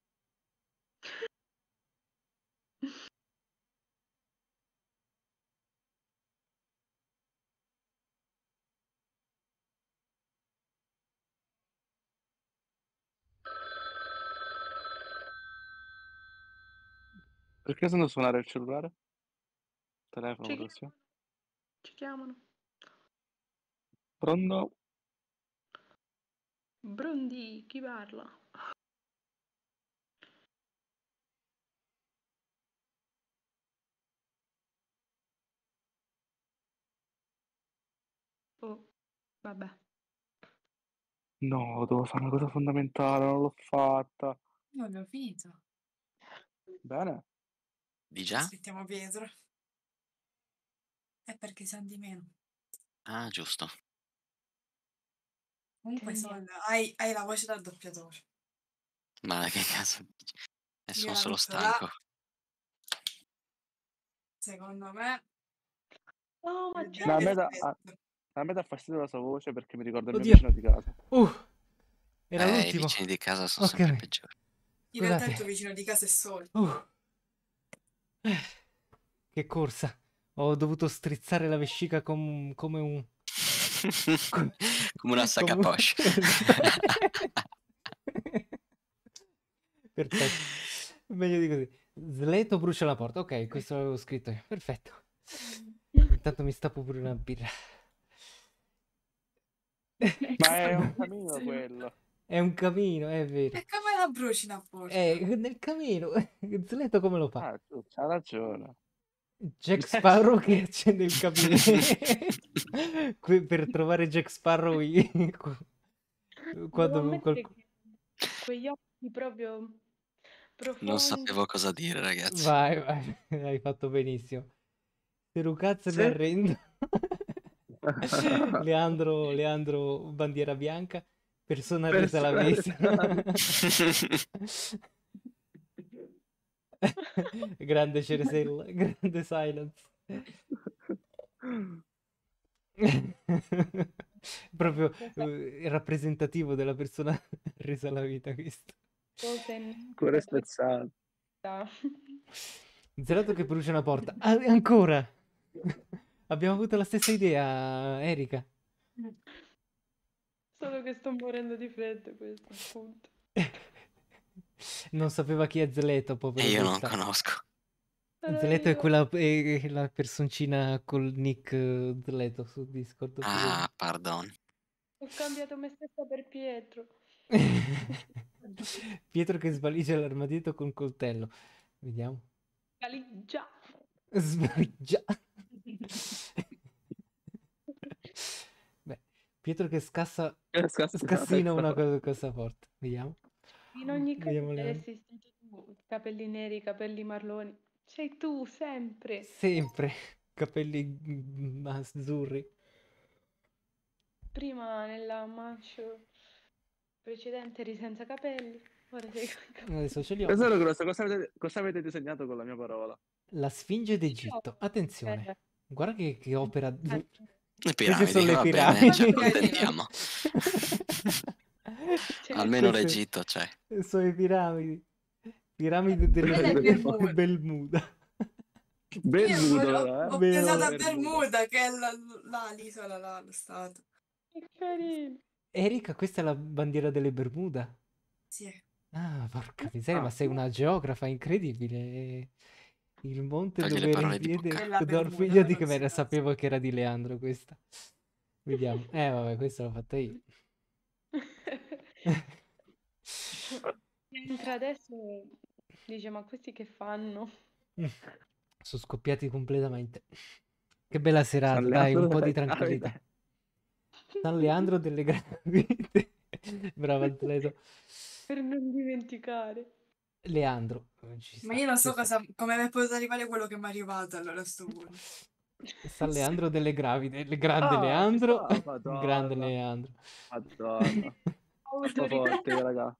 Perché se suonare il cellulare? Telefono, Ci, ci chiamano. Pronto? Brondì, chi parla? Oh, vabbè. No, devo fare una cosa fondamentale, non l'ho fatta. Non abbiamo finito. Bene. Di già? Aspettiamo Pietro. È perché sa di meno. Ah, giusto. Comunque Sol, hai, hai, la voce da doppiatore. Ma che cazzo dici? E sono solo dottora... stanco. Secondo me... Oh, ma c'è... Ma a me da... A me dà fastidio la sua voce perché mi ricorda il mio vicino di casa. Uh, era eh, l'ultimo. I vicini di casa sono okay. sempre peggiori. In realtà il tuo vicino di casa è solo. Uh. Eh, che corsa. Ho dovuto strizzare la vescica com- come un... come una sacca a poche. Perfetto. Meglio di così. Sleto brucia la porta. Ok, questo l'avevo scritto io. Perfetto. Intanto mi stappo pure una birra. Ma è un camino quello. È un camino, è vero. E come la bruci la porta? È eh, nel camino. Sleto come lo fa? Ah, ha ragione. Jack Sparrow che accende il gabinetto per trovare Jack Sparrow quando qualcuno... quegli occhi proprio profondi. non sapevo cosa dire ragazzi vai vai hai fatto benissimo se sì. mi arrendo Leandro, Leandro bandiera bianca persona resa la messa grande Ceresella, grande Silence. Proprio eh, rappresentativo della persona resa alla vita questo. Cuore spezzato. Zerato che brucia una porta. Ah, ancora! Abbiamo avuto la stessa idea, Erika. Solo che sto morendo di freddo questo appunto. Non sapeva chi è Zeleto, povero. E eh, io non conosco. Zeleto è eh, quella è eh, la personcina col nick Zeleto su Discord. Ah, pardon. Ho cambiato me stessa per Pietro. Pietro che sbaligia l'armadietto con coltello. Vediamo. Sbaligia. Sbaligia. Beh, Pietro che scassa, scassina una cosa, cosa forte. Vediamo. In ogni caso Vediamo stato tu, capelli neri, capelli marroni. Sei tu, sempre. Sempre capelli mm, azzurri. Prima nella manche precedente eri senza capelli, ora sei con capelli. Adesso ce li ho. Tesoro grosso, cosa avete, cosa avete disegnato con la mia parola? La Sfinge d'Egitto. Attenzione, Eh, guarda che, che opera. eh. Le Queste piramidi, sono le va bene, piramidi. ce lo intendiamo. Cioè, Almeno l'Egitto c'è. Sono le piramidi. Piramidi delle Bermuda. Eh? Bermuda. Bermuda, eh? Ho pensato a Bermuda, che è l'isola, là, lo stato. Che carino. Eh, Erika, questa è la bandiera delle Bermuda? Sì. Ah, porca ah. miseria, ma sei una geografa incredibile. Il monte Togli dove eri in piedi... Dor figlio di che sapevo che era di Leandro questa. Vediamo. eh, vabbè, questa l'ho fatta io. Mentre adesso dice, ma questi che fanno? Sono scoppiati completamente. Che bella serata, dai, un po' di tranquillità. San Leandro delle Gravite. Bravo atleta. Per non dimenticare. Leandro. Ma io non so cosa, come mi è potuto arrivare quello che mi è arrivato allora a sto punto. San Leandro delle Gravide. Le grande oh, Leandro. Oh, grande Leandro. Madonna. Molto forte, raga.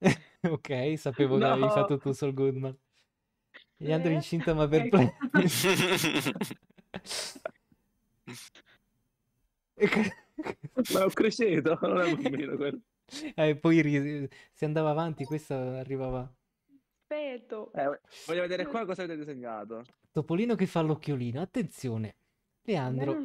ok, sapevo no. che avevi fatto tu sul Goodman. Leandro eh. incinta ma per ecco. ma ho cresciuto, non è un bambino E Eh, poi se andava avanti questa arrivava... Feto. Eh, voglio vedere qua cosa avete disegnato. Topolino che fa l'occhiolino, attenzione. Leandro...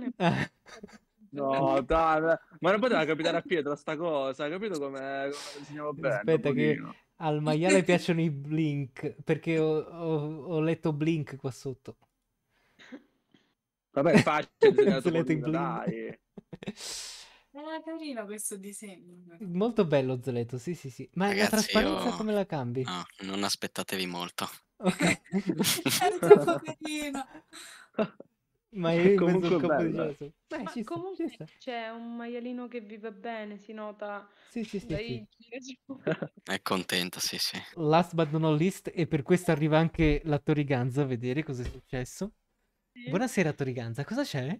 No, dai, ma non poteva capitare a Pietro sta cosa, capito come disegniamo bene? Aspetta che al maiale piacciono i blink, perché ho, ho, ho letto blink qua sotto. Vabbè, faccio, facile disegnare blink, dai. Era carino questo disegno. Molto bello Zeletto, sì sì sì. Ma Ragazzi, la trasparenza io... come la cambi? No, non aspettatevi molto. Ok. È troppo carino. Ma è comunque un campo di gelato. Ma ci comunque sta. c'è un maialino che vive bene, si nota Sì, sì, sì, sì. È contento, sì, sì. Last but not least, e per questo arriva anche la Toriganza a vedere cosa è successo. Sì. Buonasera Toriganza, cosa c'è?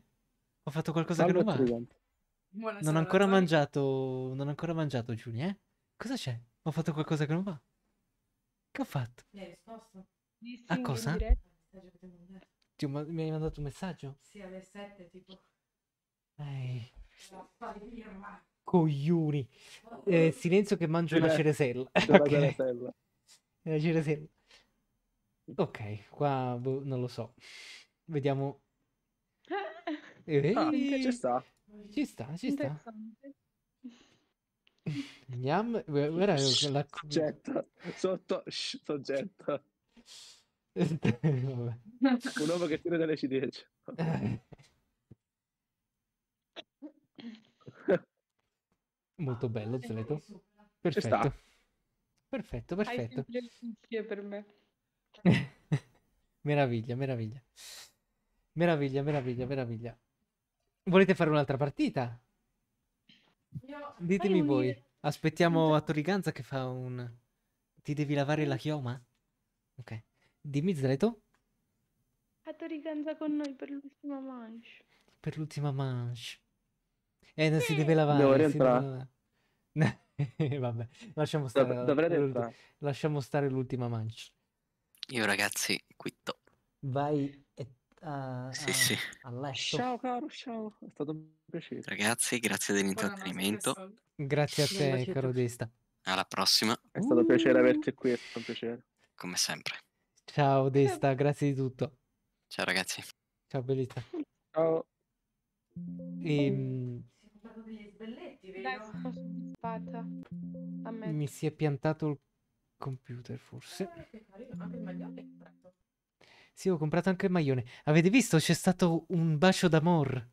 Ho fatto qualcosa che non va? Buonasera, Non ho ancora Tori. mangiato, non ho ancora mangiato Giulia, eh? Cosa c'è? Ho fatto qualcosa che non va? Che ho fatto? Mi hai risposto? A cosa? diretta. Ti ho, mi hai mandato un messaggio? Sì, alle 7 tipo. Ehi. Coglioni. Oh. Eh, silenzio che mangio una ceresella. Una okay. ceresella. ceresella. Ok, qua boh, non lo so. Vediamo. Ehi. Ah, ci sta. Ci sta, ci sta. Andiamo. Guarda, la... Soggetta. Sotto. Soggetta. Un uomo che tira dalle ciliegie. Molto bello, Zeleto. Perfetto. Perfetto, perfetto. per me. meraviglia, meraviglia. Meraviglia, meraviglia, meraviglia. Volete fare un'altra partita? Ditemi voi. Aspettiamo a Toriganza che fa un... Ti devi lavare la chioma? Ok. Dimmi Zreto, Hattorikanza con noi per l'ultima manche. per l'ultima manche. Eh, non si eh. deve lavare, Devo non si rientrare. Vabbè, lasciamo stare, la- Dov- dovrei lasciamo stare l'ultima manche. Io ragazzi, quitto. Vai e- a, ah, Sì, a- ah, sì. a Ciao caro, ciao, è stato un piacere. Ragazzi, grazie dell'intrattenimento. Grazie a te, caro te. Desta. Alla prossima, È stato un piacere uh. averti qui, è stato un piacere. come sempre. Ciao Desta, grazie di tutto. Ciao ragazzi. Ciao Bellita. Ciao. Ehm... Mi si è piantato il computer forse. Eh, sì, ho comprato anche il maglione. Avete visto? C'è stato un bacio d'amor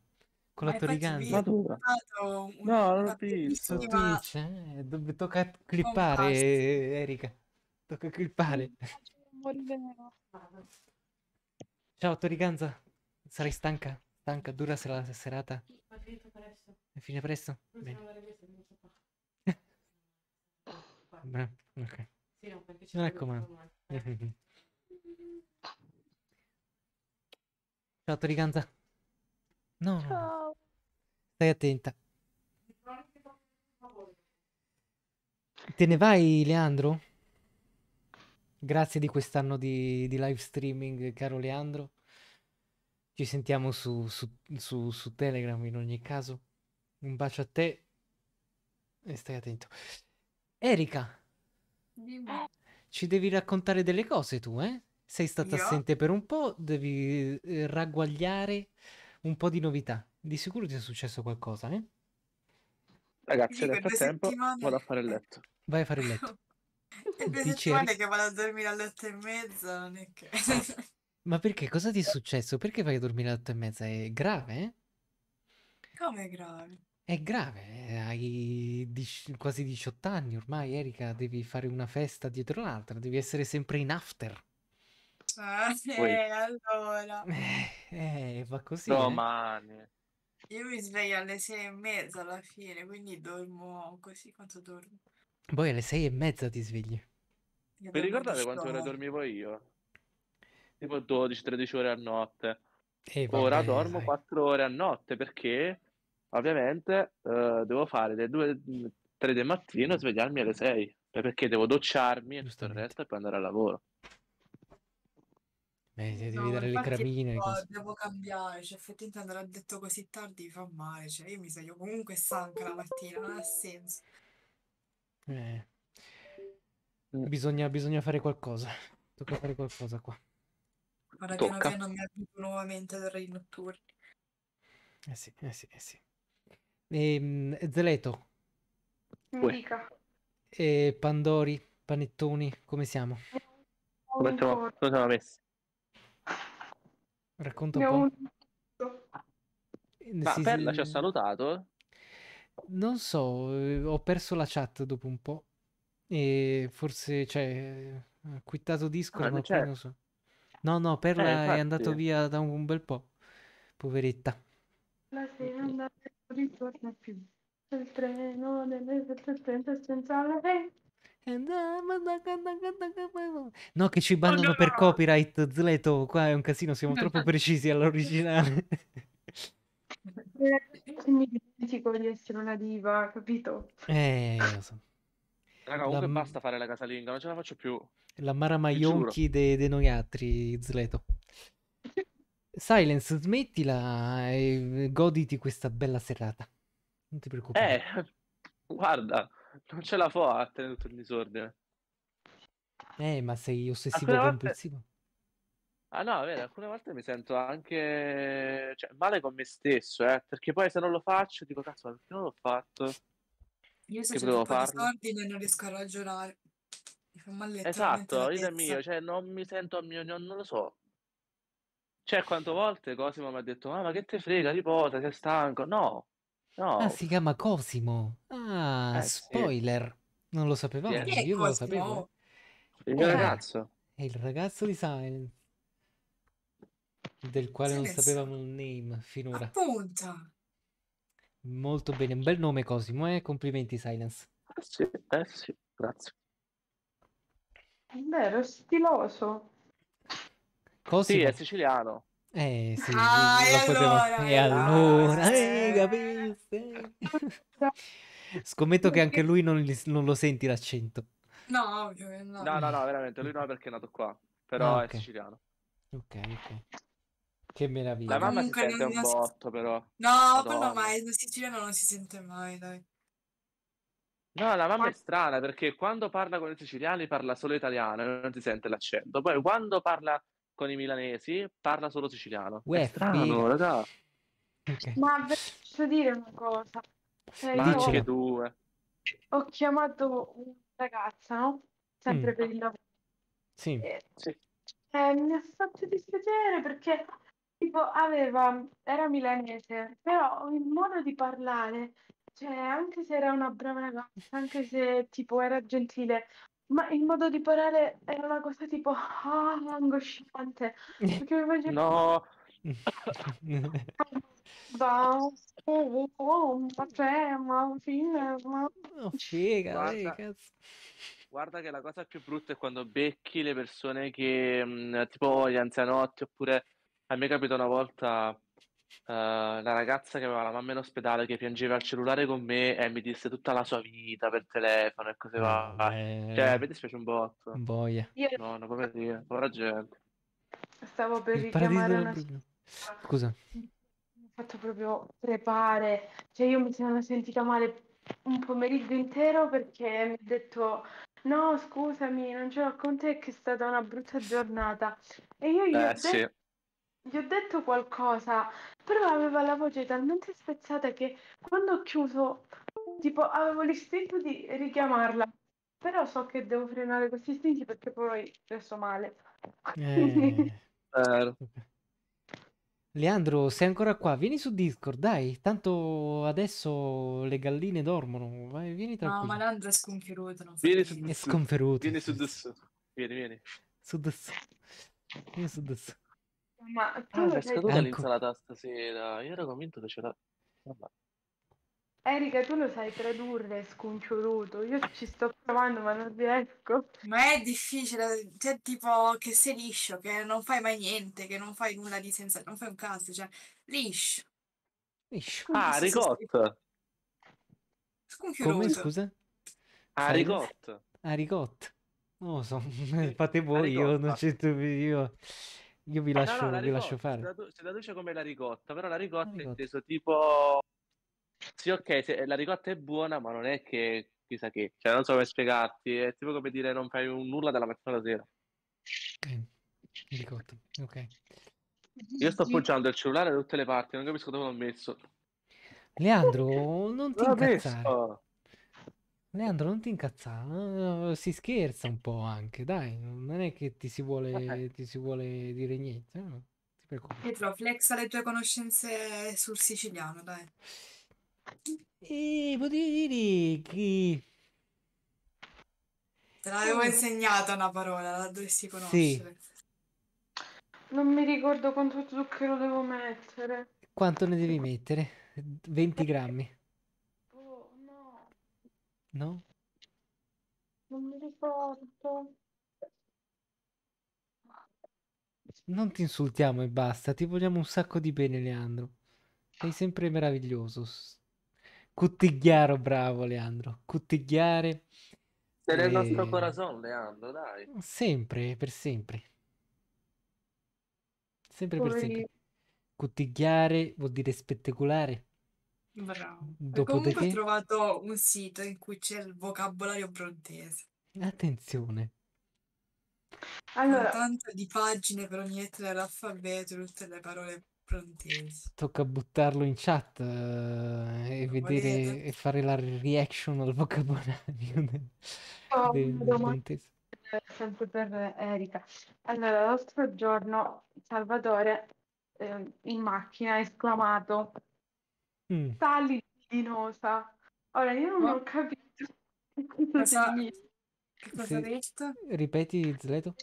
con la Torriganza. Ma tu... No, non l'ho visto. Eh, tocca clippare, Erika. Tocca clippare. Ciao Toriganza, sarai stanca? Stanca, dura sarà la serata. Ma finito presto. È finita presto? Bene. Bra- ok. Sì, no, perché c'è raccomando. Ciao Toriganza. No, no. Ciao. Stai attenta. Te ne vai, Leandro? Grazie di quest'anno di, di live streaming, caro Leandro. Ci sentiamo su, su, su, su Telegram in ogni caso. Un bacio a te e stai attento. Erika, ci devi raccontare delle cose tu, eh? Sei stata Io? assente per un po', devi eh, ragguagliare un po' di novità. Di sicuro ti è successo qualcosa, eh? Ragazzi, nel frattempo vado a fare il letto. Vai a fare il letto. È due Dice... che vado a dormire alle otto e mezza, non è che... Ma perché? Cosa ti è successo? Perché vai a dormire alle otto e mezza? È grave? Come è grave? È grave, eh, hai quasi 18 anni ormai, Erika, devi fare una festa dietro l'altra, devi essere sempre in after. Ah, sì, eh, allora. Eh, eh, va così. Eh. Domani. Eh. Io mi sveglio alle sei e mezza alla fine, quindi dormo così quanto dormo. Poi alle sei e mezza ti svegli. Vi ricordate quante ore dormivo io? Tipo 12-13 ore a notte. E eh, vabbè, Ora dormo sai. 4 ore a notte perché ovviamente eh, devo fare le 2-3 del mattino e svegliarmi alle 6 perché devo docciarmi e tutto il resto e poi andare al lavoro. Beh, se devi No, dare le infatti cramine. tipo, devo cambiare, cioè effettivamente andare a letto così tardi fa male, cioè io mi sveglio comunque stanca la mattina, non ha senso. Eh. Mm. Bisogna, bisogna fare qualcosa. Tocca fare qualcosa qua. Guarda che non mi abito nuovamente ad Rei notturni. Eh sì, eh sì, eh sì. Ehm, Zeleto. Mi dica. E Pandori, Panettoni, come siamo? Come siamo, come siamo messi? Racconta un po'. Eh, Ma Perla ci ha salutato non so, eh, ho perso la chat dopo un po'. E forse, cioè, ha eh, quittato Discord, ah, ma non certo. so. No, no, Perla eh, infatti... è andato via da un bel po'. Poveretta. La sera andata non ritorna più. Il treno delle 7.30 senza la eh, No, che ci oh, bannano per copyright, Zleto. Qua è un casino, siamo troppo precisi all'originale. Eh, mi dimentico di essere una diva, capito? Eh, lo so. Raga, comunque La- basta fare la casalinga, non ce la faccio più. La maramaionchi de, de noi altri, Zleto. Silence, smettila e goditi questa bella serata. Non ti preoccupare. Eh, guarda, non ce la fa a tenere tutto il disordine. Eh, ma sei ossessivo Alcune volte- Ah no, vero, alcune volte mi sento anche cioè, male con me stesso, eh, perché poi se non lo faccio dico, cazzo, ma perché non l'ho fatto? Io se che ho fatto ordine non riesco a ragionare. Mi fa male Esatto, io è mio, cioè non mi sento a mio, non, non lo so. Cioè, quante volte Cosimo mi ha detto, ah, ma che te frega, riposa, sei stanco? No, no. Ah, si chiama Cosimo. Ah, eh, spoiler. Sì. Non lo sapevamo, sì, eh. io non lo sapevo. Il mio eh, ragazzo. È il ragazzo di Silence del quale sì, non sapevamo il name finora. Appunto. Molto bene, un bel nome Cosimo, eh? complimenti Silence. Eh sì, eh sì, grazie. Vero, stiloso. Cosimo. Sì, è siciliano. Eh sì, ah, e allora, potevo... e allora, eh, eh, capiste? Scommetto che anche lui non, li, non, lo senti l'accento. No, ovvio no. No, no, no, veramente, lui non è perché è nato qua, però ah, okay. è siciliano. Ok, ok. Che meraviglia. La mamma Comunque si sente un non botto, però. No, quello mai, il siciliano non si sente mai, dai. No, la mamma è strana perché quando parla con i siciliani parla solo italiano e non si sente l'accento. Poi quando parla con i milanesi parla solo siciliano. Uè, è strano, raga. Okay. Ma posso dire una cosa? Cioè, Ma anche due. Ho chiamato una ragazza, no? Sempre mm. per il lavoro. Sì. E... Eh, sì. Eh, mi ha fatto dispiacere perché tipo aveva, era milanese, però il modo di parlare, cioè anche se era una brava ragazza, anche se tipo era gentile, ma il modo di parlare era una cosa tipo ah, angosciante, perché mi immagino... No! Da, oh, oh, oh, ma c'è, cioè, ma fine, ma... Oh, figa, guarda, dai, eh, guarda che la cosa più brutta è quando becchi le persone che, mm, tipo gli anzianotti, oppure a me è capitato una volta eh, una ragazza che aveva la mamma in ospedale che piangeva al cellulare con me e mi disse tutta la sua vita per telefono e così va. Eh, cioè, mi dispiace un botto. Boia. Io... No, no, povera, dire, povera gente. Stavo per Il richiamare una... Proprio... Scusa. Mi ho fatto proprio trepare. Cioè, io mi sono sentita male un pomeriggio intero perché mi ha detto no scusami non ce l'ho con te che è stata una brutta giornata e io gli eh, ho detto sì. Gli ho detto qualcosa, però aveva la voce talmente spezzata che quando ho chiuso, tipo, avevo l'istinto di richiamarla. Però so che devo frenare questi istinti perché poi resto male. Eh. Leandro, sei ancora qua? Vieni su Discord, dai. Tanto adesso le galline dormono. Vai, vieni tranquillo. No, ma Leandro è sconferuto. Non vieni su È sconferuto. Vieni su Discord. Vieni, vieni. Su Discord. Vieni su Discord. Ma tu ah, è scaduta ecco. l'insalata stasera. Io ero convinto che c'era. Vabbè. Erika, tu lo sai tradurre sconcioluto. Io ci sto provando, ma non riesco. Ma è difficile, cioè, tipo che sei liscio, che non fai mai niente, che non fai nulla di senza, non fai un cazzo, cioè liscio. Liscio. Come ah, ricotta. Sconcioluto. Come scusa? Ah, ricotta. Non lo so, fate voi, io non ah. c'entro io. Io vi lascio, eh, no, no, la vi lascio fare. Si traduce, si traduce come la ricotta, però la ricotta, la ricotta. è inteso tipo... Sì, ok, se, eh, la ricotta è buona, ma non è che chissà che. Cioè, non so come spiegarti. È tipo come dire non fai nulla dalla mattina alla sera. Ok, ricotta, ok. Io sto appoggiando il cellulare da tutte le parti, non capisco dove l'ho messo. Leandro, non ti incazzare. Messo. Leandro, non ti incazzare, eh, si scherza un po' anche, dai, non è che ti si vuole, ti si vuole dire niente. Eh, no? Ti Pietro, flexa le tue conoscenze sul siciliano, dai. E potevi dire che... Te l'avevo oh. insegnata una parola, la dovresti conoscere. Sì. Non mi ricordo quanto zucchero devo mettere. Quanto ne devi mettere? 20 grammi. No? Non mi ricordo. Non ti insultiamo e basta, ti vogliamo un sacco di bene, Leandro. Sei sempre meraviglioso. Cuttigliaro, bravo, Leandro. Cuttigliare. Per il eh, nostro corazon, Leandro, dai. Sempre, per sempre. Sempre per Poi- sempre. Cuttigliare vuol dire spettacolare. Bravo. Comunque ho trovato un sito in cui c'è il vocabolario brontese. Attenzione. Allora... Tanto di pagine per ogni lettera dell'alfabeto, tutte le parole brontesi. Tocca buttarlo in chat uh, e vedere volete. e fare la reaction al vocabolario del, oh, del brontese. Sempre per Erika. Allora, l'altro giorno Salvatore eh, in macchina ha esclamato Mm. Sally Ora io non ho capito cosa, cosa... Che cosa Se... hai detto? Ripeti, Zleto.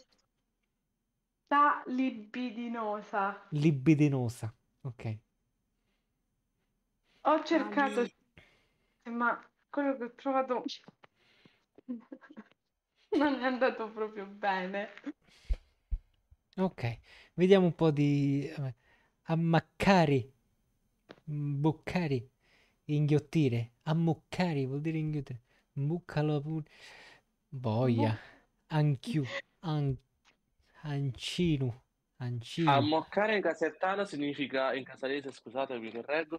Sta libidinosa. Libidinosa, ok. Ho cercato, ma quello che ho trovato non è andato proprio bene. Ok, vediamo un po' di... Eh, Ammaccari Boccare, inghiottire, ammuccare vuol dire inghiottire. Muccalo pure. Boia, anch'io, an, ancino, ancino. Ammoccare in casertano significa, in casalese scusatemi che reggo,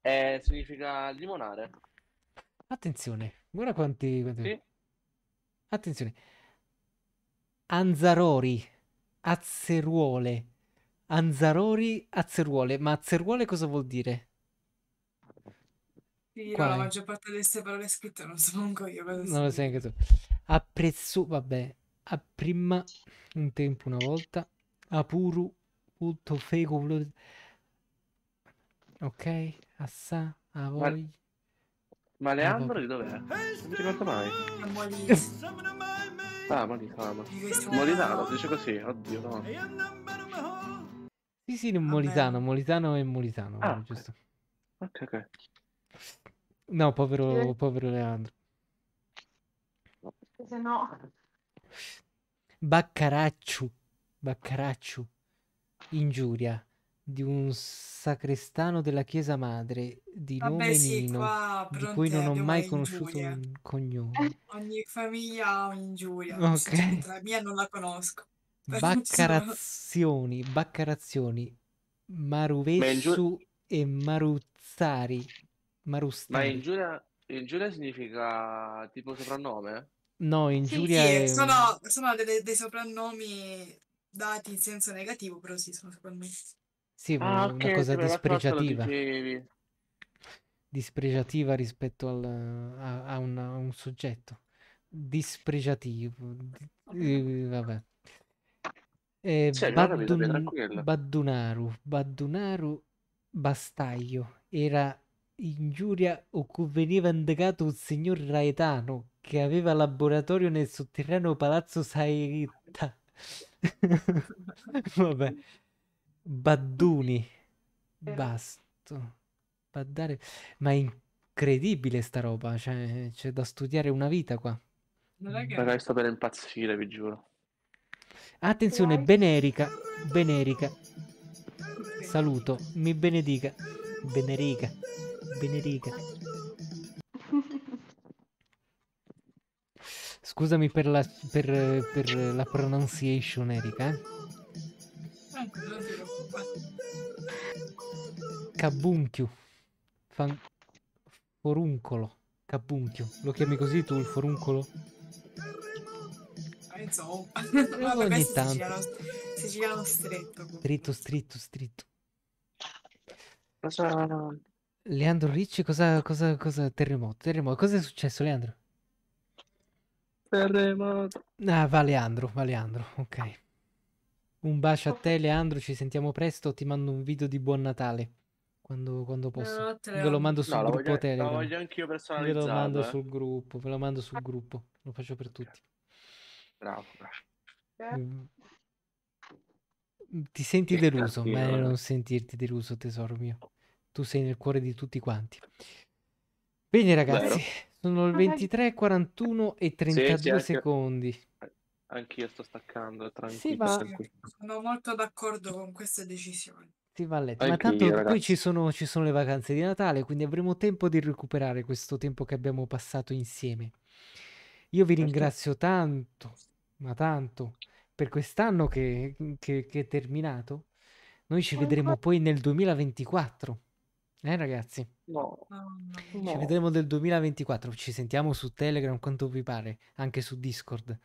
eh, significa limonare. Attenzione, guarda quanti... quanti... Sì. Attenzione. Anzarori, azzeruole, Anzarori Azzeruole. Ma Azzeruole cosa vuol dire? Io Qual la maggior parte delle queste parole scritte non so manco io. cosa Non lo sai anche tu. Apprezzo, vabbè, a prima, un tempo, una volta, apuru, tutto fego, ok, assà, a Ma- voi. Ma Leandro di dov'è? Non ti conto mai. significa. Ah, ma di fama. Ah, Molitano, dice così, oddio no. Sì, sì, Molisano, Molisano e Molisano, Ah, ok. giusto. Ok, ok. No, povero, povero Leandro. perché se no... Baccaracciu, Baccaracciu, ingiuria di un sacrestano della Chiesa Madre di Vabbè, nome sì, Nino, qua di cui non ho mai conosciuto ingiurie. un cognome. Ogni famiglia ha un'ingiuria, non la mia non la conosco. Baccarazioni, Baccarazioni, Maruvesu e Maruzzari. Marustari. Ma ingiuria, ingiuria significa tipo soprannome? No, ingiuria sì, sì, è... Eh, sono, sono delle, dei soprannomi dati in senso negativo, però sì, sono soprannomi. Sì, ah, una okay, cosa dispregiativa. Dispregiativa rispetto al, a, a, una, a un soggetto dispregiativo. Eh, vabbè. Eh, Cioè, allora Baddunaru, Baddunaru Bastaglio era ingiuria o cui veniva indagato un signor Raetano che aveva laboratorio nel sotterraneo Palazzo Sairitta. Vabbè, Badduni, basto. Baddare. Ma è incredibile sta roba, cioè, c'è da studiare una vita qua. Non è che... Ragazzi, sto per impazzire, vi giuro. Attenzione, Benerica. Benerica. Saluto, mi benedica. Benerica. Benerica. Scusami per la, per, per la pronunciation, Erika. Eh? Cabunchio. Fan... Foruncolo. Cabunchio. Lo chiami così tu il foruncolo? insomma. Vabbè, ogni tanto. Siciliano, siciliano stretto. stretto, stretto. Leandro Ricci, cosa, cosa, cosa, terremoto, terremoto, cosa è successo Leandro? Terremoto. Ah, va Leandro, va Leandro, ok. Un bacio a te Leandro, ci sentiamo presto, ti mando un video di Buon Natale quando, quando posso. Ve lo mando sul no, gruppo voglio, Telegram. Lo voglio anch'io personalizzato. Ve lo mando eh. sul gruppo, ve lo mando sul gruppo, lo faccio per tutti. Bravo, bravo. Eh. Ehm, ti senti che deluso, cattivo, non eh. sentirti deluso, tesoro mio. Tu sei nel cuore di tutti quanti. Bene, ragazzi, Vero. sono il 23, 41 e 32 sì, anche... secondi. Anch'io sto staccando, tranquillo. Sì, tranquillo. Sono molto d'accordo con queste decisioni. ti va letto. Ma tanto io, poi ci sono, ci sono le vacanze di Natale, quindi avremo tempo di recuperare questo tempo che abbiamo passato insieme. Io vi certo. ringrazio tanto ma tanto, per quest'anno che, che, che è terminato, noi ci vedremo poi nel 2024. Eh ragazzi? No. no. Ci vedremo nel 2024, ci sentiamo su Telegram quanto vi pare, anche su Discord.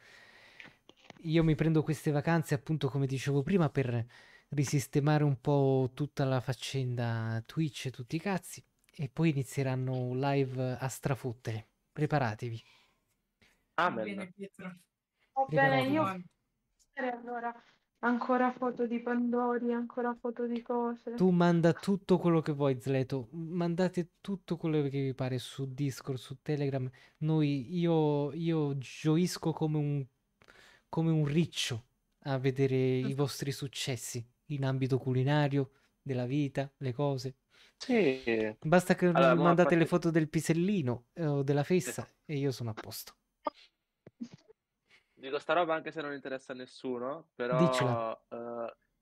Io mi prendo queste vacanze appunto come dicevo prima per risistemare un po' tutta la faccenda Twitch e tutti i cazzi e poi inizieranno live a strafottere. Preparatevi. Amen. Ah, bene, Pietro. Va bene, Ricordatelo. io allora ancora foto di Pandori, ancora foto di cose. Tu manda tutto quello che vuoi, Zleto. Mandate tutto quello che vi pare su Discord, su Telegram. Noi, io, io gioisco come un, come un riccio a vedere i vostri successi in ambito culinario, della vita, le cose. Sì. Basta che allora, mandate le foto del pisellino eh, o eh, della festa e io sono a posto dico sta roba anche se non interessa a nessuno, però uh,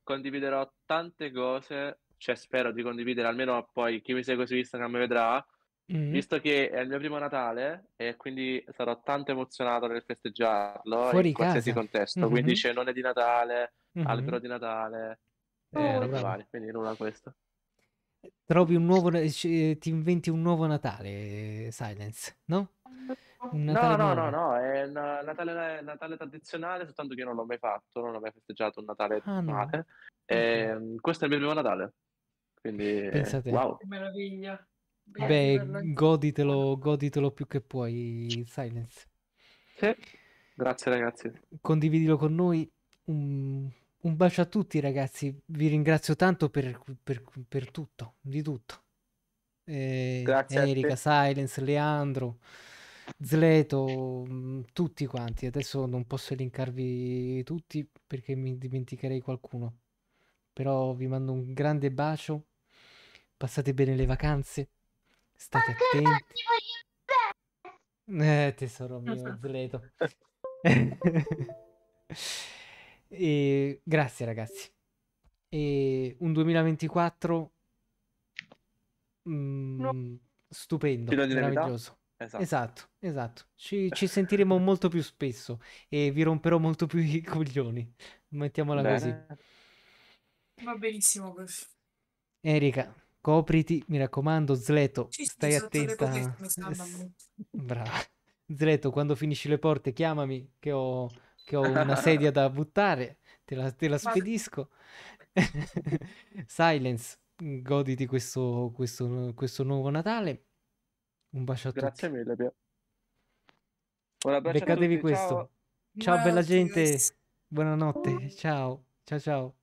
condividerò tante cose, cioè spero di condividere almeno poi chi mi segue su Instagram mi vedrà, mm-hmm. visto che è il mio primo Natale e quindi sarò tanto emozionato nel festeggiarlo Fuori in casa. qualsiasi contesto, mm-hmm. quindi cenone di Natale, mm-hmm. albero di Natale, eh, oh, eh, roba vale. quindi nulla questo. Trovi un nuovo, eh, ti inventi un nuovo Natale, Silence, no? No, no, no, no, è un Natale, Natale, tradizionale, soltanto che io non l'ho mai fatto, non ho mai festeggiato un Natale ah, no. e, okay. Ehm, questo è il mio primo Natale, quindi Pensate. wow. Che meraviglia. Beh, goditelo, goditelo più che puoi, Silence. Sì. Grazie ragazzi. Condividilo con noi. Un, un, bacio a tutti ragazzi, vi ringrazio tanto per, per, per tutto, di tutto. Eh, Grazie Erika, Silence, Leandro. Zleto, mm, tutti quanti. Adesso non posso elencarvi tutti perché mi dimenticherei qualcuno. Però vi mando un grande bacio. Passate bene le vacanze. State Anche attenti. Eh, tesoro mio, Zleto. e, grazie ragazzi. E un 2024 mh, mm, no. stupendo, meraviglioso. Esatto, esatto. esatto. Ci, ci, sentiremo molto più spesso e vi romperò molto più i coglioni. Mettiamola Bene. così. Va benissimo così. Erika, copriti, mi raccomando, Zleto, ci stai attenta. Pochette, Brava. Zleto, quando finisci le porte chiamami che ho, che ho una sedia da buttare, te la, te la spedisco. Silence, goditi questo, questo, questo nuovo Natale un bacio a Grazie tutti. Grazie mille, Pier. Beccatevi questo. Ciao, ciao bella gente. Buonanotte. Ciao. Ciao ciao.